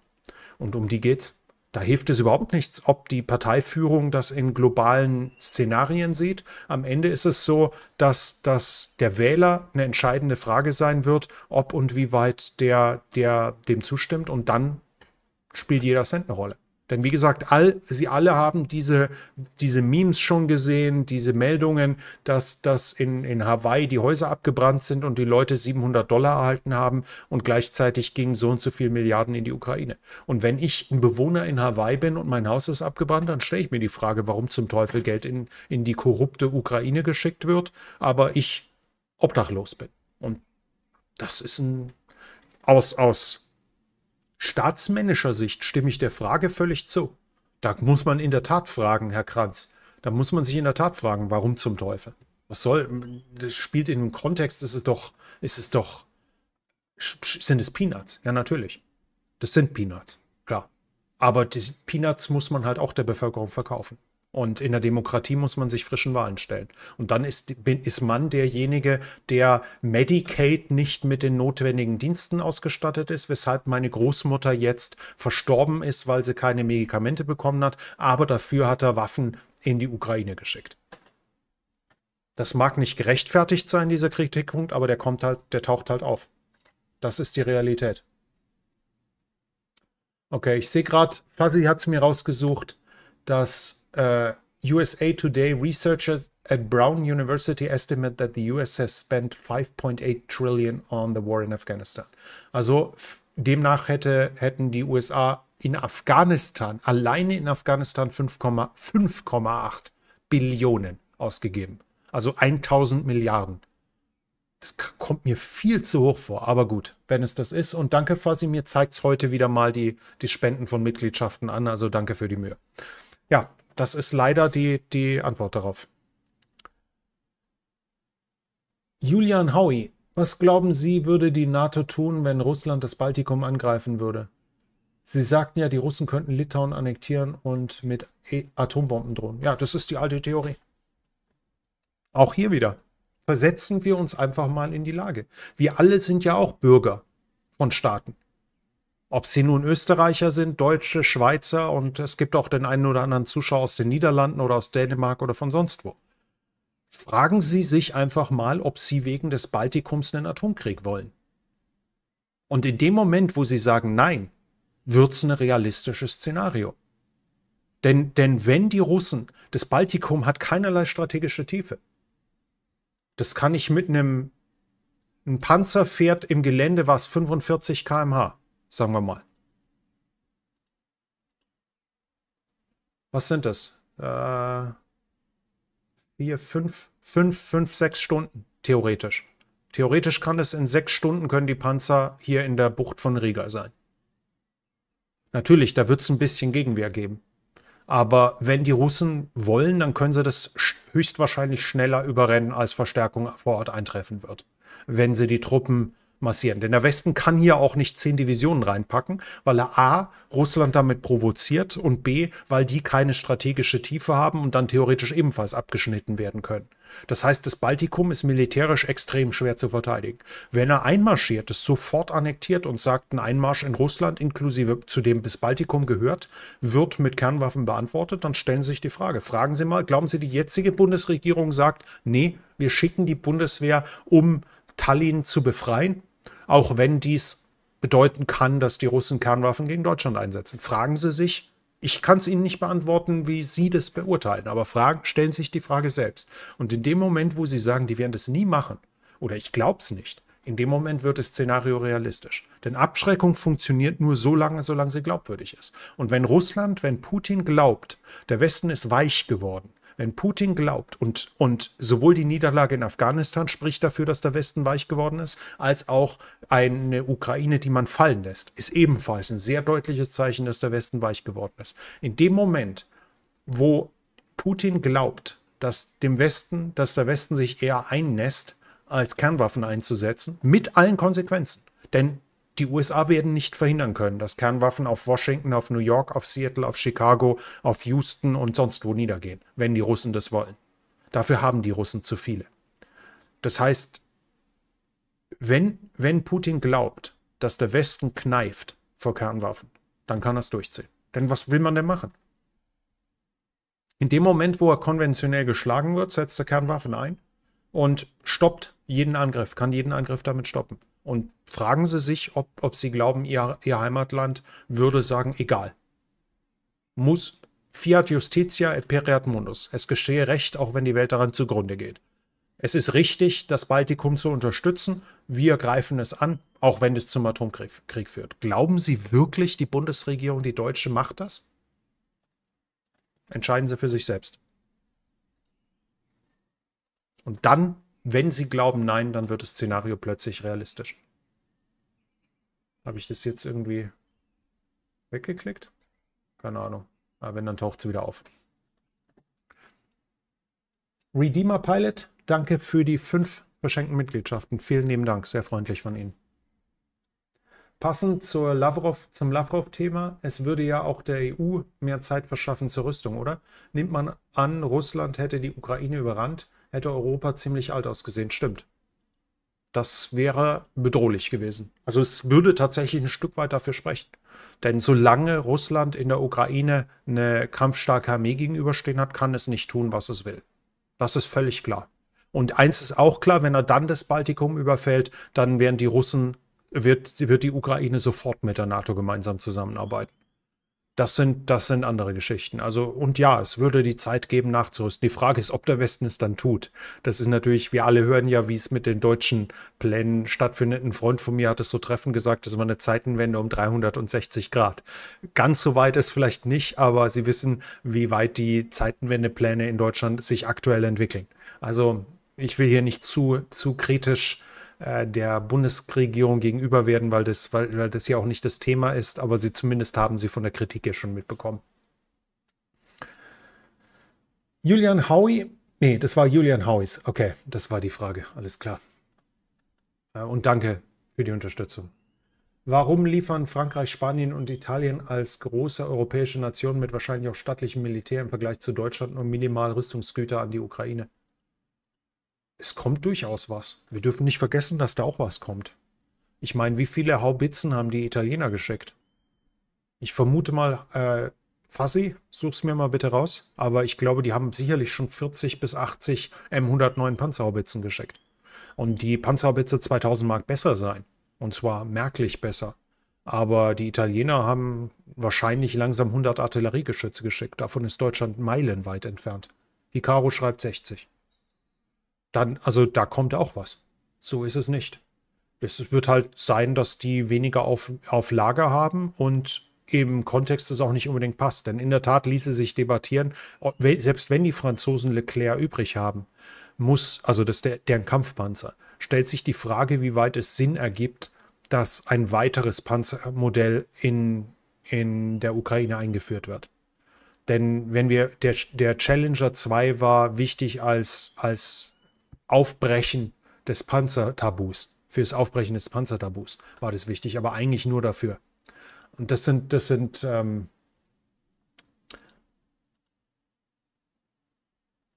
Und um die geht's. Da hilft es überhaupt nichts, ob die Parteiführung das in globalen Szenarien sieht. Am Ende ist es so, dass, dass der Wähler eine entscheidende Frage sein wird, ob und wie weit der, der dem zustimmt. Und dann spielt jeder Cent eine Rolle. Denn wie gesagt, all, sie alle haben diese, diese Memes schon gesehen, diese Meldungen, dass, dass in, in Hawaii die Häuser abgebrannt sind und die Leute 700 Dollar erhalten haben und gleichzeitig gingen so und so viele Milliarden in die Ukraine. Und wenn ich ein Bewohner in Hawaii bin und mein Haus ist abgebrannt, dann stelle ich mir die Frage, warum zum Teufel Geld in, in die korrupte Ukraine geschickt wird, aber ich obdachlos bin. Und das ist ein aus, aus staatsmännischer Sicht stimme ich der Frage völlig zu. Da muss man in der Tat fragen, Herr Kranz. Da muss man sich in der Tat fragen, warum zum Teufel? Was soll, das spielt in einem Kontext, ist es doch, ist es doch, sind es Peanuts? Ja, natürlich. Das sind Peanuts, klar. Aber die Peanuts muss man halt auch der Bevölkerung verkaufen. Und in der Demokratie muss man sich frischen Wahlen stellen. Und dann ist, ist man derjenige, der Medicaid nicht mit den notwendigen Diensten ausgestattet ist, weshalb meine Großmutter jetzt verstorben ist, weil sie keine Medikamente bekommen hat. Aber dafür hat er Waffen in die Ukraine geschickt. Das mag nicht gerechtfertigt sein, dieser Kritikpunkt, aber der kommt halt, der taucht halt auf. Das ist die Realität. Okay, ich sehe gerade, Fuzzy hat es mir rausgesucht, dass uh, äh, USA Today researchers at Brown University estimate that the US has spent 5.8 trillion on the war in Afghanistan. Also demnach hätte, hätten die USA in Afghanistan, alleine in Afghanistan 5,8 Billionen ausgegeben. Also 1000 Milliarden. Das kommt mir viel zu hoch vor, aber gut, wenn es das ist. Und danke, mir zeigt es heute wieder mal die, die Spenden von Mitgliedschaften an. Also danke für die Mühe. Ja, das ist leider die, die Antwort darauf. Julian Howie, was glauben Sie, würde die NATO tun, wenn Russland das Baltikum angreifen würde? Sie sagten ja, die Russen könnten Litauen annektieren und mit e- Atombomben drohen. Ja, das ist die alte Theorie. Auch hier wieder. Versetzen wir uns einfach mal in die Lage. Wir alle sind ja auch Bürger von Staaten. Ob sie nun Österreicher sind, Deutsche, Schweizer und es gibt auch den einen oder anderen Zuschauer aus den Niederlanden oder aus Dänemark oder von sonst wo. Fragen Sie sich einfach mal, ob Sie wegen des Baltikums einen Atomkrieg wollen. Und in dem Moment, wo Sie sagen Nein, wird es ein realistisches Szenario. Denn, denn wenn die Russen, das Baltikum hat keinerlei strategische Tiefe. Das kann ich mit einem, einem Panzerpferd im Gelände, was 45 km/h. Sagen wir mal. Was sind das? Äh, vier, fünf, fünf, fünf, sechs Stunden, theoretisch. Theoretisch kann es in sechs Stunden können die Panzer hier in der Bucht von Riga sein. Natürlich, da wird es ein bisschen Gegenwehr geben. Aber wenn die Russen wollen, dann können sie das höchstwahrscheinlich schneller überrennen, als Verstärkung vor Ort eintreffen wird. Wenn sie die Truppen massieren. Denn der Westen kann hier auch nicht zehn Divisionen reinpacken, weil er A, Russland damit provoziert und B, weil die keine strategische Tiefe haben und dann theoretisch ebenfalls abgeschnitten werden können. Das heißt, das Baltikum ist militärisch extrem schwer zu verteidigen. Wenn er einmarschiert, es sofort annektiert und sagt, ein Einmarsch in Russland inklusive zu dem bis Baltikum gehört, wird mit Kernwaffen beantwortet, dann stellen Sie sich die Frage. Fragen Sie mal, glauben Sie, die jetzige Bundesregierung sagt, nee, wir schicken die Bundeswehr, um Tallinn zu befreien? auch wenn dies bedeuten kann, dass die Russen Kernwaffen gegen Deutschland einsetzen. Fragen Sie sich, ich kann es Ihnen nicht beantworten, wie Sie das beurteilen, aber fragen, stellen sich die Frage selbst. Und in dem Moment, wo Sie sagen, die werden das nie machen, oder ich glaube es nicht, in dem Moment wird das Szenario realistisch. Denn Abschreckung funktioniert nur so lange, solange sie glaubwürdig ist. Und wenn Russland, wenn Putin glaubt, der Westen ist weich geworden, wenn Putin glaubt und, und sowohl die Niederlage in Afghanistan spricht dafür, dass der Westen weich geworden ist, als auch eine Ukraine, die man fallen lässt, ist ebenfalls ein sehr deutliches Zeichen, dass der Westen weich geworden ist. In dem Moment, wo Putin glaubt, dass dem Westen, dass der Westen sich eher einnässt, als Kernwaffen einzusetzen, mit allen Konsequenzen. Denn die USA werden nicht verhindern können, dass Kernwaffen auf Washington, auf New York, auf Seattle, auf Chicago, auf Houston und sonst wo niedergehen, wenn die Russen das wollen. Dafür haben die Russen zu viele. Das heißt, wenn, wenn Putin glaubt, dass der Westen kneift vor Kernwaffen, dann kann er es durchziehen. Denn was will man denn machen? In dem Moment, wo er konventionell geschlagen wird, setzt er Kernwaffen ein und stoppt jeden Angriff, kann jeden Angriff damit stoppen. Und fragen Sie sich, ob, ob Sie glauben, Ihr, Ihr Heimatland würde sagen, egal. Muss Fiat Justitia et Periat Mundus. Es geschehe Recht, auch wenn die Welt daran zugrunde geht. Es ist richtig, das Baltikum zu unterstützen. Wir greifen es an, auch wenn es zum Atomkrieg führt. Glauben Sie wirklich, die Bundesregierung, die Deutsche, macht das? Entscheiden Sie für sich selbst. Und dann wenn sie glauben, nein, dann wird das Szenario plötzlich realistisch. Habe ich das jetzt irgendwie weggeklickt? Keine Ahnung. Aber ah, wenn, dann taucht sie wieder auf. Redeemer Pilot, danke für die fünf verschenkten Mitgliedschaften. Vielen lieben Dank, sehr freundlich von Ihnen. Passend zur Lavrov, zum Lavrov-Thema, es würde ja auch der EU mehr Zeit verschaffen zur Rüstung, oder? Nimmt man an, Russland hätte die Ukraine überrannt, hätte Europa ziemlich alt ausgesehen. Stimmt. Das wäre bedrohlich gewesen. Also es würde tatsächlich ein Stück weit dafür sprechen. Denn solange Russland in der Ukraine eine kampfstarke Armee gegenüberstehen hat, kann es nicht tun, was es will. Das ist völlig klar. Und eins ist auch klar, wenn er dann das Baltikum überfällt, dann werden die Russen, wird, wird die Ukraine sofort mit der NATO gemeinsam zusammenarbeiten. Das sind, das sind andere Geschichten. Also, und ja, es würde die Zeit geben, nachzurüsten. Die Frage ist, ob der Westen es dann tut. Das ist natürlich, wir alle hören ja, wie es mit den deutschen Plänen stattfindet. Ein Freund von mir hat es so treffend gesagt, das war eine Zeitenwende um 360 Grad. Ganz so weit ist vielleicht nicht, aber Sie wissen, wie weit die Zeitenwendepläne in Deutschland sich aktuell entwickeln. Also, ich will hier nicht zu, zu kritisch äh, äh, der Bundesregierung gegenüber werden, weil das, weil, weil das ja auch nicht das Thema ist, aber sie zumindest haben sie von der Kritik ja schon mitbekommen. Julian Howie, nee, das war Julian Howies. Okay, das war die Frage, alles klar. Äh, und danke für die Unterstützung. Warum liefern Frankreich, Spanien und Italien als große europäische Nation mit wahrscheinlich auch stattlichem Militär im Vergleich zu Deutschland nur minimal Rüstungsgüter an die Ukraine? es kommt durchaus was. Wir dürfen nicht vergessen, dass da auch was kommt. Ich meine, wie viele Haubitzen haben die Italiener geschickt? Ich vermute mal, äh, Fassi, such's mir mal bitte raus. Aber ich glaube, die haben sicherlich schon 40 bis 80 M109 Panzerhaubitzen geschickt. Und die Panzerhaubitze 2000 mag besser sein. Und zwar merklich besser. Aber die Italiener haben wahrscheinlich langsam 100 Artilleriegeschütze geschickt. Davon ist Deutschland meilenweit entfernt. Hikaru schreibt 60 dann, also da kommt auch was. So ist es nicht. Es wird halt sein, dass die weniger auf, auf Lager haben und im Kontext es auch nicht unbedingt passt. Denn in der Tat ließe sich debattieren, selbst wenn die Franzosen Leclerc übrig haben, muss, also das der, deren Kampfpanzer, stellt sich die Frage, wie weit es Sinn ergibt, dass ein weiteres Panzermodell in, in der Ukraine eingeführt wird. Denn wenn wir, der, der Challenger 2 war wichtig als, als Aufbrechen des Panzertabus, fürs Aufbrechen des Panzertabus war das wichtig, aber eigentlich nur dafür. Und das sind, das sind, ähm,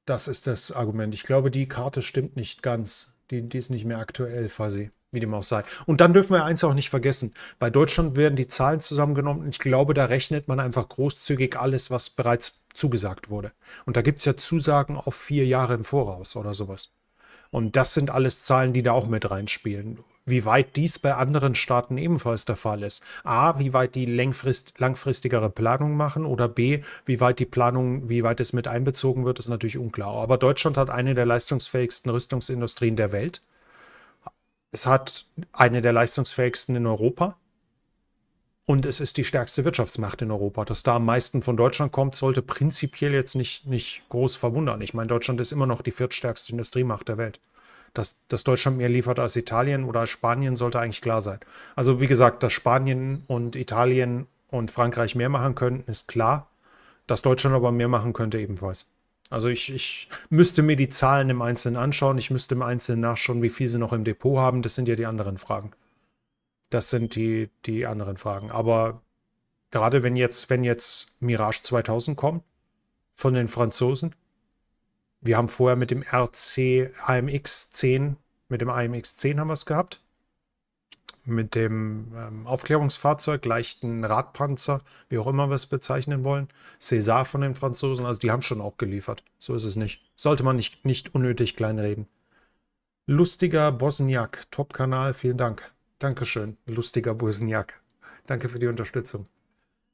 das ist das Argument. Ich glaube, die Karte stimmt nicht ganz. Die, die ist nicht mehr aktuell, quasi, wie dem auch sei. Und dann dürfen wir eins auch nicht vergessen. Bei Deutschland werden die Zahlen zusammengenommen ich glaube, da rechnet man einfach großzügig alles, was bereits zugesagt wurde. Und da gibt es ja Zusagen auf vier Jahre im Voraus oder sowas. Und das sind alles Zahlen, die da auch mit reinspielen. Wie weit dies bei anderen Staaten ebenfalls der Fall ist. A, wie weit die langfrist langfristigere Planung machen oder B, wie weit die Planung, wie weit es mit einbezogen wird, ist natürlich unklar. Aber Deutschland hat eine der leistungsfähigsten Rüstungsindustrien der Welt. Es hat eine der leistungsfähigsten in Europa. Und es ist die stärkste Wirtschaftsmacht in Europa. Dass da am meisten von Deutschland kommt, sollte prinzipiell jetzt nicht, nicht groß verwundern. Ich meine, Deutschland ist immer noch die viertstärkste Industriemacht der Welt. Dass, dass Deutschland mehr liefert als Italien oder als Spanien, sollte eigentlich klar sein. Also wie gesagt, dass Spanien und Italien und Frankreich mehr machen könnten, ist klar. Dass Deutschland aber mehr machen könnte, ebenfalls. Also ich, ich müsste mir die Zahlen im Einzelnen anschauen. Ich müsste im Einzelnen nachschauen, wie viel sie noch im Depot haben. Das sind ja die anderen Fragen. Das sind die, die anderen Fragen. Aber gerade wenn jetzt, wenn jetzt Mirage 2000 kommt von den Franzosen, wir haben vorher mit dem RC AMX 10, mit dem AMX 10 haben wir es gehabt. Mit dem ähm, Aufklärungsfahrzeug, leichten Radpanzer, wie auch immer wir es bezeichnen wollen. César von den Franzosen, also die haben schon auch geliefert. So ist es nicht. Sollte man nicht, nicht unnötig kleinreden. Lustiger Bosniak, Top-Kanal, vielen Dank. Dankeschön, lustiger Bosniak. Danke für die Unterstützung.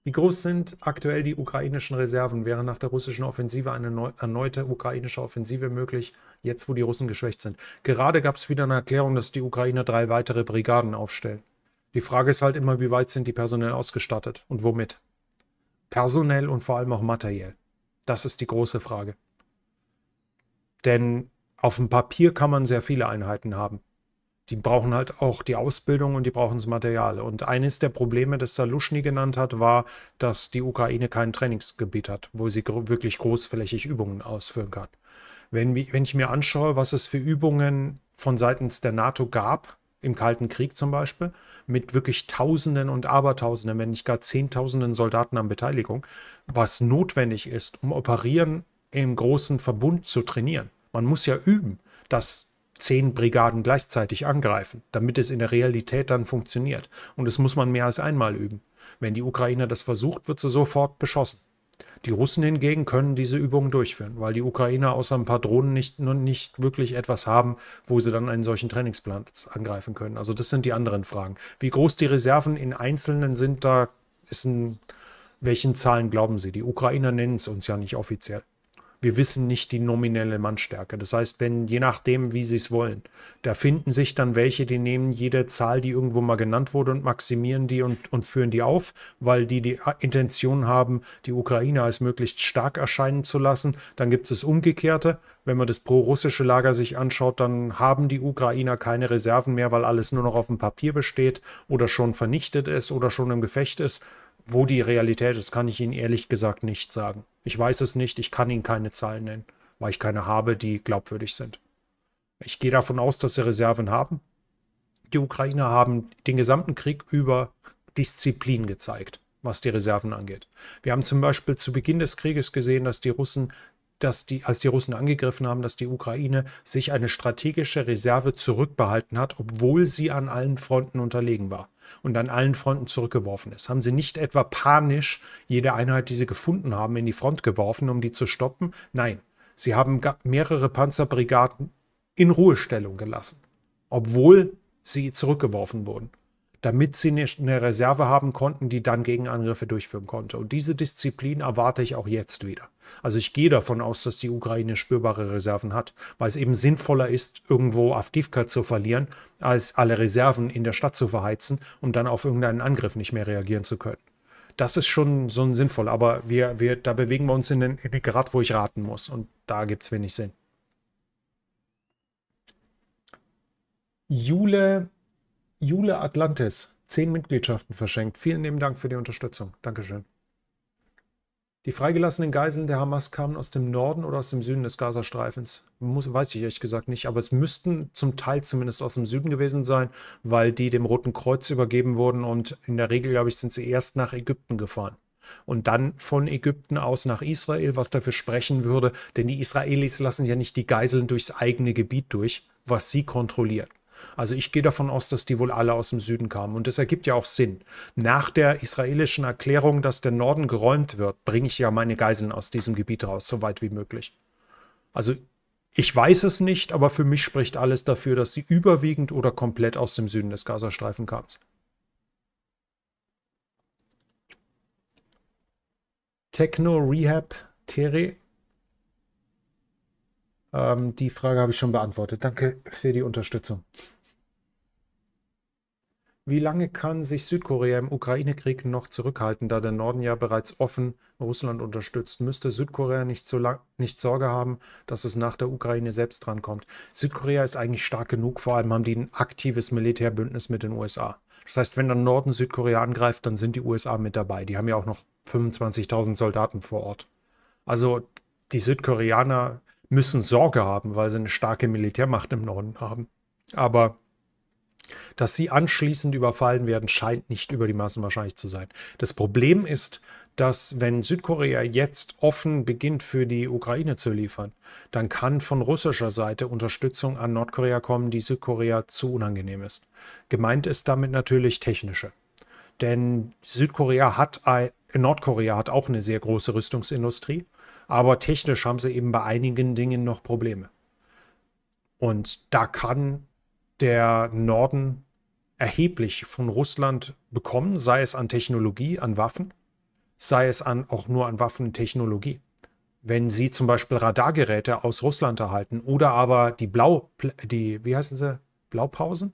Wie groß sind aktuell die ukrainischen Reserven? Wäre nach der russischen Offensive eine erneute ukrainische Offensive möglich, jetzt wo die Russen geschwächt sind? Gerade gab es wieder eine Erklärung, dass die Ukraine drei weitere Brigaden aufstellen. Die Frage ist halt immer, wie weit sind die personell ausgestattet und womit? Personell und vor allem auch materiell. Das ist die große Frage. Denn auf dem Papier kann man sehr viele Einheiten haben die brauchen halt auch die Ausbildung und die brauchen das Material. Und eines der Probleme, das Saluschny genannt hat, war, dass die Ukraine kein Trainingsgebiet hat, wo sie gro wirklich großflächig Übungen ausführen kann. Wenn, wenn ich mir anschaue, was es für Übungen von seitens der NATO gab, im Kalten Krieg zum Beispiel, mit wirklich Tausenden und Abertausenden, wenn nicht gar Zehntausenden Soldaten an Beteiligung, was notwendig ist, um Operieren im großen Verbund zu trainieren. Man muss ja üben. dass zehn Brigaden gleichzeitig angreifen, damit es in der Realität dann funktioniert. Und das muss man mehr als einmal üben. Wenn die Ukraine das versucht, wird sie sofort beschossen. Die Russen hingegen können diese Übungen durchführen, weil die Ukrainer außer ein paar Drohnen nicht, nicht wirklich etwas haben, wo sie dann einen solchen Trainingsplan angreifen können. Also das sind die anderen Fragen. Wie groß die Reserven in Einzelnen sind, da ist ein, welchen Zahlen glauben Sie? Die Ukrainer nennen es uns ja nicht offiziell wir wissen nicht die nominelle Mannstärke. Das heißt, wenn, je nachdem, wie sie es wollen, da finden sich dann welche, die nehmen jede Zahl, die irgendwo mal genannt wurde und maximieren die und, und führen die auf, weil die die äh, Intention haben, die Ukraine als möglichst stark erscheinen zu lassen. Dann gibt es das Umgekehrte. Wenn man das pro-russische Lager sich anschaut, dann haben die Ukrainer keine Reserven mehr, weil alles nur noch auf dem Papier besteht oder schon vernichtet ist oder schon im Gefecht ist. Wo die Realität ist, kann ich Ihnen ehrlich gesagt nicht sagen. Ich weiß es nicht, ich kann Ihnen keine Zahlen nennen, weil ich keine habe, die glaubwürdig sind. Ich gehe davon aus, dass sie Reserven haben. Die Ukrainer haben den gesamten Krieg über Disziplin gezeigt, was die Reserven angeht. Wir haben zum Beispiel zu Beginn des Krieges gesehen, dass die Russen, dass die, als die Russen angegriffen haben, dass die Ukraine sich eine strategische Reserve zurückbehalten hat, obwohl sie an allen Fronten unterlegen war und an allen Fronten zurückgeworfen ist. Haben sie nicht etwa panisch jede Einheit, die sie gefunden haben, in die Front geworfen, um die zu stoppen? Nein, sie haben mehrere Panzerbrigaden in Ruhestellung gelassen, obwohl sie zurückgeworfen wurden damit sie eine Reserve haben konnten, die dann Gegenangriffe durchführen konnte. Und diese Disziplin erwarte ich auch jetzt wieder. Also ich gehe davon aus, dass die Ukraine spürbare Reserven hat, weil es eben sinnvoller ist, irgendwo Avdivka zu verlieren, als alle Reserven in der Stadt zu verheizen, um dann auf irgendeinen Angriff nicht mehr reagieren zu können. Das ist schon so ein sinnvoll, aber wir, wir, da bewegen wir uns in den, in den Grad, wo ich raten muss. Und da gibt es wenig Sinn. Jule Jule Atlantis zehn Mitgliedschaften verschenkt. Vielen lieben Dank für die Unterstützung. Dankeschön. Die freigelassenen Geiseln der Hamas kamen aus dem Norden oder aus dem Süden des Gazastreifens. Muss, weiß ich ehrlich gesagt nicht, aber es müssten zum Teil zumindest aus dem Süden gewesen sein, weil die dem Roten Kreuz übergeben wurden und in der Regel, glaube ich, sind sie erst nach Ägypten gefahren. Und dann von Ägypten aus nach Israel, was dafür sprechen würde, denn die Israelis lassen ja nicht die Geiseln durchs eigene Gebiet durch, was sie kontrollieren. Also ich gehe davon aus, dass die wohl alle aus dem Süden kamen. Und das ergibt ja auch Sinn. Nach der israelischen Erklärung, dass der Norden geräumt wird, bringe ich ja meine Geiseln aus diesem Gebiet raus, so weit wie möglich. Also ich weiß es nicht, aber für mich spricht alles dafür, dass sie überwiegend oder komplett aus dem Süden des Gazastreifen kamen. Techno Rehab Tere ähm, die Frage habe ich schon beantwortet. Danke für die Unterstützung. Wie lange kann sich Südkorea im Ukraine-Krieg noch zurückhalten, da der Norden ja bereits offen Russland unterstützt? Müsste Südkorea nicht, so lang, nicht Sorge haben, dass es nach der Ukraine selbst drankommt? Südkorea ist eigentlich stark genug, vor allem haben die ein aktives Militärbündnis mit den USA. Das heißt, wenn der Norden Südkorea angreift, dann sind die USA mit dabei. Die haben ja auch noch 25.000 Soldaten vor Ort. Also die Südkoreaner müssen Sorge haben, weil sie eine starke Militärmacht im Norden haben. Aber dass sie anschließend überfallen werden, scheint nicht über die Maßen wahrscheinlich zu sein. Das Problem ist, dass wenn Südkorea jetzt offen beginnt, für die Ukraine zu liefern, dann kann von russischer Seite Unterstützung an Nordkorea kommen, die Südkorea zu unangenehm ist. Gemeint ist damit natürlich technische. Denn Südkorea hat, ein, Nordkorea hat auch eine sehr große Rüstungsindustrie aber technisch haben sie eben bei einigen Dingen noch Probleme. Und da kann der Norden erheblich von Russland bekommen, sei es an Technologie, an Waffen, sei es an, auch nur an Waffentechnologie. Wenn sie zum Beispiel Radargeräte aus Russland erhalten oder aber die Blau, die, wie heißen sie, Blaupausen?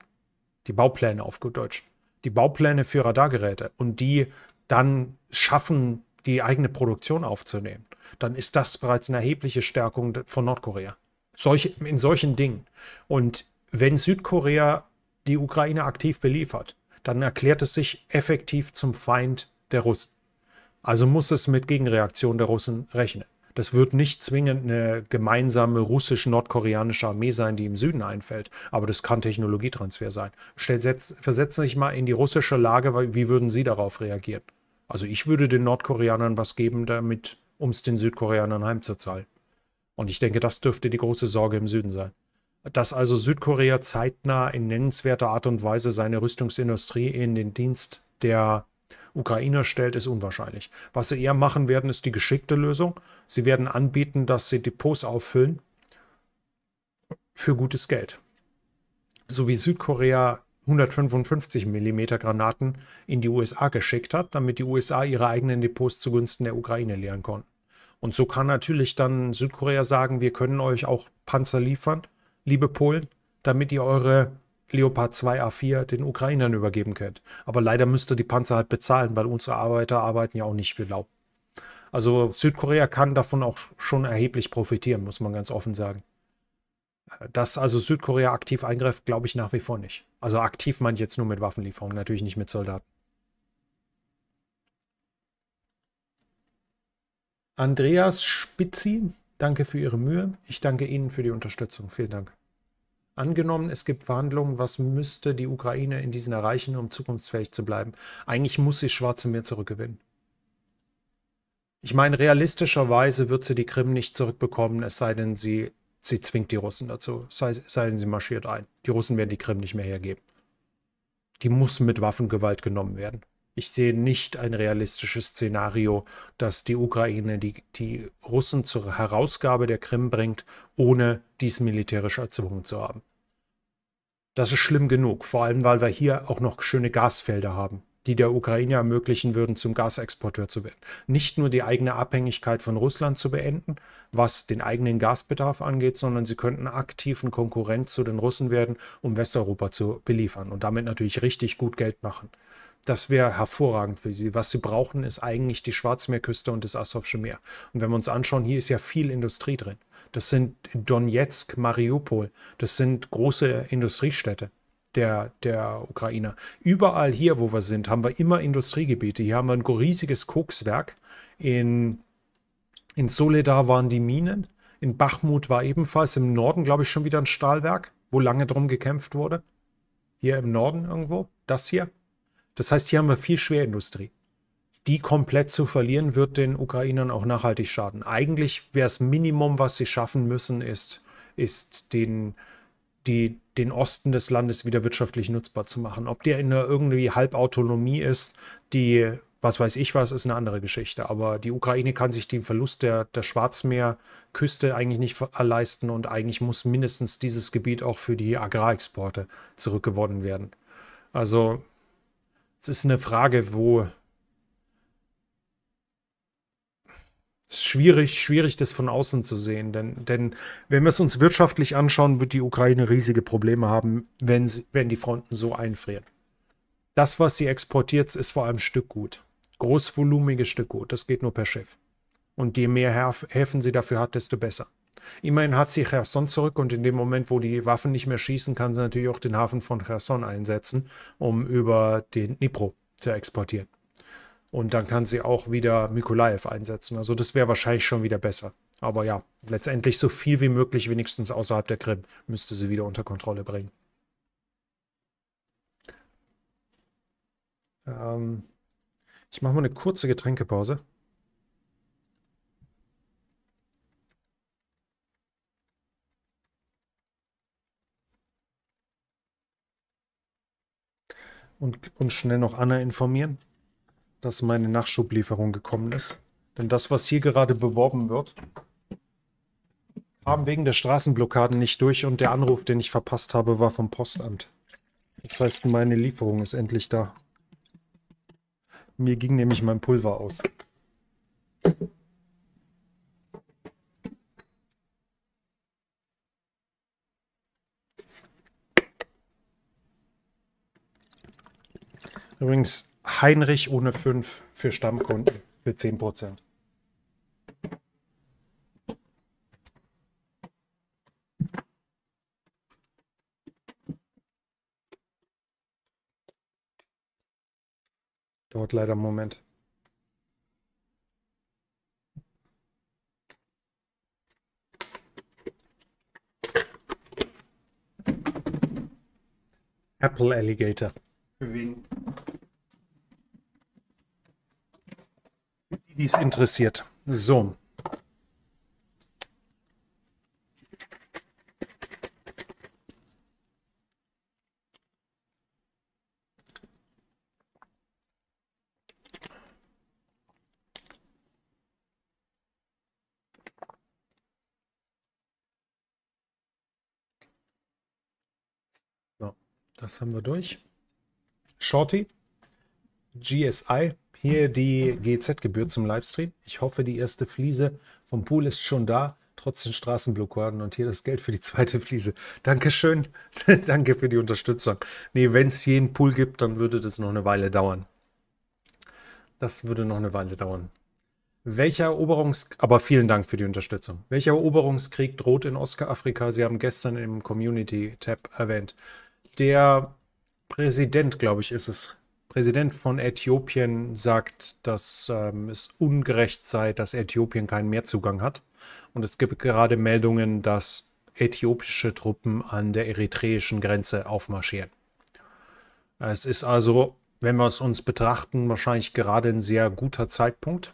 Die Baupläne auf gut Deutsch. Die Baupläne für Radargeräte und die dann schaffen, die eigene Produktion aufzunehmen dann ist das bereits eine erhebliche Stärkung von Nordkorea. Solche, in solchen Dingen. Und wenn Südkorea die Ukraine aktiv beliefert, dann erklärt es sich effektiv zum Feind der Russen. Also muss es mit Gegenreaktion der Russen rechnen. Das wird nicht zwingend eine gemeinsame russisch-nordkoreanische Armee sein, die im Süden einfällt, aber das kann Technologietransfer sein. Versetzen Sie sich mal in die russische Lage, wie würden Sie darauf reagieren? Also ich würde den Nordkoreanern was geben, damit um es den Südkoreanern heimzuzahlen. Und ich denke, das dürfte die große Sorge im Süden sein. Dass also Südkorea zeitnah in nennenswerter Art und Weise seine Rüstungsindustrie in den Dienst der Ukrainer stellt, ist unwahrscheinlich. Was sie eher machen werden, ist die geschickte Lösung. Sie werden anbieten, dass sie Depots auffüllen für gutes Geld. So wie Südkorea 155 mm Granaten in die USA geschickt hat, damit die USA ihre eigenen Depots zugunsten der Ukraine leeren konnten. Und so kann natürlich dann Südkorea sagen, wir können euch auch Panzer liefern, liebe Polen, damit ihr eure Leopard 2A4 den Ukrainern übergeben könnt. Aber leider müsst ihr die Panzer halt bezahlen, weil unsere Arbeiter arbeiten ja auch nicht für Laub. Also Südkorea kann davon auch schon erheblich profitieren, muss man ganz offen sagen. Dass also Südkorea aktiv eingreift, glaube ich nach wie vor nicht. Also aktiv meine ich jetzt nur mit Waffenlieferungen, natürlich nicht mit Soldaten. Andreas Spitzi, danke für Ihre Mühe. Ich danke Ihnen für die Unterstützung. Vielen Dank. Angenommen, es gibt Verhandlungen, was müsste die Ukraine in diesen erreichen, um zukunftsfähig zu bleiben? Eigentlich muss sie das Schwarze Meer zurückgewinnen. Ich meine, realistischerweise wird sie die Krim nicht zurückbekommen, es sei denn, sie, sie zwingt die Russen dazu. sei, es sei denn, sie marschiert ein. Die Russen werden die Krim nicht mehr hergeben. Die muss mit Waffengewalt genommen werden. Ich sehe nicht ein realistisches Szenario, dass die Ukraine die, die Russen zur Herausgabe der Krim bringt, ohne dies militärisch erzwungen zu haben. Das ist schlimm genug, vor allem weil wir hier auch noch schöne Gasfelder haben, die der Ukraine ermöglichen würden, zum Gasexporteur zu werden. Nicht nur die eigene Abhängigkeit von Russland zu beenden, was den eigenen Gasbedarf angeht, sondern sie könnten aktiven ein Konkurrent zu den Russen werden, um Westeuropa zu beliefern und damit natürlich richtig gut Geld machen. Das wäre hervorragend für sie. Was sie brauchen, ist eigentlich die Schwarzmeerküste und das Asowsche Meer. Und wenn wir uns anschauen, hier ist ja viel Industrie drin. Das sind Donetsk, Mariupol. Das sind große Industriestädte der, der Ukrainer. Überall hier, wo wir sind, haben wir immer Industriegebiete. Hier haben wir ein riesiges Kokswerk. In, in Soledar waren die Minen. In Bachmut war ebenfalls im Norden, glaube ich, schon wieder ein Stahlwerk, wo lange drum gekämpft wurde. Hier im Norden irgendwo. Das hier. Das heißt, hier haben wir viel Schwerindustrie. Die komplett zu verlieren, wird den Ukrainern auch nachhaltig schaden. Eigentlich wäre das Minimum, was sie schaffen müssen, ist, ist den, die, den Osten des Landes wieder wirtschaftlich nutzbar zu machen. Ob der in einer irgendwie Halbautonomie ist, die was weiß ich was, ist eine andere Geschichte. Aber die Ukraine kann sich den Verlust der, der Schwarzmeerküste eigentlich nicht äh, leisten und eigentlich muss mindestens dieses Gebiet auch für die Agrarexporte zurückgewonnen werden. Also es ist eine Frage, wo. Es Schwierig, schwierig, das von außen zu sehen, denn, denn wenn wir es uns wirtschaftlich anschauen, wird die Ukraine riesige Probleme haben, wenn, sie, wenn die Fronten so einfrieren. Das, was sie exportiert, ist vor allem Stückgut. Großvolumiges Stückgut, das geht nur per Schiff. Und je mehr Häfen sie dafür hat, desto besser. Immerhin hat sie Cherson zurück und in dem Moment, wo die Waffen nicht mehr schießen, kann sie natürlich auch den Hafen von Cherson einsetzen, um über den Dnipro zu exportieren. Und dann kann sie auch wieder Mykolaev einsetzen. Also das wäre wahrscheinlich schon wieder besser. Aber ja, letztendlich so viel wie möglich, wenigstens außerhalb der Krim, müsste sie wieder unter Kontrolle bringen. Ähm, ich mache mal eine kurze Getränkepause. und uns schnell noch Anna informieren, dass meine Nachschublieferung gekommen ist. Denn das, was hier gerade beworben wird, kam wegen der Straßenblockaden nicht durch und der Anruf, den ich verpasst habe, war vom Postamt. Das heißt, meine Lieferung ist endlich da. Mir ging nämlich mein Pulver aus. Übrigens Heinrich ohne 5 für Stammkunden für 10%. Dauert leider einen Moment. Apple Alligator. Für wen? die es interessiert. So. das haben wir durch. Shorty, GSI, hier die gz gebühr zum Livestream. Ich hoffe, die erste Fliese vom Pool ist schon da, trotz den Straßenblockaden. Und hier das Geld für die zweite Fliese. Dankeschön. Danke für die Unterstützung. Nee, wenn es jeden Pool gibt, dann würde das noch eine Weile dauern. Das würde noch eine Weile dauern. Welcher Eroberungs... Aber vielen Dank für die Unterstützung. Welcher Eroberungskrieg droht in Oscar-Afrika? Sie haben gestern im Community-Tab erwähnt. Der Präsident, glaube ich, ist es, Präsident von Äthiopien sagt, dass ähm, es ungerecht sei, dass Äthiopien keinen Meerzugang hat. Und es gibt gerade Meldungen, dass äthiopische Truppen an der eritreischen Grenze aufmarschieren. Es ist also, wenn wir es uns betrachten, wahrscheinlich gerade ein sehr guter Zeitpunkt.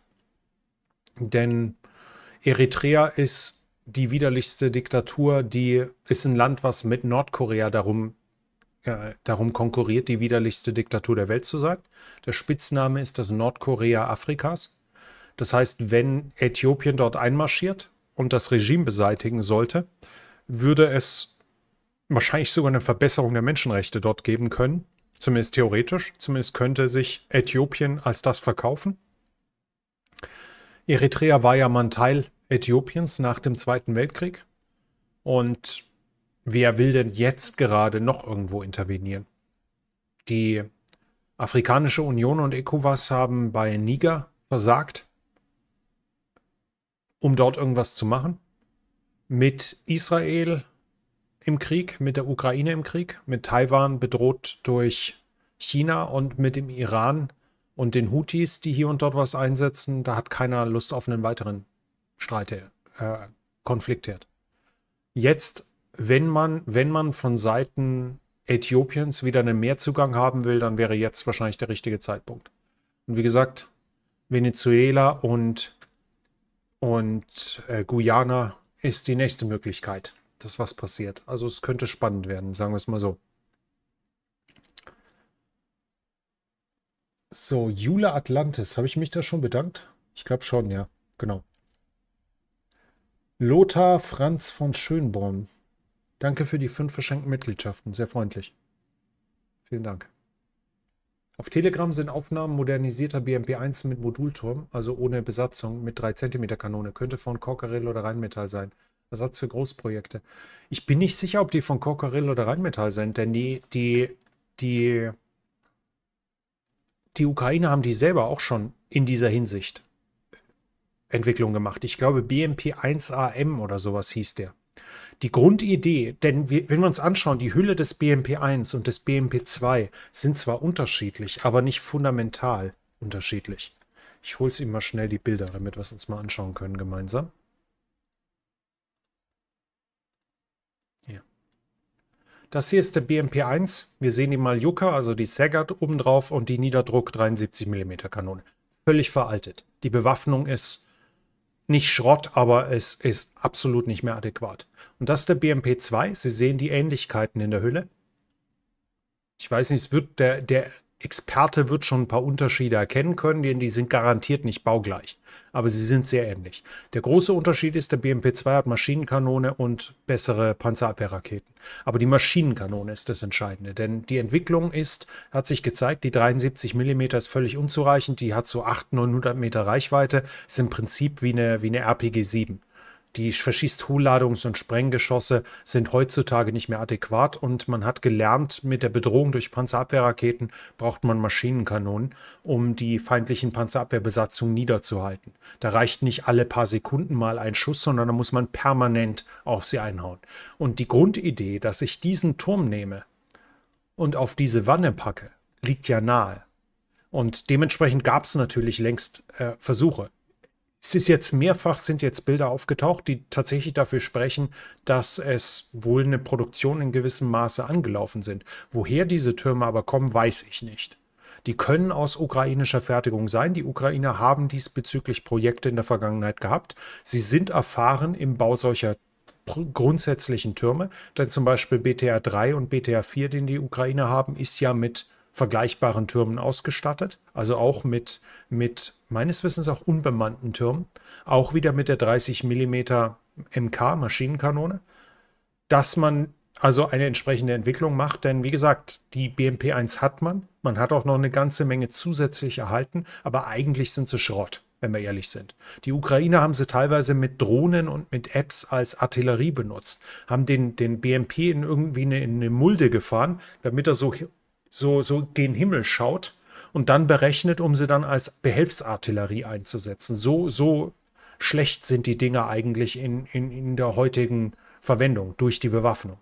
Denn Eritrea ist die widerlichste Diktatur, die ist ein Land, was mit Nordkorea darum ja, darum konkurriert, die widerlichste Diktatur der Welt zu sein. Der Spitzname ist das Nordkorea Afrikas. Das heißt, wenn Äthiopien dort einmarschiert und das Regime beseitigen sollte, würde es wahrscheinlich sogar eine Verbesserung der Menschenrechte dort geben können. Zumindest theoretisch. Zumindest könnte sich Äthiopien als das verkaufen. Eritrea war ja mal ein Teil Äthiopiens nach dem Zweiten Weltkrieg. Und Wer will denn jetzt gerade noch irgendwo intervenieren? Die Afrikanische Union und ECOWAS haben bei Niger versagt, um dort irgendwas zu machen. Mit Israel im Krieg, mit der Ukraine im Krieg, mit Taiwan bedroht durch China und mit dem Iran und den Houthis, die hier und dort was einsetzen. Da hat keiner Lust auf einen weiteren Streit, äh, Konflikt her. Jetzt wenn man, wenn man von Seiten Äthiopiens wieder einen Mehrzugang haben will, dann wäre jetzt wahrscheinlich der richtige Zeitpunkt. Und wie gesagt, Venezuela und, und äh, Guyana ist die nächste Möglichkeit, dass was passiert. Also es könnte spannend werden, sagen wir es mal so. So, Jule Atlantis, habe ich mich da schon bedankt? Ich glaube schon, ja, genau. Lothar Franz von Schönborn, Danke für die fünf verschenkten Mitgliedschaften. Sehr freundlich. Vielen Dank. Auf Telegram sind Aufnahmen modernisierter BMP-1 mit Modulturm, also ohne Besatzung, mit 3 cm Kanone. Könnte von Corcarill oder Rheinmetall sein. Ersatz für Großprojekte. Ich bin nicht sicher, ob die von Corcarill oder Rheinmetall sind, denn die, die, die, die Ukraine haben die selber auch schon in dieser Hinsicht Entwicklung gemacht. Ich glaube, BMP-1AM oder sowas hieß der die Grundidee, denn wir, wenn wir uns anschauen, die Hülle des BMP1 und des BMP2 sind zwar unterschiedlich, aber nicht fundamental unterschiedlich. Ich hole es Ihnen mal schnell die Bilder, damit wir es uns mal anschauen können gemeinsam. Das hier ist der BMP1. Wir sehen die Maljuka, also die Saggart obendrauf und die Niederdruck 73 mm Kanone. Völlig veraltet. Die Bewaffnung ist nicht Schrott, aber es ist absolut nicht mehr adäquat. Und das ist der BMP-2. Sie sehen die Ähnlichkeiten in der Hülle. Ich weiß nicht, es wird der, der Experte wird schon ein paar Unterschiede erkennen können, denn die sind garantiert nicht baugleich. Aber sie sind sehr ähnlich. Der große Unterschied ist, der BMP-2 hat Maschinenkanone und bessere Panzerabwehrraketen. Aber die Maschinenkanone ist das Entscheidende, denn die Entwicklung ist, hat sich gezeigt, die 73 mm ist völlig unzureichend. Die hat so 800, 900 Meter Reichweite, ist im Prinzip wie eine, wie eine RPG-7. Die verschießt Hohlladungs- und Sprenggeschosse sind heutzutage nicht mehr adäquat und man hat gelernt, mit der Bedrohung durch Panzerabwehrraketen braucht man Maschinenkanonen, um die feindlichen Panzerabwehrbesatzungen niederzuhalten. Da reicht nicht alle paar Sekunden mal ein Schuss, sondern da muss man permanent auf sie einhauen. Und die Grundidee, dass ich diesen Turm nehme und auf diese Wanne packe, liegt ja nahe. Und dementsprechend gab es natürlich längst äh, Versuche es ist jetzt mehrfach, sind jetzt Bilder aufgetaucht, die tatsächlich dafür sprechen, dass es wohl eine Produktion in gewissem Maße angelaufen sind. Woher diese Türme aber kommen, weiß ich nicht. Die können aus ukrainischer Fertigung sein. Die Ukrainer haben diesbezüglich Projekte in der Vergangenheit gehabt. Sie sind erfahren im Bau solcher grundsätzlichen Türme, denn zum Beispiel BTR 3 und BTR 4, den die Ukrainer haben, ist ja mit vergleichbaren Türmen ausgestattet, also auch mit, mit meines Wissens auch unbemannten Türmen, auch wieder mit der 30 mm MK Maschinenkanone, dass man also eine entsprechende Entwicklung macht, denn wie gesagt, die BMP1 hat man, man hat auch noch eine ganze Menge zusätzlich erhalten, aber eigentlich sind sie Schrott wenn wir ehrlich sind. Die Ukrainer haben sie teilweise mit Drohnen und mit Apps als Artillerie benutzt, haben den, den BMP in irgendwie eine, in eine Mulde gefahren, damit er so so, so gen Himmel schaut und dann berechnet, um sie dann als Behelfsartillerie einzusetzen. So, so schlecht sind die Dinger eigentlich in, in, in der heutigen Verwendung durch die Bewaffnung.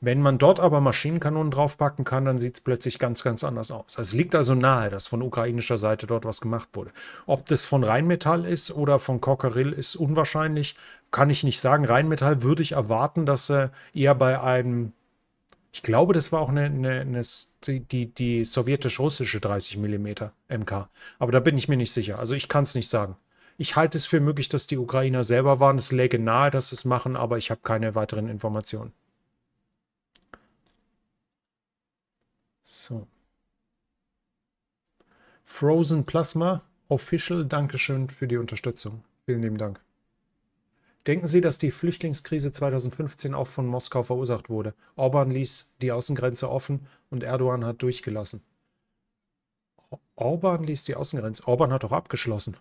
Wenn man dort aber Maschinenkanonen draufpacken kann, dann sieht es plötzlich ganz, ganz anders aus. Es liegt also nahe, dass von ukrainischer Seite dort was gemacht wurde. Ob das von Rheinmetall ist oder von Cockerill ist unwahrscheinlich, kann ich nicht sagen. Rheinmetall würde ich erwarten, dass sie eher bei einem ich glaube, das war auch eine, eine, eine die, die sowjetisch-russische 30 mm MK. Aber da bin ich mir nicht sicher. Also ich kann es nicht sagen. Ich halte es für möglich, dass die Ukrainer selber waren. Es läge nahe, dass sie es machen, aber ich habe keine weiteren Informationen. So. Frozen Plasma, Official, Dankeschön für die Unterstützung. Vielen lieben Dank. Denken Sie, dass die Flüchtlingskrise 2015 auch von Moskau verursacht wurde? Orban ließ die Außengrenze offen und Erdogan hat durchgelassen. Orban ließ die Außengrenze. Orban hat doch abgeschlossen.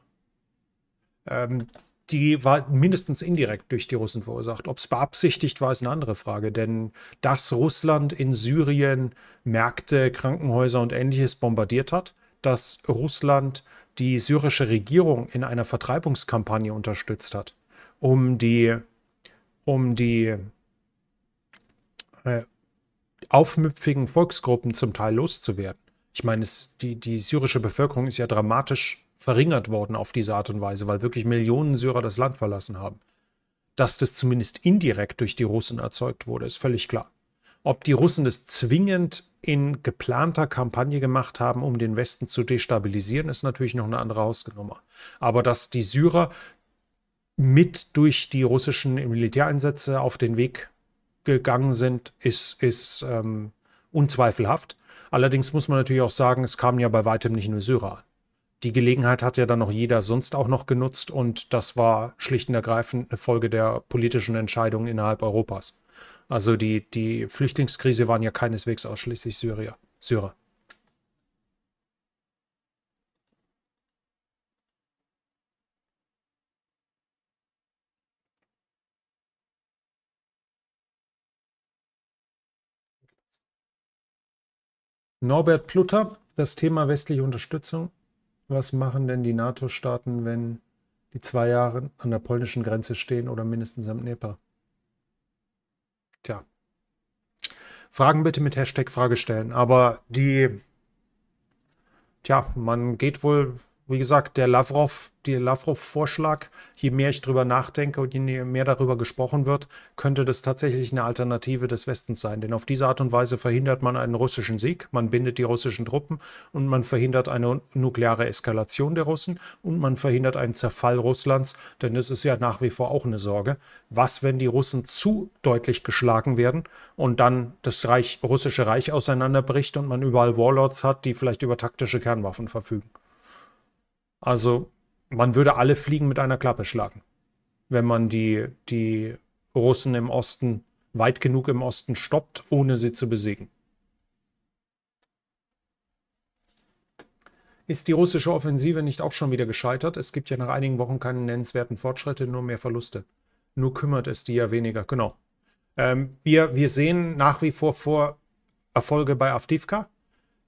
Ähm, die war mindestens indirekt durch die Russen verursacht. Ob es beabsichtigt war, ist eine andere Frage. Denn dass Russland in Syrien Märkte, Krankenhäuser und ähnliches bombardiert hat, dass Russland die syrische Regierung in einer Vertreibungskampagne unterstützt hat, um die, um die äh, aufmüpfigen Volksgruppen zum Teil loszuwerden. Ich meine, es, die, die syrische Bevölkerung ist ja dramatisch verringert worden auf diese Art und Weise, weil wirklich Millionen Syrer das Land verlassen haben. Dass das zumindest indirekt durch die Russen erzeugt wurde, ist völlig klar. Ob die Russen das zwingend in geplanter Kampagne gemacht haben, um den Westen zu destabilisieren, ist natürlich noch eine andere Hausnummer. Aber dass die Syrer mit durch die russischen Militäreinsätze auf den Weg gegangen sind, ist, ist ähm, unzweifelhaft. Allerdings muss man natürlich auch sagen, es kamen ja bei weitem nicht nur Syrer Die Gelegenheit hat ja dann noch jeder sonst auch noch genutzt und das war schlicht und ergreifend eine Folge der politischen Entscheidungen innerhalb Europas. Also die, die Flüchtlingskrise waren ja keineswegs ausschließlich Syrier, Syrer. Norbert Plutter, das Thema westliche Unterstützung. Was machen denn die NATO-Staaten, wenn die zwei Jahre an der polnischen Grenze stehen oder mindestens am Dnepr? Tja. Fragen bitte mit Hashtag Frage stellen. Aber die, tja, man geht wohl wie gesagt, der Lavrov, der Lavrov-Vorschlag, je mehr ich drüber nachdenke und je ne-, mehr darüber gesprochen wird, könnte das tatsächlich eine Alternative des Westens sein. Denn auf diese Art und Weise verhindert man einen russischen Sieg, man bindet die russischen Truppen und man verhindert eine nukleare Eskalation der Russen und man verhindert einen Zerfall Russlands, denn das ist ja nach wie vor auch eine Sorge. Was, wenn die Russen zu deutlich geschlagen werden und dann das Reich, russische Reich auseinanderbricht und man überall Warlords hat, die vielleicht über taktische Kernwaffen verfügen? Also man würde alle Fliegen mit einer Klappe schlagen, wenn man die, die Russen im Osten weit genug im Osten stoppt, ohne sie zu besiegen. Ist die russische Offensive nicht auch schon wieder gescheitert? Es gibt ja nach einigen Wochen keine nennenswerten Fortschritte, nur mehr Verluste. Nur kümmert es die ja weniger, genau. Ähm, wir, wir sehen nach wie vor, vor Erfolge bei Avdivka.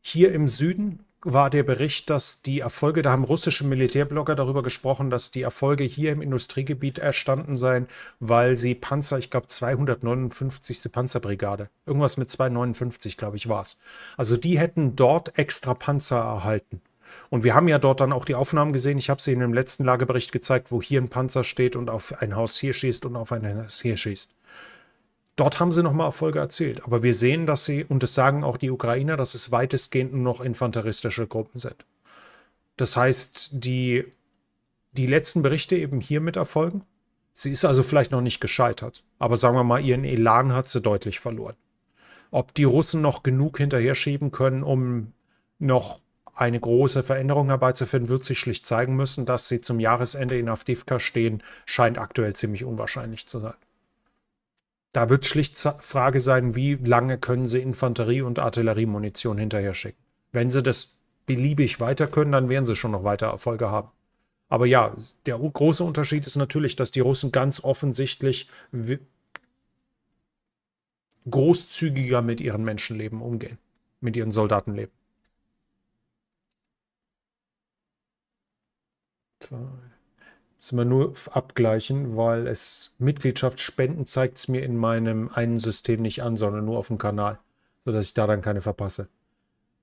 Hier im Süden war der Bericht, dass die Erfolge, da haben russische Militärblogger darüber gesprochen, dass die Erfolge hier im Industriegebiet erstanden seien, weil sie Panzer, ich glaube 259. Panzerbrigade, irgendwas mit 259, glaube ich, war es. Also die hätten dort extra Panzer erhalten. Und wir haben ja dort dann auch die Aufnahmen gesehen. Ich habe sie in dem letzten Lagebericht gezeigt, wo hier ein Panzer steht und auf ein Haus hier schießt und auf ein Haus hier schießt. Dort haben sie nochmal Erfolge erzielt. Aber wir sehen, dass sie, und das sagen auch die Ukrainer, dass es weitestgehend nur noch infanteristische Gruppen sind. Das heißt, die, die letzten Berichte eben hier mit erfolgen. Sie ist also vielleicht noch nicht gescheitert. Aber sagen wir mal, ihren Elan hat sie deutlich verloren. Ob die Russen noch genug hinterher schieben können, um noch eine große Veränderung herbeizuführen, wird sich schlicht zeigen müssen. Dass sie zum Jahresende in Avdivka stehen, scheint aktuell ziemlich unwahrscheinlich zu sein. Da wird schlicht Frage sein, wie lange können sie Infanterie- und Artilleriemunition hinterher schicken. Wenn sie das beliebig weiter können, dann werden sie schon noch weiter Erfolge haben. Aber ja, der große Unterschied ist natürlich, dass die Russen ganz offensichtlich großzügiger mit ihren Menschenleben umgehen, mit ihren Soldatenleben. So, müssen wir nur abgleichen, weil es Mitgliedschaftsspenden zeigt es mir in meinem einen System nicht an, sondern nur auf dem Kanal, sodass ich da dann keine verpasse.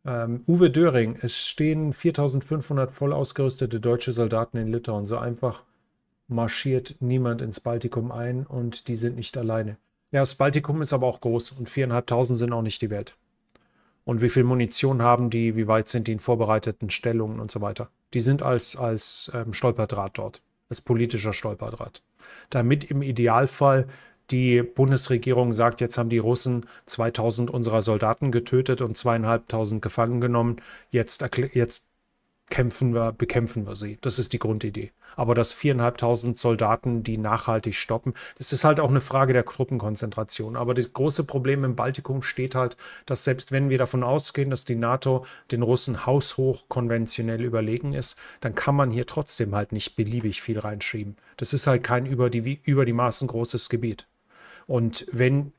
Ähm, Uwe Döring, es stehen 4500 voll ausgerüstete deutsche Soldaten in Litauen. So einfach marschiert niemand ins Baltikum ein und die sind nicht alleine. Ja, das Baltikum ist aber auch groß und 4.500 sind auch nicht die Welt. Und wie viel Munition haben die, wie weit sind die in vorbereiteten Stellungen und so weiter. Die sind als, als ähm, Stolperdraht dort als politischer Stolperdraht. Damit im Idealfall die Bundesregierung sagt, jetzt haben die Russen 2000 unserer Soldaten getötet und zweieinhalbtausend gefangen genommen, jetzt, jetzt kämpfen wir, bekämpfen wir sie. Das ist die Grundidee. Aber dass viereinhalbtausend Soldaten die nachhaltig stoppen, das ist halt auch eine Frage der Truppenkonzentration. Aber das große Problem im Baltikum steht halt, dass selbst wenn wir davon ausgehen, dass die NATO den Russen haushoch konventionell überlegen ist, dann kann man hier trotzdem halt nicht beliebig viel reinschieben. Das ist halt kein über die, über die Maßen großes Gebiet. Und wenn,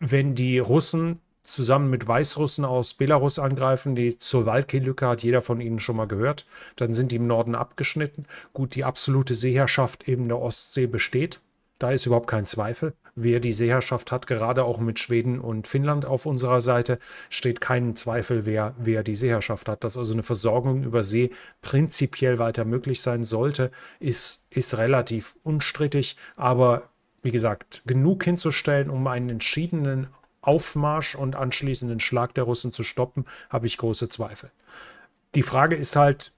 wenn die Russen zusammen mit Weißrussen aus Belarus angreifen. Die Zowalki-Lücke hat jeder von ihnen schon mal gehört. Dann sind die im Norden abgeschnitten. Gut, die absolute Seeherrschaft eben der Ostsee besteht. Da ist überhaupt kein Zweifel. Wer die Seeherrschaft hat, gerade auch mit Schweden und Finnland auf unserer Seite, steht keinen Zweifel, wer, wer die Seeherrschaft hat. Dass also eine Versorgung über See prinzipiell weiter möglich sein sollte, ist, ist relativ unstrittig. Aber wie gesagt, genug hinzustellen, um einen entschiedenen Aufmarsch und anschließenden Schlag der Russen zu stoppen, habe ich große Zweifel. Die Frage ist halt,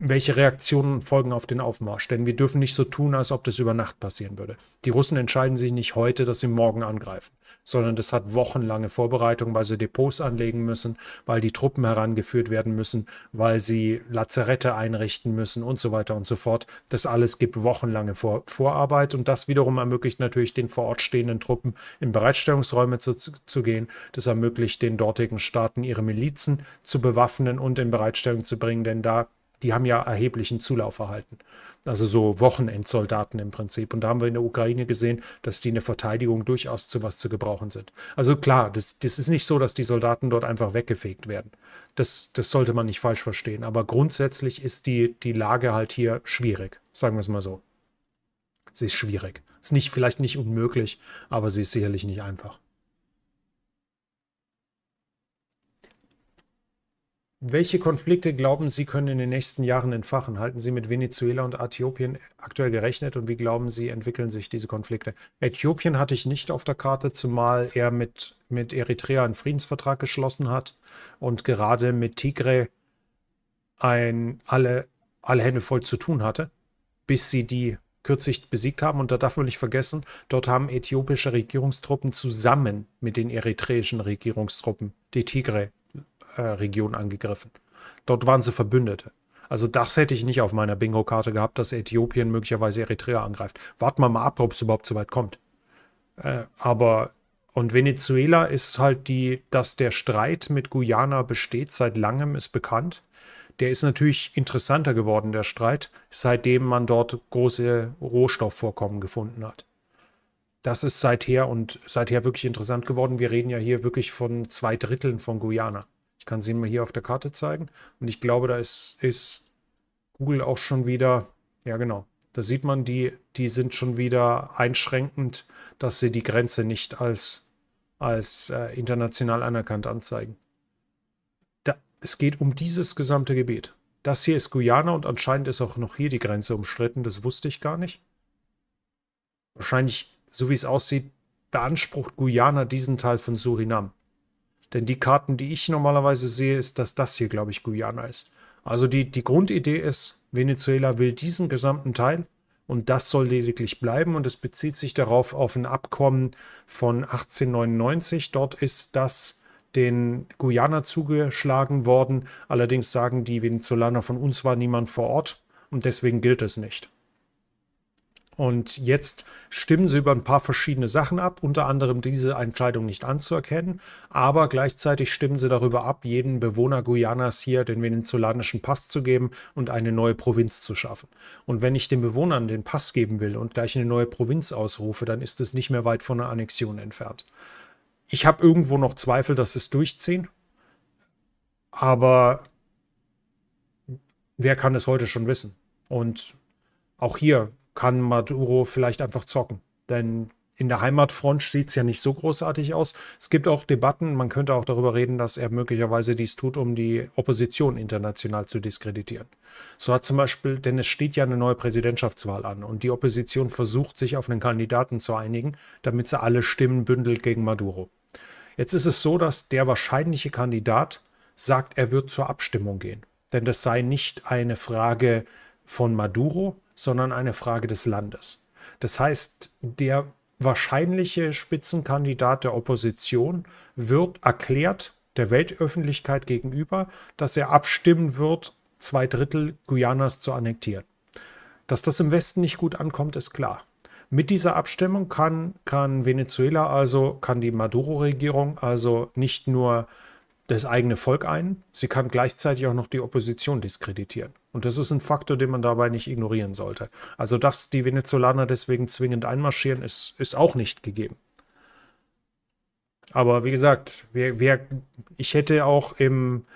welche Reaktionen folgen auf den Aufmarsch. Denn wir dürfen nicht so tun, als ob das über Nacht passieren würde. Die Russen entscheiden sich nicht heute, dass sie morgen angreifen, sondern das hat wochenlange Vorbereitung, weil sie Depots anlegen müssen, weil die Truppen herangeführt werden müssen, weil sie Lazarette einrichten müssen und so weiter und so fort. Das alles gibt wochenlange Vor Vorarbeit und das wiederum ermöglicht natürlich den vor Ort stehenden Truppen in Bereitstellungsräume zu, zu gehen. Das ermöglicht den dortigen Staaten ihre Milizen zu bewaffnen und in Bereitstellung zu bringen, denn da die haben ja erheblichen Zulauf erhalten. Also so Wochenendsoldaten im Prinzip. Und da haben wir in der Ukraine gesehen, dass die in der Verteidigung durchaus zu was zu gebrauchen sind. Also klar, das, das ist nicht so, dass die Soldaten dort einfach weggefegt werden. Das, das sollte man nicht falsch verstehen. Aber grundsätzlich ist die, die Lage halt hier schwierig. Sagen wir es mal so. Sie ist schwierig. Ist nicht, vielleicht nicht unmöglich, aber sie ist sicherlich nicht einfach. Welche Konflikte glauben Sie, können in den nächsten Jahren entfachen? Halten Sie mit Venezuela und Äthiopien aktuell gerechnet und wie glauben Sie, entwickeln sich diese Konflikte? Äthiopien hatte ich nicht auf der Karte, zumal er mit, mit Eritrea einen Friedensvertrag geschlossen hat und gerade mit Tigre ein, alle, alle Hände voll zu tun hatte, bis sie die kürzlich besiegt haben. Und da darf man nicht vergessen, dort haben äthiopische Regierungstruppen zusammen mit den eritreischen Regierungstruppen die Tigre äh, Region angegriffen. Dort waren sie Verbündete. Also das hätte ich nicht auf meiner Bingo-Karte gehabt, dass Äthiopien möglicherweise Eritrea angreift. Warten wir mal ab, ob es überhaupt so weit kommt. Äh, aber und Venezuela ist halt die, dass der Streit mit Guyana besteht, seit langem ist bekannt. Der ist natürlich interessanter geworden, der Streit, seitdem man dort große Rohstoffvorkommen gefunden hat. Das ist seither und seither wirklich interessant geworden. Wir reden ja hier wirklich von zwei Dritteln von Guyana kann sie mir hier auf der Karte zeigen. Und ich glaube, da ist, ist Google auch schon wieder, ja genau, da sieht man, die, die sind schon wieder einschränkend, dass sie die Grenze nicht als, als äh, international anerkannt anzeigen. Da, es geht um dieses gesamte Gebiet. Das hier ist Guyana und anscheinend ist auch noch hier die Grenze umstritten. Das wusste ich gar nicht. Wahrscheinlich, so wie es aussieht, beansprucht Guyana diesen Teil von Suriname. Denn die Karten, die ich normalerweise sehe, ist, dass das hier, glaube ich, Guyana ist. Also die, die Grundidee ist, Venezuela will diesen gesamten Teil und das soll lediglich bleiben und es bezieht sich darauf auf ein Abkommen von 1899. Dort ist das den Guyana zugeschlagen worden. Allerdings sagen die Venezolaner, von uns war niemand vor Ort und deswegen gilt es nicht. Und jetzt stimmen sie über ein paar verschiedene Sachen ab, unter anderem diese Entscheidung nicht anzuerkennen, aber gleichzeitig stimmen sie darüber ab, jedem Bewohner Guyanas hier den venezolanischen Pass zu geben und eine neue Provinz zu schaffen. Und wenn ich den Bewohnern den Pass geben will und gleich eine neue Provinz ausrufe, dann ist es nicht mehr weit von der Annexion entfernt. Ich habe irgendwo noch Zweifel, dass sie es durchziehen, aber wer kann es heute schon wissen? Und auch hier, kann Maduro vielleicht einfach zocken. Denn in der Heimatfront sieht es ja nicht so großartig aus. Es gibt auch Debatten, man könnte auch darüber reden, dass er möglicherweise dies tut, um die Opposition international zu diskreditieren. So hat zum Beispiel, denn es steht ja eine neue Präsidentschaftswahl an und die Opposition versucht, sich auf einen Kandidaten zu einigen, damit sie alle Stimmen bündelt gegen Maduro. Jetzt ist es so, dass der wahrscheinliche Kandidat sagt, er wird zur Abstimmung gehen. Denn das sei nicht eine Frage von Maduro, sondern eine Frage des Landes. Das heißt, der wahrscheinliche Spitzenkandidat der Opposition wird erklärt der Weltöffentlichkeit gegenüber, dass er abstimmen wird, zwei Drittel Guyanas zu annektieren. Dass das im Westen nicht gut ankommt, ist klar. Mit dieser Abstimmung kann, kann Venezuela also, kann die Maduro-Regierung also nicht nur das eigene Volk ein, sie kann gleichzeitig auch noch die Opposition diskreditieren. Und das ist ein Faktor, den man dabei nicht ignorieren sollte. Also, dass die Venezolaner deswegen zwingend einmarschieren, ist, ist auch nicht gegeben. Aber wie gesagt, wer, wer, ich hätte auch im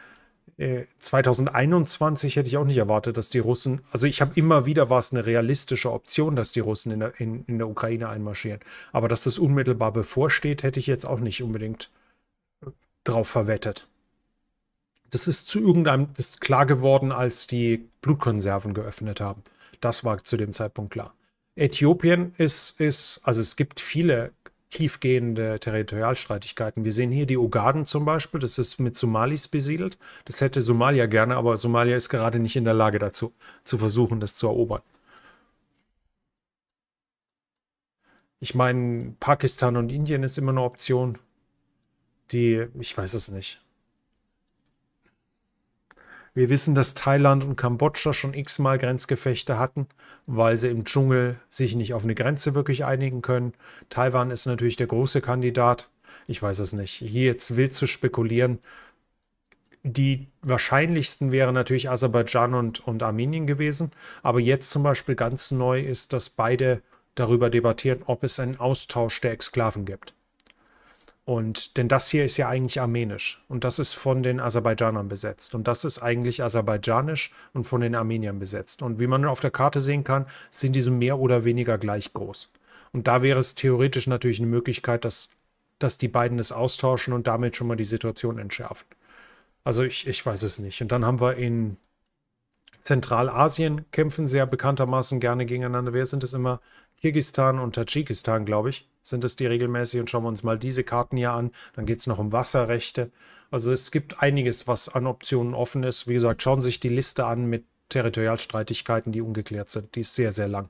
äh, 2021 hätte ich auch nicht erwartet, dass die Russen, also ich habe immer wieder war es eine realistische Option, dass die Russen in der, in, in der Ukraine einmarschieren. Aber dass das unmittelbar bevorsteht, hätte ich jetzt auch nicht unbedingt äh, drauf verwettet. Das ist zu irgendeinem, das ist klar geworden, als die Blutkonserven geöffnet haben. Das war zu dem Zeitpunkt klar. Äthiopien ist, ist also es gibt viele tiefgehende Territorialstreitigkeiten. Wir sehen hier die Ogaden zum Beispiel, das ist mit Somalis besiedelt. Das hätte Somalia gerne, aber Somalia ist gerade nicht in der Lage dazu, zu versuchen, das zu erobern. Ich meine, Pakistan und Indien ist immer eine Option die, ich weiß es nicht. Wir wissen, dass Thailand und Kambodscha schon x-mal Grenzgefechte hatten, weil sie im Dschungel sich nicht auf eine Grenze wirklich einigen können. Taiwan ist natürlich der große Kandidat. Ich weiß es nicht. Hier jetzt wild zu spekulieren. Die wahrscheinlichsten wären natürlich Aserbaidschan und, und Armenien gewesen. Aber jetzt zum Beispiel ganz neu ist, dass beide darüber debattieren, ob es einen Austausch der Exklaven gibt. Und denn das hier ist ja eigentlich armenisch und das ist von den Aserbaidschanern besetzt und das ist eigentlich aserbaidschanisch und von den Armeniern besetzt. Und wie man auf der Karte sehen kann, sind diese mehr oder weniger gleich groß. Und da wäre es theoretisch natürlich eine Möglichkeit, dass, dass die beiden es austauschen und damit schon mal die Situation entschärfen. Also ich, ich weiß es nicht. Und dann haben wir in Zentralasien kämpfen sehr bekanntermaßen gerne gegeneinander. Wer sind es immer? Kirgistan und Tadschikistan, glaube ich, sind es die regelmäßig. Und schauen wir uns mal diese Karten hier an. Dann geht es noch um Wasserrechte. Also es gibt einiges, was an Optionen offen ist. Wie gesagt, schauen Sie sich die Liste an mit Territorialstreitigkeiten, die ungeklärt sind. Die ist sehr, sehr lang.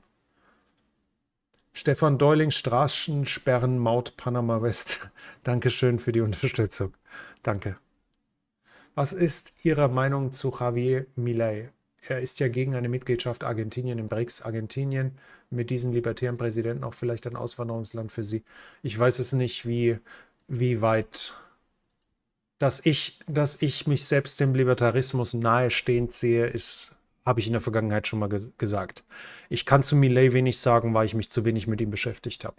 Stefan Deuling, Straßensperren, Maut, Panama West. Dankeschön für die Unterstützung. Danke. Was ist Ihre Meinung zu Javier Millay? er ist ja gegen eine Mitgliedschaft Argentinien im BRICS. Argentinien mit diesem libertären Präsidenten auch vielleicht ein Auswanderungsland für sie. Ich weiß es nicht, wie, wie weit, dass ich, dass ich mich selbst dem Libertarismus nahestehend sehe, ist habe ich in der Vergangenheit schon mal ge gesagt. Ich kann zu Millet wenig sagen, weil ich mich zu wenig mit ihm beschäftigt habe.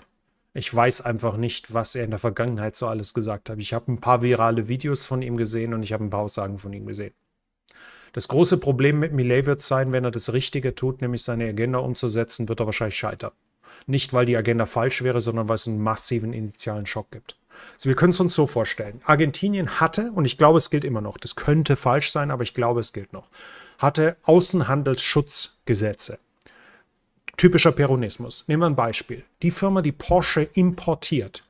Ich weiß einfach nicht, was er in der Vergangenheit so alles gesagt hat. Ich habe ein paar virale Videos von ihm gesehen und ich habe ein paar Aussagen von ihm gesehen. Das große Problem mit Millet wird sein, wenn er das Richtige tut, nämlich seine Agenda umzusetzen, wird er wahrscheinlich scheitern. Nicht, weil die Agenda falsch wäre, sondern weil es einen massiven initialen Schock gibt. Also wir können es uns so vorstellen. Argentinien hatte, und ich glaube, es gilt immer noch, das könnte falsch sein, aber ich glaube, es gilt noch, hatte Außenhandelsschutzgesetze. Typischer Peronismus. Nehmen wir ein Beispiel. Die Firma, die Porsche importiert,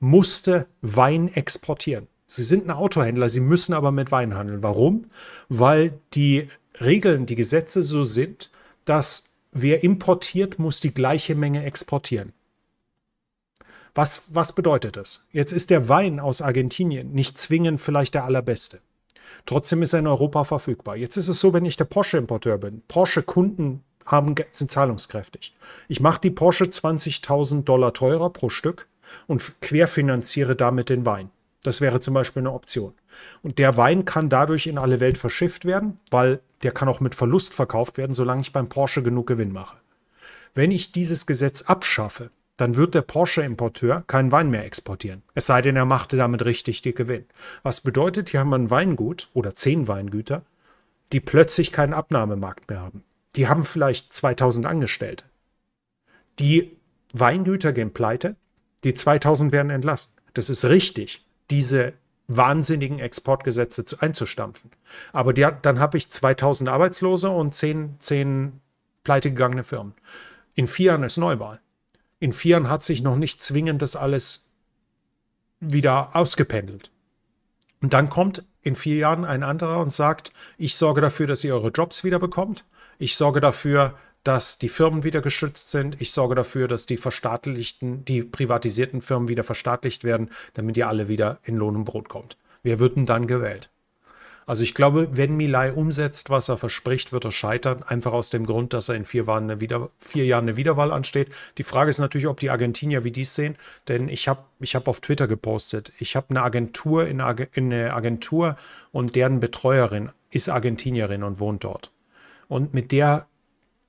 musste Wein exportieren. Sie sind ein Autohändler, sie müssen aber mit Wein handeln. Warum? Weil die Regeln, die Gesetze so sind, dass wer importiert, muss die gleiche Menge exportieren. Was, was bedeutet das? Jetzt ist der Wein aus Argentinien nicht zwingend vielleicht der allerbeste. Trotzdem ist er in Europa verfügbar. Jetzt ist es so, wenn ich der Porsche-Importeur bin. Porsche-Kunden sind zahlungskräftig. Ich mache die Porsche 20.000 Dollar teurer pro Stück und querfinanziere damit den Wein. Das wäre zum Beispiel eine Option. Und der Wein kann dadurch in alle Welt verschifft werden, weil der kann auch mit Verlust verkauft werden, solange ich beim Porsche genug Gewinn mache. Wenn ich dieses Gesetz abschaffe, dann wird der Porsche-Importeur keinen Wein mehr exportieren. Es sei denn, er machte damit richtig den Gewinn. Was bedeutet, hier haben wir ein Weingut oder zehn Weingüter, die plötzlich keinen Abnahmemarkt mehr haben. Die haben vielleicht 2000 Angestellte. Die Weingüter gehen pleite, die 2000 werden entlassen. Das ist richtig diese wahnsinnigen Exportgesetze zu, einzustampfen. Aber die, dann habe ich 2000 Arbeitslose und 10, 10 pleitegegangene Firmen. In vier Jahren ist Neuwahl. In vier Jahren hat sich noch nicht zwingend das alles wieder ausgependelt. Und dann kommt in vier Jahren ein anderer und sagt, ich sorge dafür, dass ihr eure Jobs wieder bekommt. Ich sorge dafür, dass die Firmen wieder geschützt sind. Ich sorge dafür, dass die verstaatlichten, die privatisierten Firmen wieder verstaatlicht werden, damit ihr alle wieder in Lohn und Brot kommt. Wer wird denn dann gewählt? Also ich glaube, wenn Milay umsetzt, was er verspricht, wird er scheitern, einfach aus dem Grund, dass er in vier, Wieder, vier, Jahren eine Wiederwahl ansteht. Die Frage ist natürlich, ob die Argentinier wie dies sehen, denn ich habe ich hab auf Twitter gepostet, ich habe eine Agentur in, in eine Agentur und deren Betreuerin ist Argentinierin und wohnt dort. Und mit der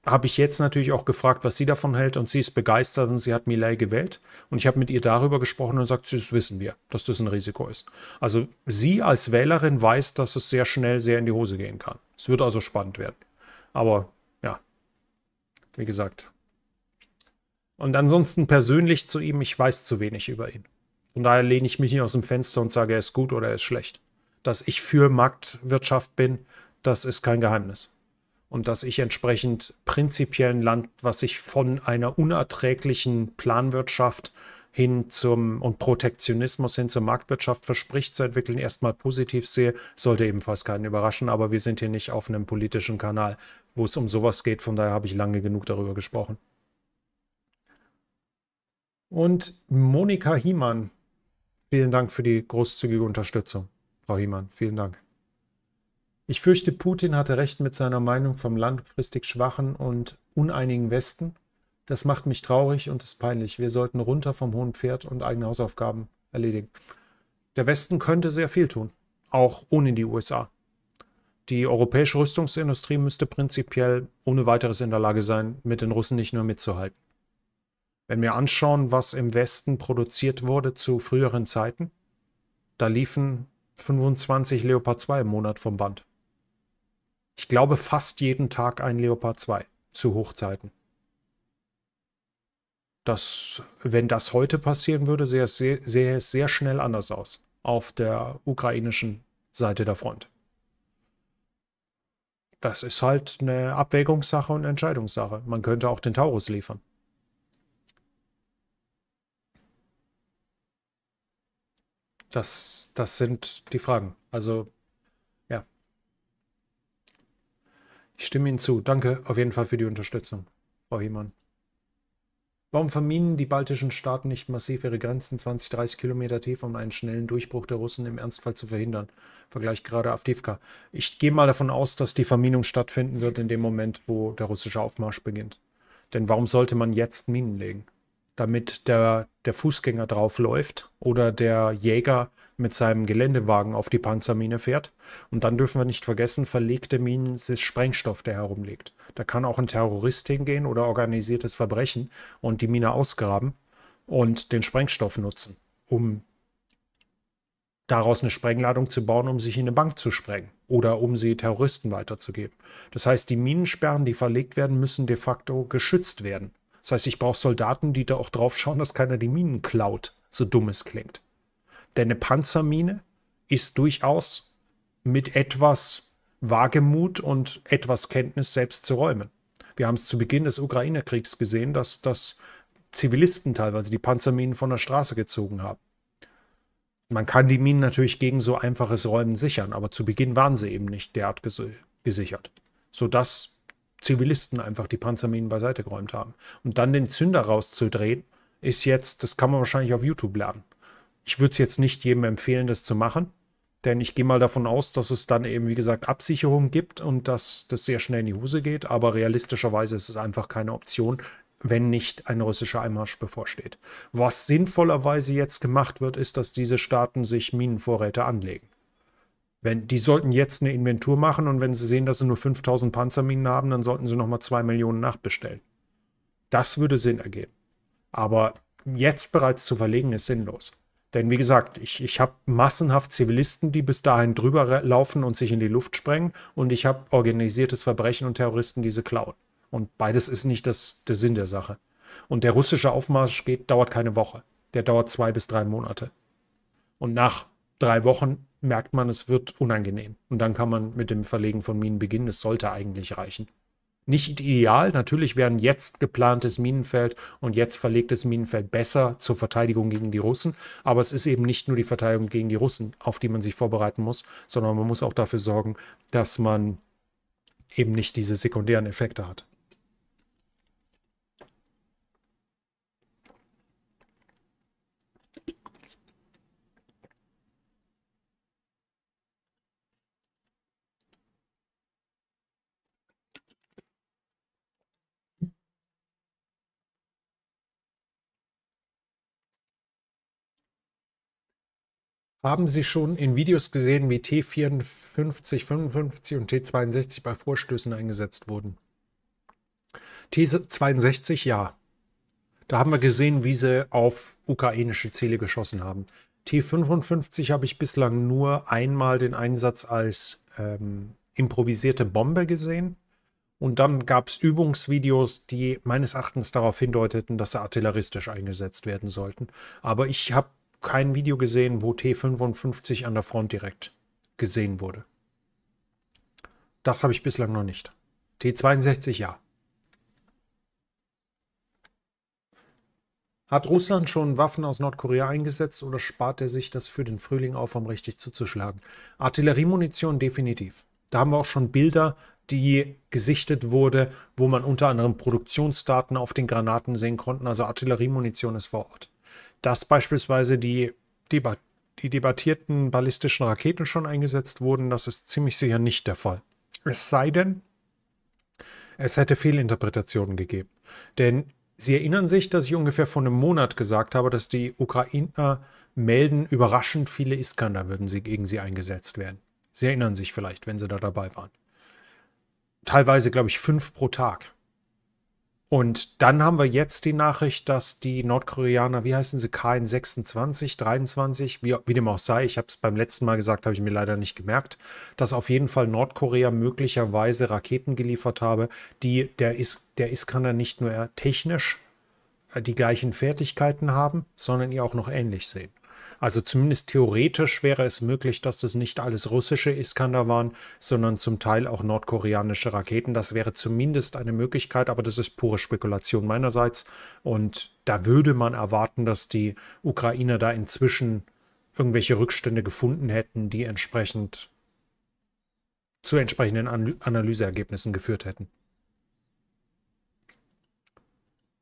habe ich jetzt natürlich auch gefragt, was sie davon hält und sie ist begeistert und sie hat Milay gewählt und ich habe mit ihr darüber gesprochen und sagt, das wissen wir, dass das ein Risiko ist. Also sie als Wählerin weiß, dass es sehr schnell sehr in die Hose gehen kann. Es wird also spannend werden. Aber ja, wie gesagt. Und ansonsten persönlich zu ihm, ich weiß zu wenig über ihn. Von daher lehne ich mich nicht aus dem Fenster und sage, er ist gut oder er ist schlecht. Dass ich für Marktwirtschaft bin, das ist kein Geheimnis und dass ich entsprechend prinzipiell ein Land, was sich von einer unerträglichen Planwirtschaft hin zum und Protektionismus hin zur Marktwirtschaft verspricht zu entwickeln, erstmal positiv sehe, sollte ebenfalls keinen überraschen, aber wir sind hier nicht auf einem politischen Kanal, wo es um sowas geht, von daher habe ich lange genug darüber gesprochen. Und Monika Hiemann, vielen Dank für die großzügige Unterstützung. Frau Hiemann, vielen Dank. Ich fürchte, Putin hatte recht mit seiner Meinung vom langfristig schwachen und uneinigen Westen. Das macht mich traurig und ist peinlich. Wir sollten runter vom hohen Pferd und eigene Hausaufgaben erledigen. Der Westen könnte sehr viel tun, auch ohne die USA. Die europäische Rüstungsindustrie müsste prinzipiell ohne weiteres in der Lage sein, mit den Russen nicht nur mitzuhalten. Wenn wir anschauen, was im Westen produziert wurde zu früheren Zeiten, da liefen 25 Leopard 2 im Monat vom Band ich glaube, fast jeden Tag ein Leopard 2 zu Hochzeiten. Das, wenn das heute passieren würde, sähe es sehr, sähe sehr schnell anders aus auf der ukrainischen Seite der Front. Das ist halt eine Abwägungssache und Entscheidungssache. Man könnte auch den Taurus liefern. Das, das sind die Fragen. Also Ich stimme Ihnen zu. Danke auf jeden Fall für die Unterstützung, Frau Hiemann. Warum verminen die baltischen Staaten nicht massiv ihre Grenzen 20, 30 Kilometer tief, um einen schnellen Durchbruch der Russen im Ernstfall zu verhindern? Vergleich gerade Avdivka. Ich gehe mal davon aus, dass die Verminung stattfinden wird in dem Moment, wo der russische Aufmarsch beginnt. Denn warum sollte man jetzt Minen legen? damit der, der Fußgänger drauf läuft oder der Jäger mit seinem Geländewagen auf die Panzermine fährt. Und dann dürfen wir nicht vergessen, verlegte Minen sind Sprengstoff, der herumliegt. Da kann auch ein Terrorist hingehen oder organisiertes Verbrechen und die Mine ausgraben und den Sprengstoff nutzen, um daraus eine Sprengladung zu bauen, um sich in eine Bank zu sprengen oder um sie Terroristen weiterzugeben. Das heißt, die Minensperren, die verlegt werden, müssen de facto geschützt werden. Das heißt, ich brauche Soldaten, die da auch drauf schauen, dass keiner die Minen klaut, so dumm es klingt. Denn eine Panzermine ist durchaus mit etwas Wagemut und etwas Kenntnis selbst zu räumen. Wir haben es zu Beginn des Ukraine-Kriegs gesehen, dass, dass Zivilisten teilweise die Panzerminen von der Straße gezogen haben. Man kann die Minen natürlich gegen so einfaches Räumen sichern, aber zu Beginn waren sie eben nicht derart gesichert, sodass Zivilisten einfach die Panzerminen beiseite geräumt haben. Und dann den Zünder rauszudrehen, ist jetzt, das kann man wahrscheinlich auf YouTube lernen. Ich würde es jetzt nicht jedem empfehlen, das zu machen, denn ich gehe mal davon aus, dass es dann eben, wie gesagt, Absicherungen gibt und dass das sehr schnell in die Hose geht. Aber realistischerweise ist es einfach keine Option, wenn nicht ein russischer Einmarsch bevorsteht. Was sinnvollerweise jetzt gemacht wird, ist, dass diese Staaten sich Minenvorräte anlegen. Wenn, die sollten jetzt eine Inventur machen und wenn sie sehen, dass sie nur 5000 Panzerminen haben, dann sollten sie nochmal 2 Millionen nachbestellen. Das würde Sinn ergeben. Aber jetzt bereits zu verlegen, ist sinnlos. Denn wie gesagt, ich, ich habe massenhaft Zivilisten, die bis dahin drüber laufen und sich in die Luft sprengen. Und ich habe organisiertes Verbrechen und Terroristen, die sie klauen. Und beides ist nicht das, der Sinn der Sache. Und der russische Aufmarsch geht, dauert keine Woche. Der dauert zwei bis drei Monate. Und nach drei Wochen merkt man, es wird unangenehm. Und dann kann man mit dem Verlegen von Minen beginnen. Es sollte eigentlich reichen. Nicht ideal. Natürlich wären jetzt geplantes Minenfeld und jetzt verlegtes Minenfeld besser zur Verteidigung gegen die Russen. Aber es ist eben nicht nur die Verteidigung gegen die Russen, auf die man sich vorbereiten muss, sondern man muss auch dafür sorgen, dass man eben nicht diese sekundären Effekte hat. Haben Sie schon in Videos gesehen, wie T54, 55 und T62 bei Vorstößen eingesetzt wurden? T62 ja. Da haben wir gesehen, wie sie auf ukrainische Ziele geschossen haben. T55 habe ich bislang nur einmal den Einsatz als ähm, improvisierte Bombe gesehen. Und dann gab es Übungsvideos, die meines Erachtens darauf hindeuteten, dass sie artilleristisch eingesetzt werden sollten. Aber ich habe kein Video gesehen, wo T55 an der Front direkt gesehen wurde. Das habe ich bislang noch nicht. T62 ja. Hat Russland schon Waffen aus Nordkorea eingesetzt oder spart er sich das für den Frühling auf, um richtig zuzuschlagen? Artilleriemunition definitiv. Da haben wir auch schon Bilder, die gesichtet wurde, wo man unter anderem Produktionsdaten auf den Granaten sehen konnten. Also Artilleriemunition ist vor Ort dass beispielsweise die, Debat die debattierten ballistischen Raketen schon eingesetzt wurden. Das ist ziemlich sicher nicht der Fall. Es sei denn, es hätte Fehlinterpretationen gegeben. Denn Sie erinnern sich, dass ich ungefähr vor einem Monat gesagt habe, dass die Ukrainer melden, überraschend viele Iskander würden sie gegen sie eingesetzt werden. Sie erinnern sich vielleicht, wenn sie da dabei waren. Teilweise, glaube ich, fünf pro Tag. Und dann haben wir jetzt die Nachricht, dass die Nordkoreaner, wie heißen sie, KN26, 23, wie, wie dem auch sei, ich habe es beim letzten Mal gesagt, habe ich mir leider nicht gemerkt, dass auf jeden Fall Nordkorea möglicherweise Raketen geliefert habe, die der, Is der Iskander nicht nur technisch äh, die gleichen Fertigkeiten haben, sondern ihr auch noch ähnlich sehen. Also zumindest theoretisch wäre es möglich, dass das nicht alles russische Iskander waren, sondern zum Teil auch nordkoreanische Raketen. Das wäre zumindest eine Möglichkeit, aber das ist pure Spekulation meinerseits. Und da würde man erwarten, dass die Ukrainer da inzwischen irgendwelche Rückstände gefunden hätten, die entsprechend zu entsprechenden An Analyseergebnissen geführt hätten.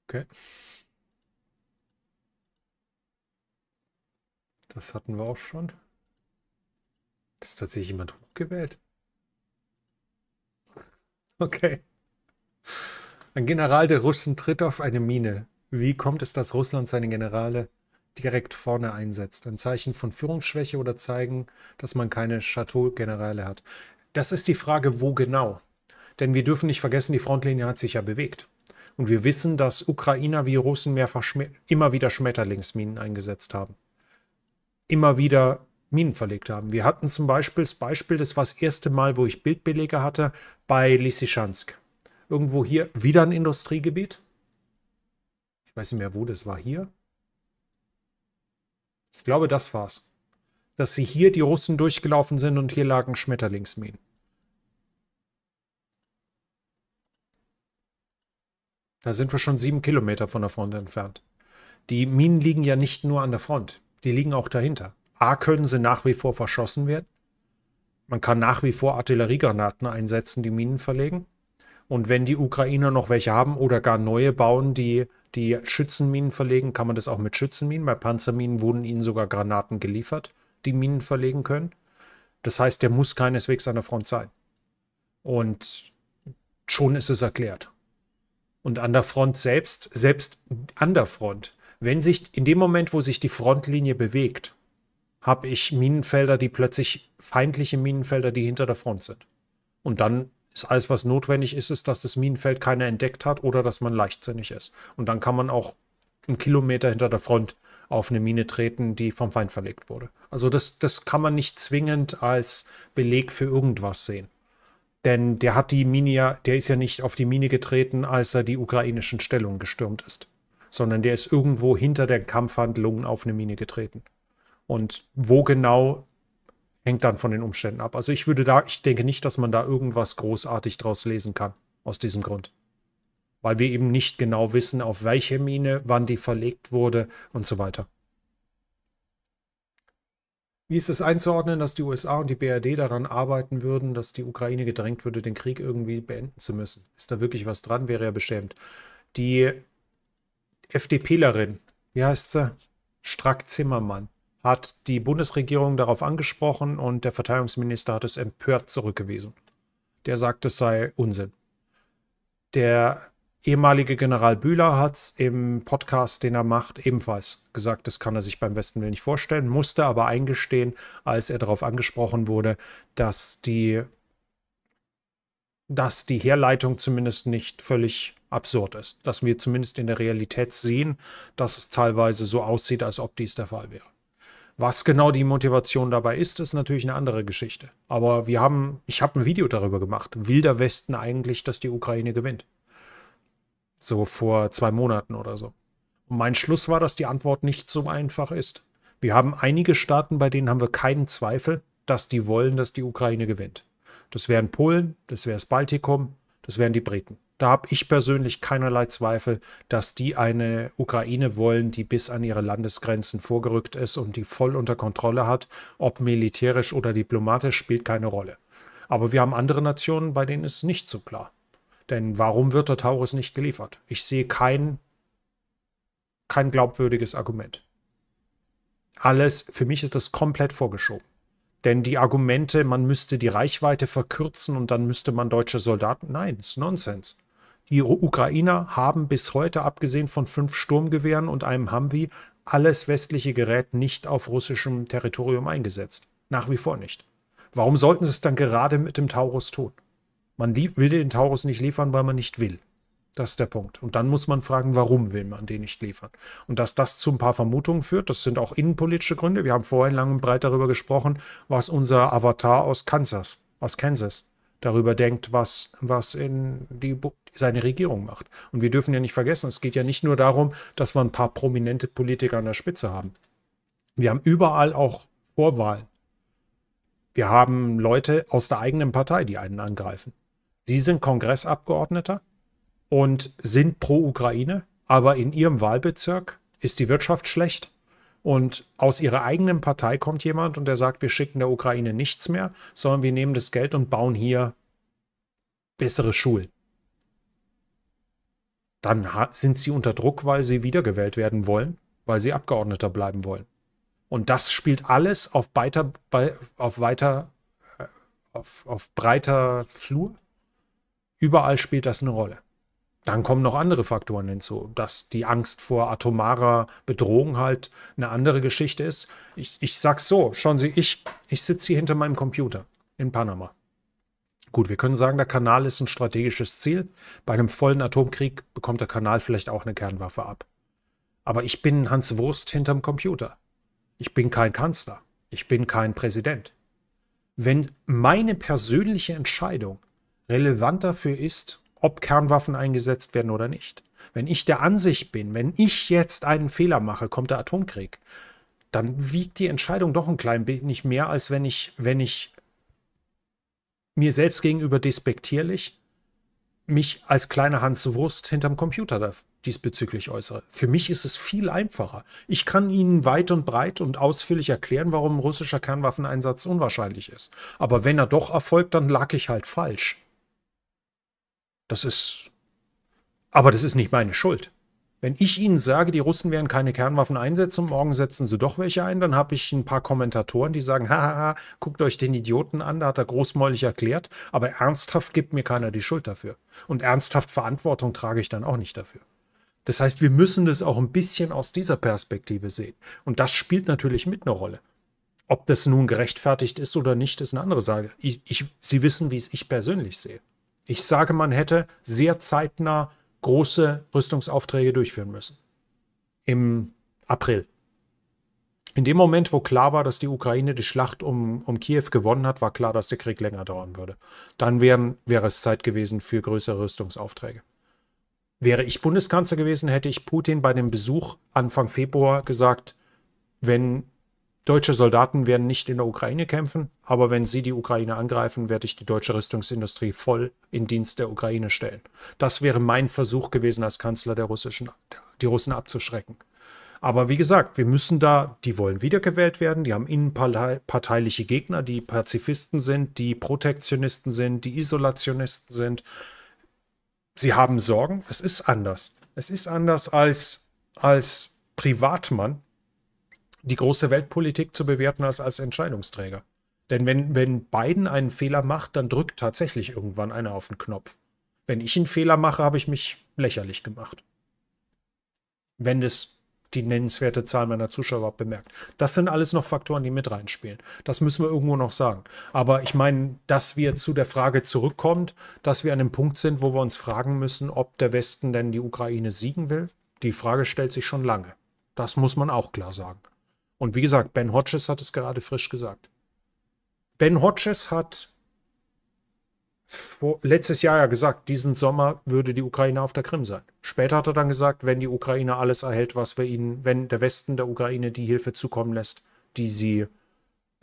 Okay. Das hatten wir auch schon. Das ist tatsächlich jemand hochgewählt. Okay. Ein General der Russen tritt auf eine Mine. Wie kommt es, dass Russland seine Generale direkt vorne einsetzt? Ein Zeichen von Führungsschwäche oder zeigen, dass man keine chateau generale hat? Das ist die Frage, wo genau. Denn wir dürfen nicht vergessen, die Frontlinie hat sich ja bewegt. Und wir wissen, dass Ukrainer wie Russen mehrfach immer wieder Schmetterlingsminen eingesetzt haben immer wieder Minen verlegt haben. Wir hatten zum Beispiel das Beispiel, das war das erste Mal, wo ich Bildbelege hatte, bei Lysychansk. Irgendwo hier wieder ein Industriegebiet. Ich weiß nicht mehr, wo das war. Hier. Ich glaube, das war's. Dass sie hier die Russen durchgelaufen sind und hier lagen Schmetterlingsminen. Da sind wir schon sieben Kilometer von der Front entfernt. Die Minen liegen ja nicht nur an der Front die liegen auch dahinter. A können sie nach wie vor verschossen werden. Man kann nach wie vor Artilleriegranaten einsetzen, die Minen verlegen. Und wenn die Ukrainer noch welche haben oder gar neue bauen, die, die Schützenminen verlegen, kann man das auch mit Schützenminen. Bei Panzerminen wurden ihnen sogar Granaten geliefert, die Minen verlegen können. Das heißt, der muss keineswegs an der Front sein. Und schon ist es erklärt. Und an der Front selbst, selbst an der Front wenn sich in dem Moment, wo sich die Frontlinie bewegt, habe ich Minenfelder, die plötzlich feindliche Minenfelder, die hinter der Front sind. Und dann ist alles, was notwendig ist, ist, dass das Minenfeld keiner entdeckt hat oder dass man leichtsinnig ist. Und dann kann man auch einen Kilometer hinter der Front auf eine Mine treten, die vom Feind verlegt wurde. Also das, das kann man nicht zwingend als Beleg für irgendwas sehen. Denn der hat die Mine ja, der ist ja nicht auf die Mine getreten, als er die ukrainischen Stellungen gestürmt ist sondern der ist irgendwo hinter den Kampfhandlungen auf eine Mine getreten. Und wo genau hängt dann von den Umständen ab. Also ich würde da, ich denke nicht, dass man da irgendwas großartig draus lesen kann, aus diesem Grund. Weil wir eben nicht genau wissen, auf welche Mine, wann die verlegt wurde und so weiter. Wie ist es einzuordnen, dass die USA und die BRD daran arbeiten würden, dass die Ukraine gedrängt würde, den Krieg irgendwie beenden zu müssen? Ist da wirklich was dran? Wäre ja beschämt. Die FDPlerin, wie heißt sie? Strack-Zimmermann, hat die Bundesregierung darauf angesprochen und der Verteidigungsminister hat es empört zurückgewiesen. Der sagt, es sei Unsinn. Der ehemalige General Bühler hat es im Podcast, den er macht, ebenfalls gesagt, das kann er sich beim Westen nicht vorstellen, musste aber eingestehen, als er darauf angesprochen wurde, dass die, dass die Herleitung zumindest nicht völlig absurd ist. Dass wir zumindest in der Realität sehen, dass es teilweise so aussieht, als ob dies der Fall wäre. Was genau die Motivation dabei ist, ist natürlich eine andere Geschichte. Aber wir haben, ich habe ein Video darüber gemacht. Will der Westen eigentlich, dass die Ukraine gewinnt? So vor zwei Monaten oder so. Und mein Schluss war, dass die Antwort nicht so einfach ist. Wir haben einige Staaten, bei denen haben wir keinen Zweifel, dass die wollen, dass die Ukraine gewinnt. Das wären Polen, das wäre das Baltikum, das wären die Briten. Da habe ich persönlich keinerlei Zweifel, dass die eine Ukraine wollen, die bis an ihre Landesgrenzen vorgerückt ist und die voll unter Kontrolle hat. Ob militärisch oder diplomatisch spielt keine Rolle. Aber wir haben andere Nationen, bei denen ist es nicht so klar. Denn warum wird der Taurus nicht geliefert? Ich sehe kein, kein glaubwürdiges Argument. Alles, für mich ist das komplett vorgeschoben. Denn die Argumente, man müsste die Reichweite verkürzen und dann müsste man deutsche Soldaten, nein, ist Nonsens. Die Ukrainer haben bis heute, abgesehen von fünf Sturmgewehren und einem Humvee, alles westliche Gerät nicht auf russischem Territorium eingesetzt. Nach wie vor nicht. Warum sollten sie es dann gerade mit dem Taurus tun? Man will den Taurus nicht liefern, weil man nicht will. Das ist der Punkt. Und dann muss man fragen, warum will man den nicht liefern? Und dass das zu ein paar Vermutungen führt, das sind auch innenpolitische Gründe. Wir haben vorhin lang und breit darüber gesprochen, was unser Avatar aus Kansas, aus Kansas, darüber denkt, was, was in die, seine Regierung macht. Und wir dürfen ja nicht vergessen, es geht ja nicht nur darum, dass wir ein paar prominente Politiker an der Spitze haben. Wir haben überall auch Vorwahlen. Wir haben Leute aus der eigenen Partei, die einen angreifen. Sie sind Kongressabgeordneter und sind pro Ukraine, aber in ihrem Wahlbezirk ist die Wirtschaft schlecht und aus ihrer eigenen Partei kommt jemand und der sagt, wir schicken der Ukraine nichts mehr, sondern wir nehmen das Geld und bauen hier bessere Schulen. Dann sind sie unter Druck, weil sie wiedergewählt werden wollen, weil sie Abgeordneter bleiben wollen. Und das spielt alles auf, weiter, auf weiter, äh, auf, auf breiter Flur. Überall spielt das eine Rolle. Dann kommen noch andere Faktoren hinzu, dass die Angst vor atomarer Bedrohung halt eine andere Geschichte ist. Ich, ich sag's so, schauen Sie, ich, ich sitze hier hinter meinem Computer in Panama. Gut, wir können sagen, der Kanal ist ein strategisches Ziel. Bei einem vollen Atomkrieg bekommt der Kanal vielleicht auch eine Kernwaffe ab. Aber ich bin Hans Wurst hinterm Computer. Ich bin kein Kanzler. Ich bin kein Präsident. Wenn meine persönliche Entscheidung relevant dafür ist, ob Kernwaffen eingesetzt werden oder nicht. Wenn ich der Ansicht bin, wenn ich jetzt einen Fehler mache, kommt der Atomkrieg, dann wiegt die Entscheidung doch ein klein wenig mehr, als wenn ich, wenn ich mir selbst gegenüber despektierlich mich als kleiner Hans Wurst hinterm Computer diesbezüglich äußere. Für mich ist es viel einfacher. Ich kann Ihnen weit und breit und ausführlich erklären, warum russischer Kernwaffeneinsatz unwahrscheinlich ist. Aber wenn er doch erfolgt, dann lag ich halt falsch. Das ist. Aber das ist nicht meine Schuld. Wenn ich Ihnen sage, die Russen werden keine Kernwaffen einsetzen und morgen setzen sie doch welche ein, dann habe ich ein paar Kommentatoren, die sagen, haha, guckt euch den Idioten an, da hat er großmäulig erklärt, aber ernsthaft gibt mir keiner die Schuld dafür. Und ernsthaft Verantwortung trage ich dann auch nicht dafür. Das heißt, wir müssen das auch ein bisschen aus dieser Perspektive sehen. Und das spielt natürlich mit eine Rolle. Ob das nun gerechtfertigt ist oder nicht, ist eine andere Sache. Ich, ich, sie wissen, wie es ich persönlich sehe. Ich sage, man hätte sehr zeitnah große Rüstungsaufträge durchführen müssen. Im April. In dem Moment, wo klar war, dass die Ukraine die Schlacht um, um Kiew gewonnen hat, war klar, dass der Krieg länger dauern würde. Dann wären, wäre es Zeit gewesen für größere Rüstungsaufträge. Wäre ich Bundeskanzler gewesen, hätte ich Putin bei dem Besuch Anfang Februar gesagt, wenn Deutsche Soldaten werden nicht in der Ukraine kämpfen, aber wenn sie die Ukraine angreifen, werde ich die deutsche Rüstungsindustrie voll in Dienst der Ukraine stellen. Das wäre mein Versuch gewesen, als Kanzler der russischen, die Russen abzuschrecken. Aber wie gesagt, wir müssen da, die wollen wiedergewählt werden, die haben innenparteiliche Gegner, die Pazifisten sind, die Protektionisten sind, die Isolationisten sind. Sie haben Sorgen. Es ist anders. Es ist anders als als Privatmann die große Weltpolitik zu bewerten als, als Entscheidungsträger. Denn wenn, wenn Biden einen Fehler macht, dann drückt tatsächlich irgendwann einer auf den Knopf. Wenn ich einen Fehler mache, habe ich mich lächerlich gemacht. Wenn das die nennenswerte Zahl meiner Zuschauer überhaupt bemerkt. Das sind alles noch Faktoren, die mit reinspielen. Das müssen wir irgendwo noch sagen. Aber ich meine, dass wir zu der Frage zurückkommt, dass wir an dem Punkt sind, wo wir uns fragen müssen, ob der Westen denn die Ukraine siegen will. Die Frage stellt sich schon lange. Das muss man auch klar sagen. Und wie gesagt, Ben Hodges hat es gerade frisch gesagt. Ben Hodges hat vor, letztes Jahr ja gesagt, diesen Sommer würde die Ukraine auf der Krim sein. Später hat er dann gesagt, wenn die Ukraine alles erhält, was wir ihnen, wenn der Westen der Ukraine die Hilfe zukommen lässt, die sie,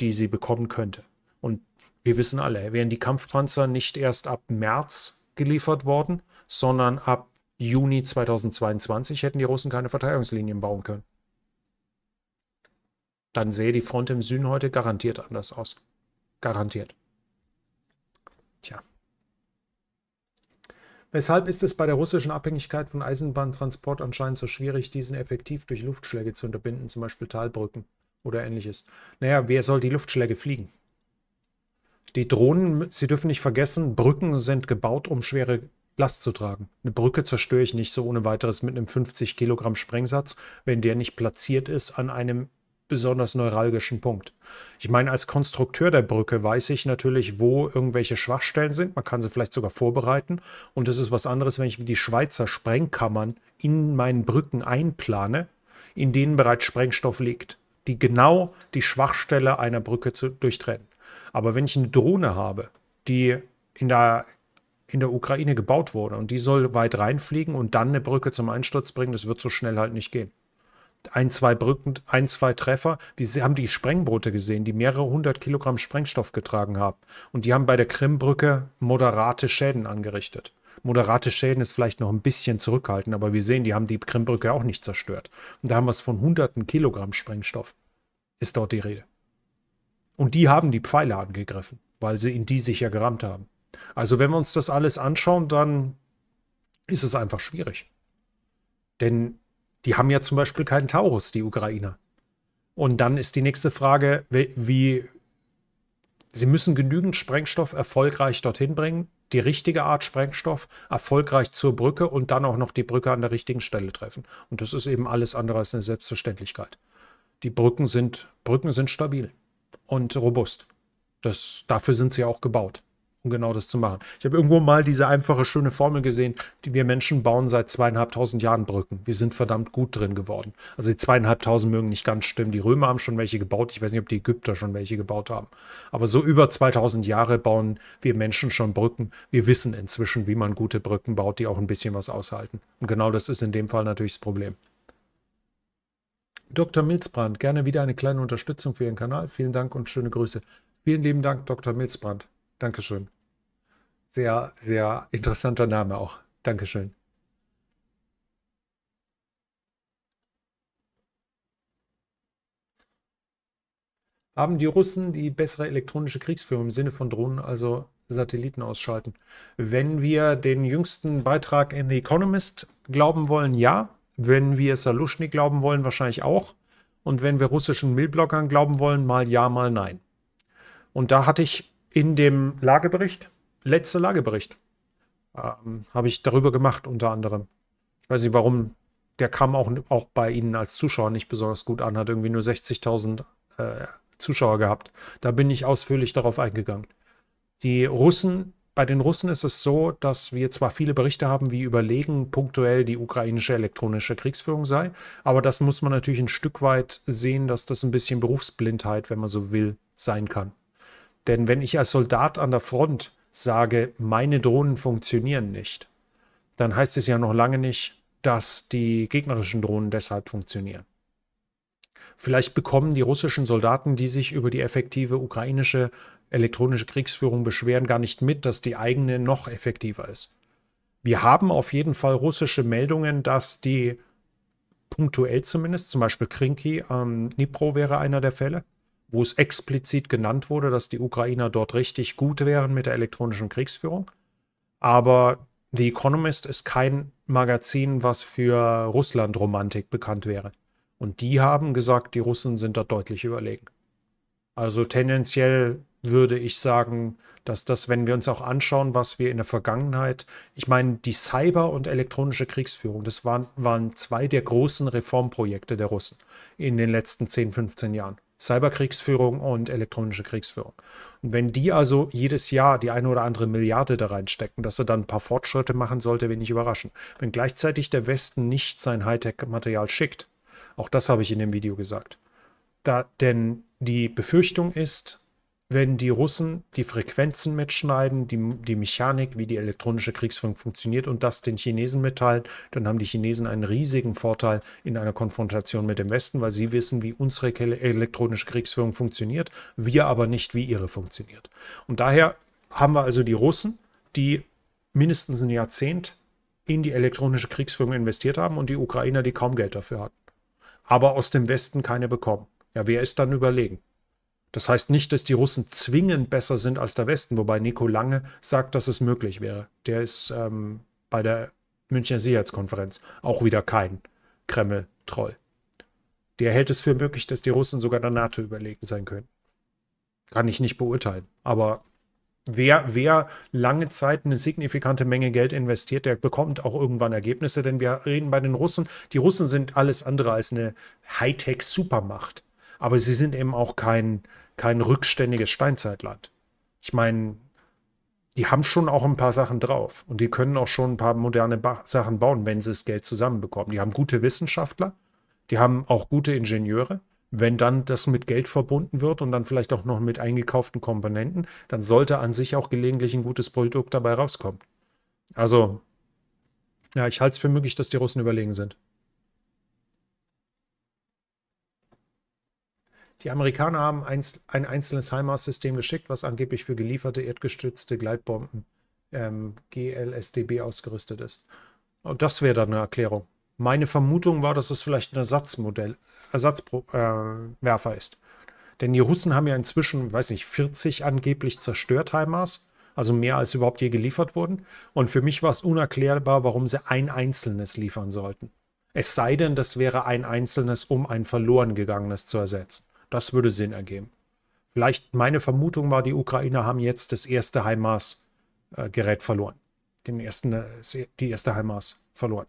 die sie bekommen könnte. Und wir wissen alle, wären die Kampfpanzer nicht erst ab März geliefert worden, sondern ab Juni 2022 hätten die Russen keine Verteidigungslinien bauen können dann sähe die Front im Süden heute garantiert anders aus. Garantiert. Tja. Weshalb ist es bei der russischen Abhängigkeit von Eisenbahntransport anscheinend so schwierig, diesen effektiv durch Luftschläge zu unterbinden, zum Beispiel Talbrücken oder ähnliches? Naja, wer soll die Luftschläge fliegen? Die Drohnen, Sie dürfen nicht vergessen, Brücken sind gebaut, um schwere Last zu tragen. Eine Brücke zerstöre ich nicht so ohne weiteres mit einem 50 Kilogramm Sprengsatz, wenn der nicht platziert ist an einem besonders neuralgischen Punkt. Ich meine, als Konstrukteur der Brücke weiß ich natürlich, wo irgendwelche Schwachstellen sind. Man kann sie vielleicht sogar vorbereiten. Und das ist was anderes, wenn ich wie die Schweizer Sprengkammern in meinen Brücken einplane, in denen bereits Sprengstoff liegt, die genau die Schwachstelle einer Brücke zu, durchtrennen. Aber wenn ich eine Drohne habe, die in der, in der Ukraine gebaut wurde und die soll weit reinfliegen und dann eine Brücke zum Einsturz bringen, das wird so schnell halt nicht gehen ein, zwei Brücken, ein, zwei Treffer. Wir haben die Sprengboote gesehen, die mehrere hundert Kilogramm Sprengstoff getragen haben. Und die haben bei der Krimbrücke moderate Schäden angerichtet. Moderate Schäden ist vielleicht noch ein bisschen zurückhaltend, aber wir sehen, die haben die Krimbrücke auch nicht zerstört. Und da haben wir es von hunderten Kilogramm Sprengstoff, ist dort die Rede. Und die haben die Pfeile angegriffen, weil sie in die sich ja gerammt haben. Also wenn wir uns das alles anschauen, dann ist es einfach schwierig. Denn die haben ja zum Beispiel keinen Taurus, die Ukrainer. Und dann ist die nächste Frage, wie, sie müssen genügend Sprengstoff erfolgreich dorthin bringen, die richtige Art Sprengstoff erfolgreich zur Brücke und dann auch noch die Brücke an der richtigen Stelle treffen. Und das ist eben alles andere als eine Selbstverständlichkeit. Die Brücken sind, Brücken sind stabil und robust. Das, dafür sind sie auch gebaut um genau das zu machen. Ich habe irgendwo mal diese einfache, schöne Formel gesehen, die wir Menschen bauen seit zweieinhalbtausend Jahren Brücken. Wir sind verdammt gut drin geworden. Also die zweieinhalbtausend mögen nicht ganz stimmen. Die Römer haben schon welche gebaut. Ich weiß nicht, ob die Ägypter schon welche gebaut haben. Aber so über 2000 Jahre bauen wir Menschen schon Brücken. Wir wissen inzwischen, wie man gute Brücken baut, die auch ein bisschen was aushalten. Und genau das ist in dem Fall natürlich das Problem. Dr. Milzbrand, gerne wieder eine kleine Unterstützung für Ihren Kanal. Vielen Dank und schöne Grüße. Vielen lieben Dank, Dr. Milzbrand. Dankeschön. Sehr, sehr interessanter Name auch. Dankeschön. Haben die Russen die bessere elektronische Kriegsführung im Sinne von Drohnen, also Satelliten ausschalten? Wenn wir den jüngsten Beitrag in The Economist glauben wollen, ja. Wenn wir Salushny glauben wollen, wahrscheinlich auch. Und wenn wir russischen Millblockern glauben wollen, mal ja, mal nein. Und da hatte ich in dem Lagebericht letzte Lagebericht ähm, habe ich darüber gemacht, unter anderem. Ich weiß nicht, warum. Der kam auch, auch bei Ihnen als Zuschauer nicht besonders gut an, hat irgendwie nur 60.000 äh, Zuschauer gehabt. Da bin ich ausführlich darauf eingegangen. Die Russen, bei den Russen ist es so, dass wir zwar viele Berichte haben, wie überlegen punktuell die ukrainische elektronische Kriegsführung sei, aber das muss man natürlich ein Stück weit sehen, dass das ein bisschen Berufsblindheit, wenn man so will, sein kann. Denn wenn ich als Soldat an der Front sage, meine Drohnen funktionieren nicht, dann heißt es ja noch lange nicht, dass die gegnerischen Drohnen deshalb funktionieren. Vielleicht bekommen die russischen Soldaten, die sich über die effektive ukrainische elektronische Kriegsführung beschweren, gar nicht mit, dass die eigene noch effektiver ist. Wir haben auf jeden Fall russische Meldungen, dass die punktuell zumindest, zum Beispiel Krinki am ähm, Dnipro wäre einer der Fälle, wo es explizit genannt wurde, dass die Ukrainer dort richtig gut wären mit der elektronischen Kriegsführung. Aber The Economist ist kein Magazin, was für Russland-Romantik bekannt wäre. Und die haben gesagt, die Russen sind da deutlich überlegen. Also tendenziell würde ich sagen, dass das, wenn wir uns auch anschauen, was wir in der Vergangenheit, ich meine, die Cyber- und elektronische Kriegsführung, das waren, waren zwei der großen Reformprojekte der Russen in den letzten 10, 15 Jahren. Cyberkriegsführung und elektronische Kriegsführung. Und wenn die also jedes Jahr die eine oder andere Milliarde da reinstecken, dass er dann ein paar Fortschritte machen sollte, wenig überraschen. Wenn gleichzeitig der Westen nicht sein Hightech-Material schickt, auch das habe ich in dem Video gesagt, da, denn die Befürchtung ist, wenn die Russen die Frequenzen mitschneiden, die, die Mechanik, wie die elektronische Kriegsführung funktioniert und das den Chinesen mitteilen, dann haben die Chinesen einen riesigen Vorteil in einer Konfrontation mit dem Westen, weil sie wissen, wie unsere elektronische Kriegsführung funktioniert, wir aber nicht, wie ihre funktioniert. Und daher haben wir also die Russen, die mindestens ein Jahrzehnt in die elektronische Kriegsführung investiert haben und die Ukrainer, die kaum Geld dafür hatten, aber aus dem Westen keine bekommen. Ja, wer ist dann überlegen? Das heißt nicht, dass die Russen zwingend besser sind als der Westen, wobei Nico Lange sagt, dass es möglich wäre. Der ist ähm, bei der Münchner Sicherheitskonferenz auch wieder kein Kreml-Troll. Der hält es für möglich, dass die Russen sogar der NATO überlegen sein können. Kann ich nicht beurteilen. Aber wer, wer lange Zeit eine signifikante Menge Geld investiert, der bekommt auch irgendwann Ergebnisse, denn wir reden bei den Russen. Die Russen sind alles andere als eine Hightech-Supermacht. Aber sie sind eben auch kein, kein rückständiges Steinzeitland. Ich meine, die haben schon auch ein paar Sachen drauf und die können auch schon ein paar moderne ba Sachen bauen, wenn sie das Geld zusammenbekommen. Die haben gute Wissenschaftler, die haben auch gute Ingenieure. Wenn dann das mit Geld verbunden wird und dann vielleicht auch noch mit eingekauften Komponenten, dann sollte an sich auch gelegentlich ein gutes Produkt dabei rauskommen. Also, ja, ich halte es für möglich, dass die Russen überlegen sind. Die Amerikaner haben ein einzelnes HIMARS-System geschickt, was angeblich für gelieferte erdgestützte Gleitbomben ähm, GLSDB ausgerüstet ist. Und das wäre dann eine Erklärung. Meine Vermutung war, dass es vielleicht ein Ersatzmodell, Ersatzwerfer äh, ist. Denn die Russen haben ja inzwischen, weiß nicht, 40 angeblich zerstört HIMARS, also mehr als überhaupt je geliefert wurden. Und für mich war es unerklärbar, warum sie ein einzelnes liefern sollten. Es sei denn, das wäre ein einzelnes, um ein verloren gegangenes zu ersetzen. Das würde Sinn ergeben. Vielleicht meine Vermutung war, die Ukrainer haben jetzt das erste HIMARS-Gerät äh, verloren. Den ersten, äh, e-, die erste HIMARS verloren.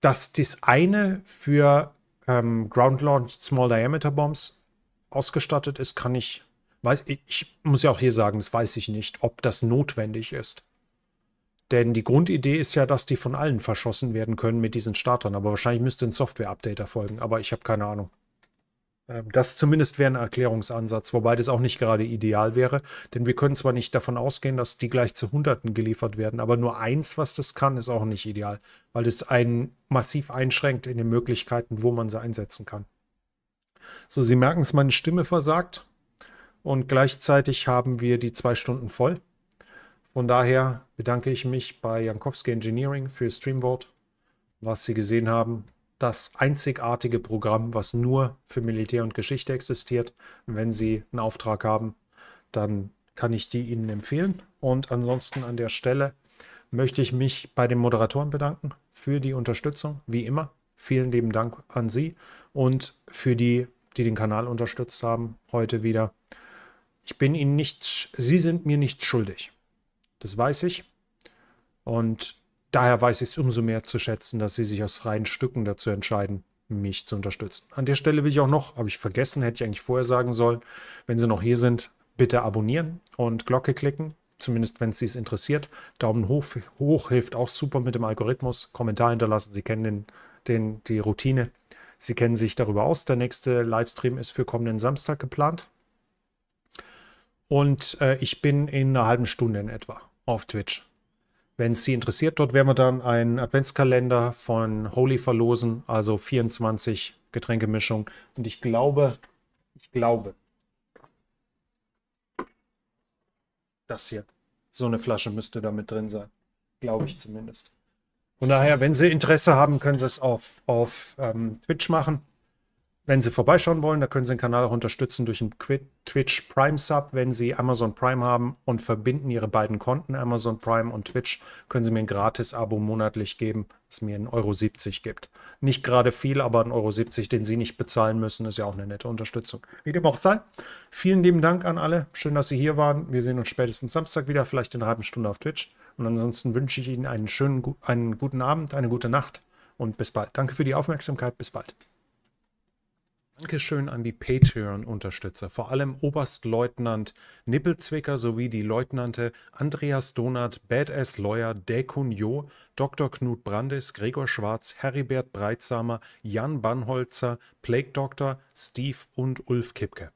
Dass das eine für ähm, Ground Launch Small Diameter Bombs ausgestattet ist, kann ich, weiß ich, ich muss ja auch hier sagen, das weiß ich nicht, ob das notwendig ist. Denn die Grundidee ist ja, dass die von allen verschossen werden können mit diesen Startern. Aber wahrscheinlich müsste ein Software-Update erfolgen. Aber ich habe keine Ahnung. Ähm, das zumindest wäre ein Erklärungsansatz, wobei das auch nicht gerade ideal wäre, denn wir können zwar nicht davon ausgehen, dass die gleich zu Hunderten geliefert werden, aber nur eins, was das kann, ist auch nicht ideal, weil das einen massiv einschränkt in den Möglichkeiten, wo man sie einsetzen kann. So, Sie merken es, meine Stimme versagt und gleichzeitig haben wir die zwei Stunden voll. Von daher bedanke ich mich bei Jankowski Engineering für Streamboard, was Sie gesehen haben. Das einzigartige Programm, was nur für Militär und Geschichte existiert. wenn Sie einen Auftrag haben, dann kann ich die Ihnen empfehlen. Und ansonsten an der Stelle möchte ich mich bei den Moderatoren bedanken für die Unterstützung, wie immer. Vielen lieben Dank an Sie und für die, die den Kanal unterstützt haben, heute wieder. Ich bin Ihnen nicht, Sie sind mir nicht schuldig. Das weiß ich. Und daher weiß ich es umso mehr zu schätzen, dass sie sich aus freien Stücken dazu entscheiden, mich zu unterstützen. An der Stelle will ich auch noch, habe ich vergessen, hätte ich eigentlich vorher sagen sollen, wenn Sie noch hier sind, bitte abonnieren und Glocke klicken. Zumindest, wenn es Sie interessiert. Daumen hoch, hoch hilft auch super mit dem Algorithmus. Kommentar hinterlassen. Sie kennen den, den, die Routine. Sie kennen sich darüber aus. Der nächste Livestream ist für kommenden Samstag geplant. Und äh, ich bin in einer halben Stunde in etwa auf Twitch. Wenn es Sie interessiert, dort werden wir dann einen Adventskalender von Holy verlosen, also 24 Getränkemischung. Und ich glaube, ich glaube, das hier, so eine Flasche müsste da mit drin sein. Glaube ich zumindest. Von daher, wenn Sie Interesse haben, können Sie es auf, auf ähm, Twitch machen. Wenn Sie vorbeischauen wollen, da können Sie den Kanal auch unterstützen durch einen Twitch Prime Sub. Wenn Sie Amazon Prime haben und verbinden Ihre beiden Konten, Amazon Prime und Twitch, können Sie mir ein gratis Abo monatlich geben, das mir 1,70 Euro gibt. Nicht gerade viel, aber 1,70 Euro, den Sie nicht bezahlen müssen, ist ja auch eine nette Unterstützung. Wie dem auch sei. Vielen lieben Dank an alle. Schön, dass Sie hier waren. Wir sehen uns spätestens Samstag wieder, vielleicht in einer halben Stunde auf Twitch. Und ansonsten wünsche ich Ihnen einen schönen, einen guten Abend, eine gute Nacht und bis bald. Danke für die Aufmerksamkeit. Bis bald. Dankeschön an die Patreon-Unterstützer, vor allem Oberstleutnant Nippelzwicker sowie die Leutnante Andreas Donat, Badass Lawyer, Dekun Jo, Dr. Knut Brandes, Gregor Schwarz, Heribert Breitsamer, Jan Bannholzer, Plague Doctor, Steve und Ulf Kipke.